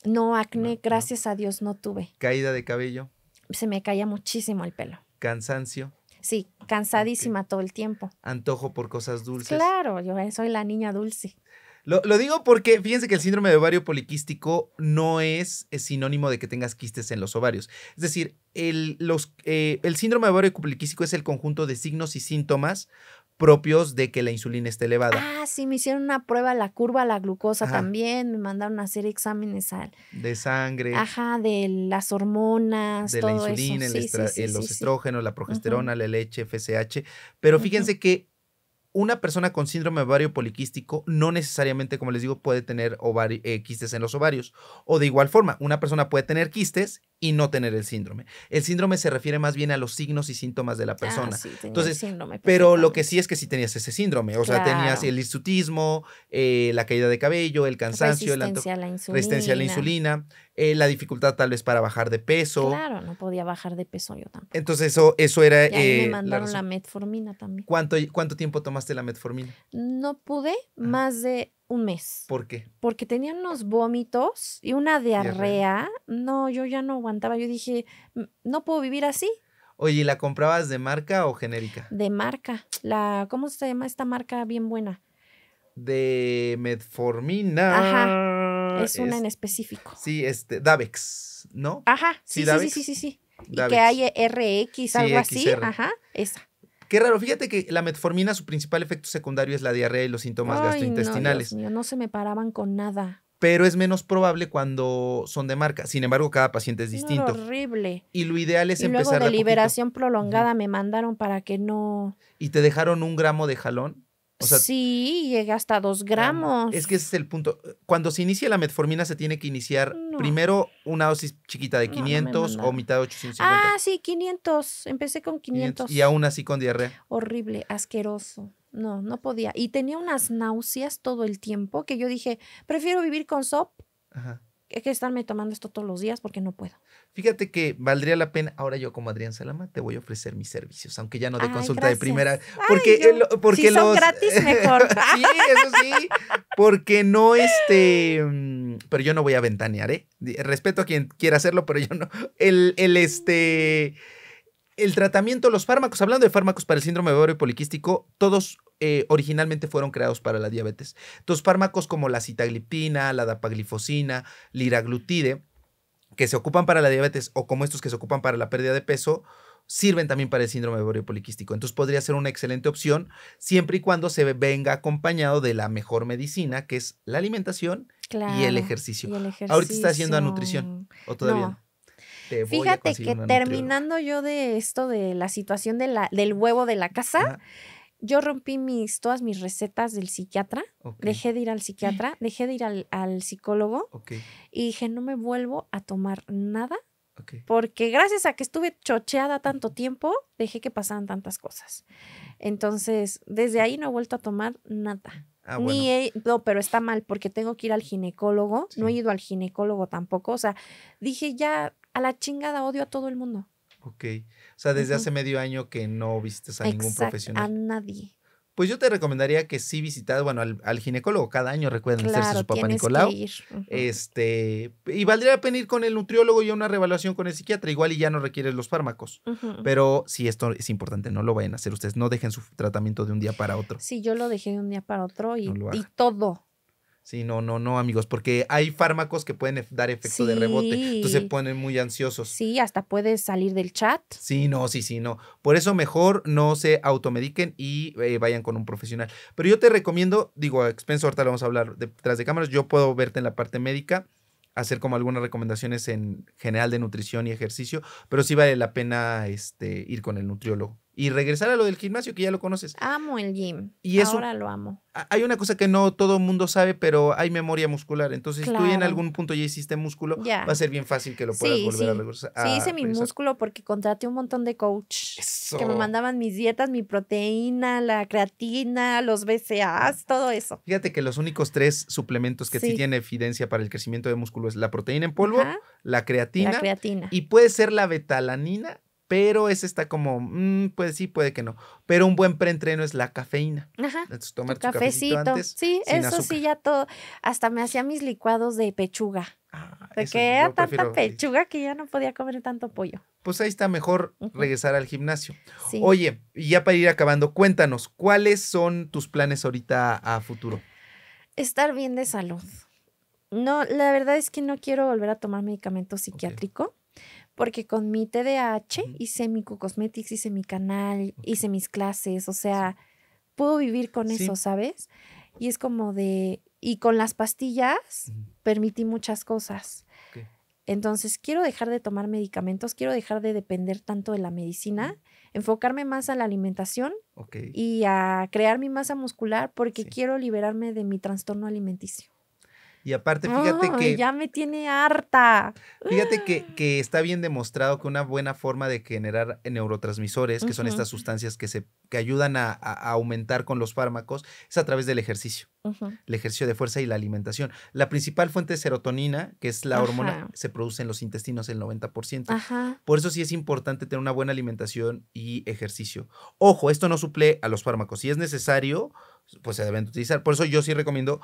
No, acné, gracias a Dios, no tuve. ¿Caída de cabello? Se me caía muchísimo el pelo. ¿Cansancio? Sí, cansadísima todo el tiempo. Antojo por cosas dulces. Claro, yo eh, soy la niña dulce. Lo, digo porque fíjense que el síndrome de ovario poliquístico no es, sinónimo de que tengas quistes en los ovarios. Es decir, el, los, eh, el síndrome de ovario poliquístico es el conjunto de signos y síntomas propios de que la insulina esté elevada. Ah, sí, me hicieron una prueba la curva, la glucosa también, me mandaron a hacer exámenes de sangre. Ajá, de las hormonas. De la insulina, El eh, los estrógenos, la progesterona, la leche, FSH. Pero fíjense que una persona con síndrome ovario poliquístico no necesariamente, como les digo, puede tener eh, quistes en los ovarios. O de igual forma, una persona puede tener quistes y no tener el síndrome. El síndrome se refiere más bien a los signos y síntomas de la ah, persona. sí, Entonces, pero lo que sí es que sí tenías ese síndrome, o sea, tenías el hirsutismo, eh, la caída de cabello, el cansancio, resistencia, a, la insulina. resistencia a la insulina, eh, la dificultad tal vez para bajar de peso. Claro, no podía bajar de peso yo tampoco. Entonces, eso, eso era... Y me eh, mandaron la, metformina también. ¿Cuánto, tiempo tomaste la metformina? No pude, más de un mes. ¿Por qué? Porque tenía unos vómitos y una diarrea. No, yo ya no aguantaba. Yo dije, no puedo vivir así. Oye, ¿y la comprabas de marca o genérica? De marca. La, ¿cómo se llama esta marca bien buena? De metformina. Ajá. Es una en específico. Sí, este, Davex, ¿no? Ajá. Sí, sí, sí, sí, sí, Y que hay RX, algo así. Ajá. Esa. Qué raro, fíjate que la metformina, su principal efecto secundario es la diarrea y los síntomas gastrointestinales. No, no se me paraban con nada pero es menos probable cuando son de marca. Sin embargo, cada paciente es distinto. No, horrible. Y lo ideal es y luego de liberación prolongada me mandaron para que no. Y te dejaron un gramo de jalón sí, llega hasta dos gramos. Es que ese es el punto. Cuando se inicia la metformina, se tiene que iniciar primero una dosis chiquita de 500 o mitad de 850. Ah, sí, 500. Empecé con 500. 500. Y aún así con diarrea. Horrible, asqueroso. No, no podía. Y tenía unas náuseas todo el tiempo que yo dije, prefiero vivir con SOP Ajá hay que estarme tomando esto todos los días porque no puedo. Fíjate que valdría la pena, ahora yo como Adrián Salama te voy a ofrecer mis servicios, aunque ya no de consulta de primera, porque, porque si son gratis mejor. sí, eso sí, porque no este, mm, pero yo no voy a ventanear, ¿eh? Respeto a quien quiera hacerlo, pero yo no, el, el este el tratamiento, los fármacos, hablando de fármacos para el síndrome de ovario poliquístico, todos eh, originalmente fueron creados para la diabetes. Entonces, fármacos como la citagliptina, la dapaglifosina, liraglutide, que se ocupan para la diabetes o como estos que se ocupan para la pérdida de peso, sirven también para el síndrome de ovario poliquístico. Entonces podría ser una excelente opción siempre y cuando se venga acompañado de la mejor medicina, que es la alimentación y, el ejercicio. Ahorita está haciendo a nutrición o todavía. No. Fíjate que terminando yo de esto de la situación de la, del huevo de la casa, yo rompí mis, todas mis recetas del psiquiatra. Dejé de ir al psiquiatra, dejé de ir al, psicólogo. Y dije, no me vuelvo a tomar nada. Porque gracias a que estuve chocheada tanto tiempo, dejé que pasaran tantas cosas. Entonces, desde ahí no he vuelto a tomar nada. Ah, no, pero está mal porque tengo que ir al ginecólogo. No he ido al ginecólogo tampoco. O sea, dije ya a la chingada odio a todo el mundo. Ok. O sea, desde hace medio año que no visitas a ningún profesional. A nadie. Pues yo te recomendaría que sí visitas, bueno, al, ginecólogo cada año, recuerden hacerse su papá Nicolau. Este, y valdría la pena ir con el nutriólogo y una revaluación con el psiquiatra, igual y ya no requieres los fármacos. Pero sí, esto es importante, no lo vayan a hacer ustedes, no dejen su tratamiento de un día para otro. Sí, yo lo dejé de un día para otro y todo, Sí, no, no, no, amigos, porque hay fármacos que pueden dar efecto de rebote, entonces se ponen muy ansiosos. Sí, hasta puedes salir del chat. Sí, no, sí, sí, no. Por eso mejor no se automediquen y eh, vayan con un profesional. Pero yo te recomiendo, digo, a expenso, ahorita lo vamos a hablar detrás de cámaras, yo puedo verte en la parte médica, hacer como algunas recomendaciones en general de nutrición y ejercicio, pero sí vale la pena este, ir con el nutriólogo y regresar a lo del gimnasio que ya lo conoces. Amo el gym. Y eso, Ahora lo amo. Hay una cosa que no todo mundo sabe, pero hay memoria muscular. Entonces, si tú en algún punto ya hiciste músculo, va a ser bien fácil que lo puedas volver a regresar. Sí, hice mi músculo porque contraté un montón de coach que me mandaban mis dietas, mi proteína, la creatina, los BCAAs, todo eso. Fíjate que los únicos tres suplementos que sí, tiene evidencia para el crecimiento de músculo es la proteína en polvo, la creatina, la creatina y puede ser la betalanina pero ese está como, mmm, pues sí, puede que no. Pero un buen preentreno es la cafeína. Ajá. Entonces, tomar tu cafecito. antes, sí, eso sí, ya todo. Hasta me hacía mis licuados de pechuga. Ah, porque era tanta pechuga que ya no podía comer tanto pollo. Pues ahí está mejor regresar al gimnasio. Oye, y ya para ir acabando, cuéntanos, ¿cuáles son tus planes ahorita a futuro? Estar bien de salud. No, la verdad es que no quiero volver a tomar medicamento psiquiátrico porque con mi TDAH hice mi co cosmetics hice mi canal, hice mis clases, o sea, puedo vivir con eso, ¿sabes? Y es como de, y con las pastillas permití muchas cosas. Entonces, quiero dejar de tomar medicamentos, quiero dejar de depender tanto de la medicina, enfocarme más a la alimentación y a crear mi masa muscular porque quiero liberarme de mi trastorno alimenticio. Y aparte, fíjate que... Ya me tiene harta. Fíjate que, que, está bien demostrado que una buena forma de generar neurotransmisores, que son estas sustancias que, se, ayudan a, aumentar con los fármacos, es a través del ejercicio. El ejercicio de fuerza y la alimentación. La principal fuente de serotonina, que es la hormona, se produce en los intestinos el 90%. Por eso sí es importante tener una buena alimentación y ejercicio. Ojo, esto no suple a los fármacos. Si es necesario, pues se deben utilizar. Por eso yo sí recomiendo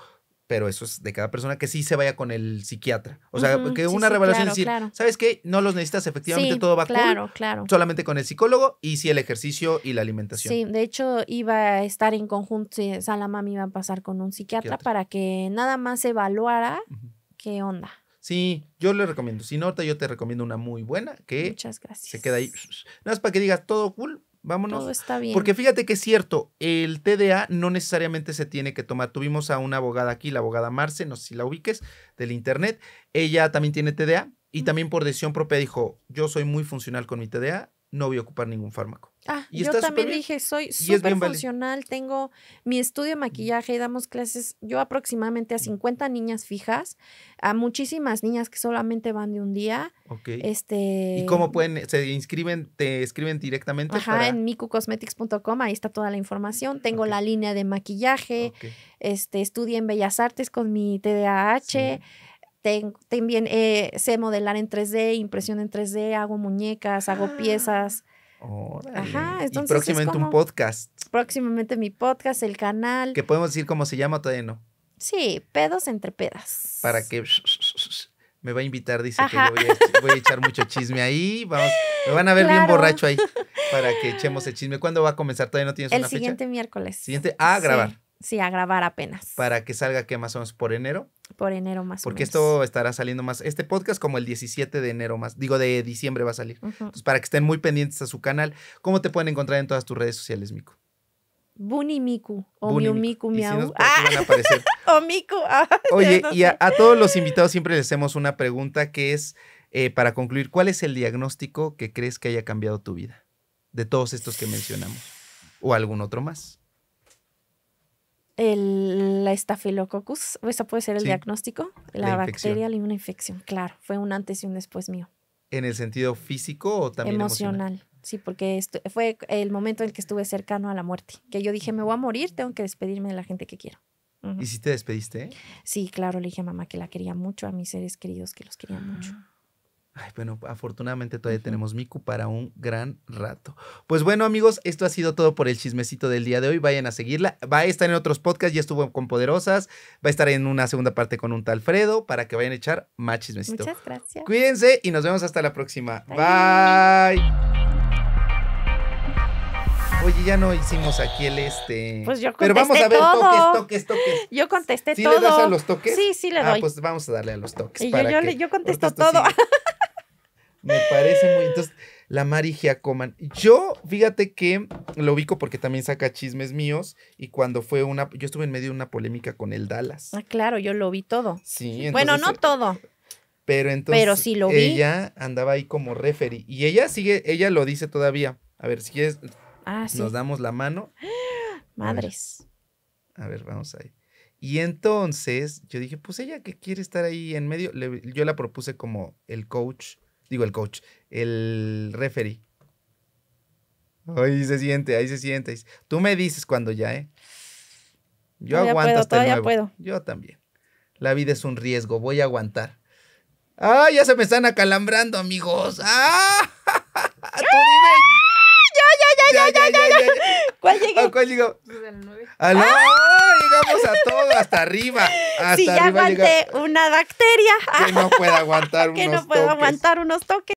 pero eso es de cada persona que sí se vaya con el psiquiatra. O sea, que una revelación decir, ¿sabes qué? No los necesitas, efectivamente todo va claro, cool, claro. solamente con el psicólogo y si el ejercicio y la alimentación. Sí, de hecho iba a estar en conjunto, la mami iba a pasar con un psiquiatra, para que nada más evaluara qué onda. Sí, yo le recomiendo. Si no, yo te recomiendo una muy buena que Muchas gracias. se queda ahí. Nada más para que digas todo cool, vámonos. Todo está bien. Porque fíjate que es cierto, el TDA no necesariamente se tiene que tomar. Tuvimos a una abogada aquí, la abogada Marce, no sé si la ubiques, del internet. Ella también tiene TDA y también por decisión propia dijo, yo soy muy funcional con mi TDA, no voy a ocupar ningún fármaco. Ah, yo también dije, soy súper funcional, tengo mi estudio de maquillaje y damos clases yo aproximadamente a 50 mm. niñas fijas, a muchísimas niñas que solamente van de un día. Este, ¿Y cómo pueden, se inscriben, te escriben directamente? Ajá, en mikucosmetics.com, ahí está toda la información, tengo la línea de maquillaje, este, estudié en Bellas Artes con mi TDAH. tengo también eh, sé modelar en 3D, impresión en 3D, hago muñecas, hago ah. piezas. Ajá, Y próximamente un podcast. Próximamente mi podcast, el canal. Que podemos decir cómo se llama todavía no. Sí, pedos entre pedas. Para que me va a invitar, dice que voy a, echar mucho chisme ahí. Vamos, me van a ver bien borracho ahí para que echemos el chisme. ¿Cuándo va a comenzar? Todavía no tienes el El siguiente miércoles. Siguiente a ah, grabar. Sí, a grabar apenas. Para que salga que más o menos por enero. Por enero más Porque o menos. esto estará saliendo más. Este podcast como el 17 de enero más, digo de diciembre va a salir. Entonces, para que estén muy pendientes a su canal, ¿cómo te pueden encontrar en todas tus redes sociales, Miku? Bunimiku o Miumiku Miau. o Miku. Ah, Oye, y a, todos los invitados siempre les hacemos una pregunta que es, eh, para concluir, ¿cuál es el diagnóstico que crees que haya cambiado tu vida? De todos estos que mencionamos. ¿O algún otro más? El, la estafilococcus, ¿eso puede ser el diagnóstico? La, bacteria, y una infección, claro, fue un antes y un después mío. ¿En el sentido físico o también emocional? Sí, porque fue el momento en el que estuve cercano a la muerte, que yo dije, me voy a morir, tengo que despedirme de la gente que quiero. ¿Y si te despediste? Sí, claro, le dije a mamá que la quería mucho, a mis seres queridos que los quería mucho. Ah. Ay, bueno, afortunadamente todavía tenemos Miku para un gran rato. Pues bueno, amigos, esto ha sido todo por el chismecito del día de hoy. Vayan a seguirla. Va a estar en otros podcasts, ya estuvo con Poderosas. Va a estar en una segunda parte con un tal Fredo para que vayan a echar más chismecito. Muchas gracias. Cuídense y nos vemos hasta la próxima. Bye. Oye, ya no hicimos aquí el este. Pues yo contesté Pero vamos a ver toques, toques, toques. Yo contesté todo. ¿Sí le das a los toques? Sí, sí le ah, doy. Ah, pues vamos a darle a los toques. Y yo, contesto todo. Me parece muy. Entonces, la Mari Giacoman. Yo, fíjate que lo ubico porque también saca chismes míos. Y cuando fue una. Yo estuve en medio de una polémica con el Dallas. Ah, claro, yo lo vi todo. Sí, entonces, Bueno, no todo. Pero entonces. Pero sí lo vi. Ella andaba ahí como referee. Y ella sigue, ella lo dice todavía. A ver, si quieres... Ah, nos damos la mano. Madres. A ver, vamos ahí. Y entonces yo dije, pues ella que quiere estar ahí en medio, yo la propuse como el coach digo el coach, el referee. Ahí se siente, ahí se siente. Tú me dices cuando ya, ¿eh? Yo aguanto hasta el Puedo. Yo también. La vida es un riesgo, voy a aguantar. ¡Ah! Ya se me están acalambrando, amigos. ¡Ah! ¡Tú dime! ¡Ya, ya, ya, ya, ya, ya! cuál llegó? Ah, ¿Cuál llegó? llegamos a todo hasta arriba. Hasta si ya arriba aguanté llegamos. una bacteria. Que no pueda aguantar que unos no pueda toques. aguantar unos toques.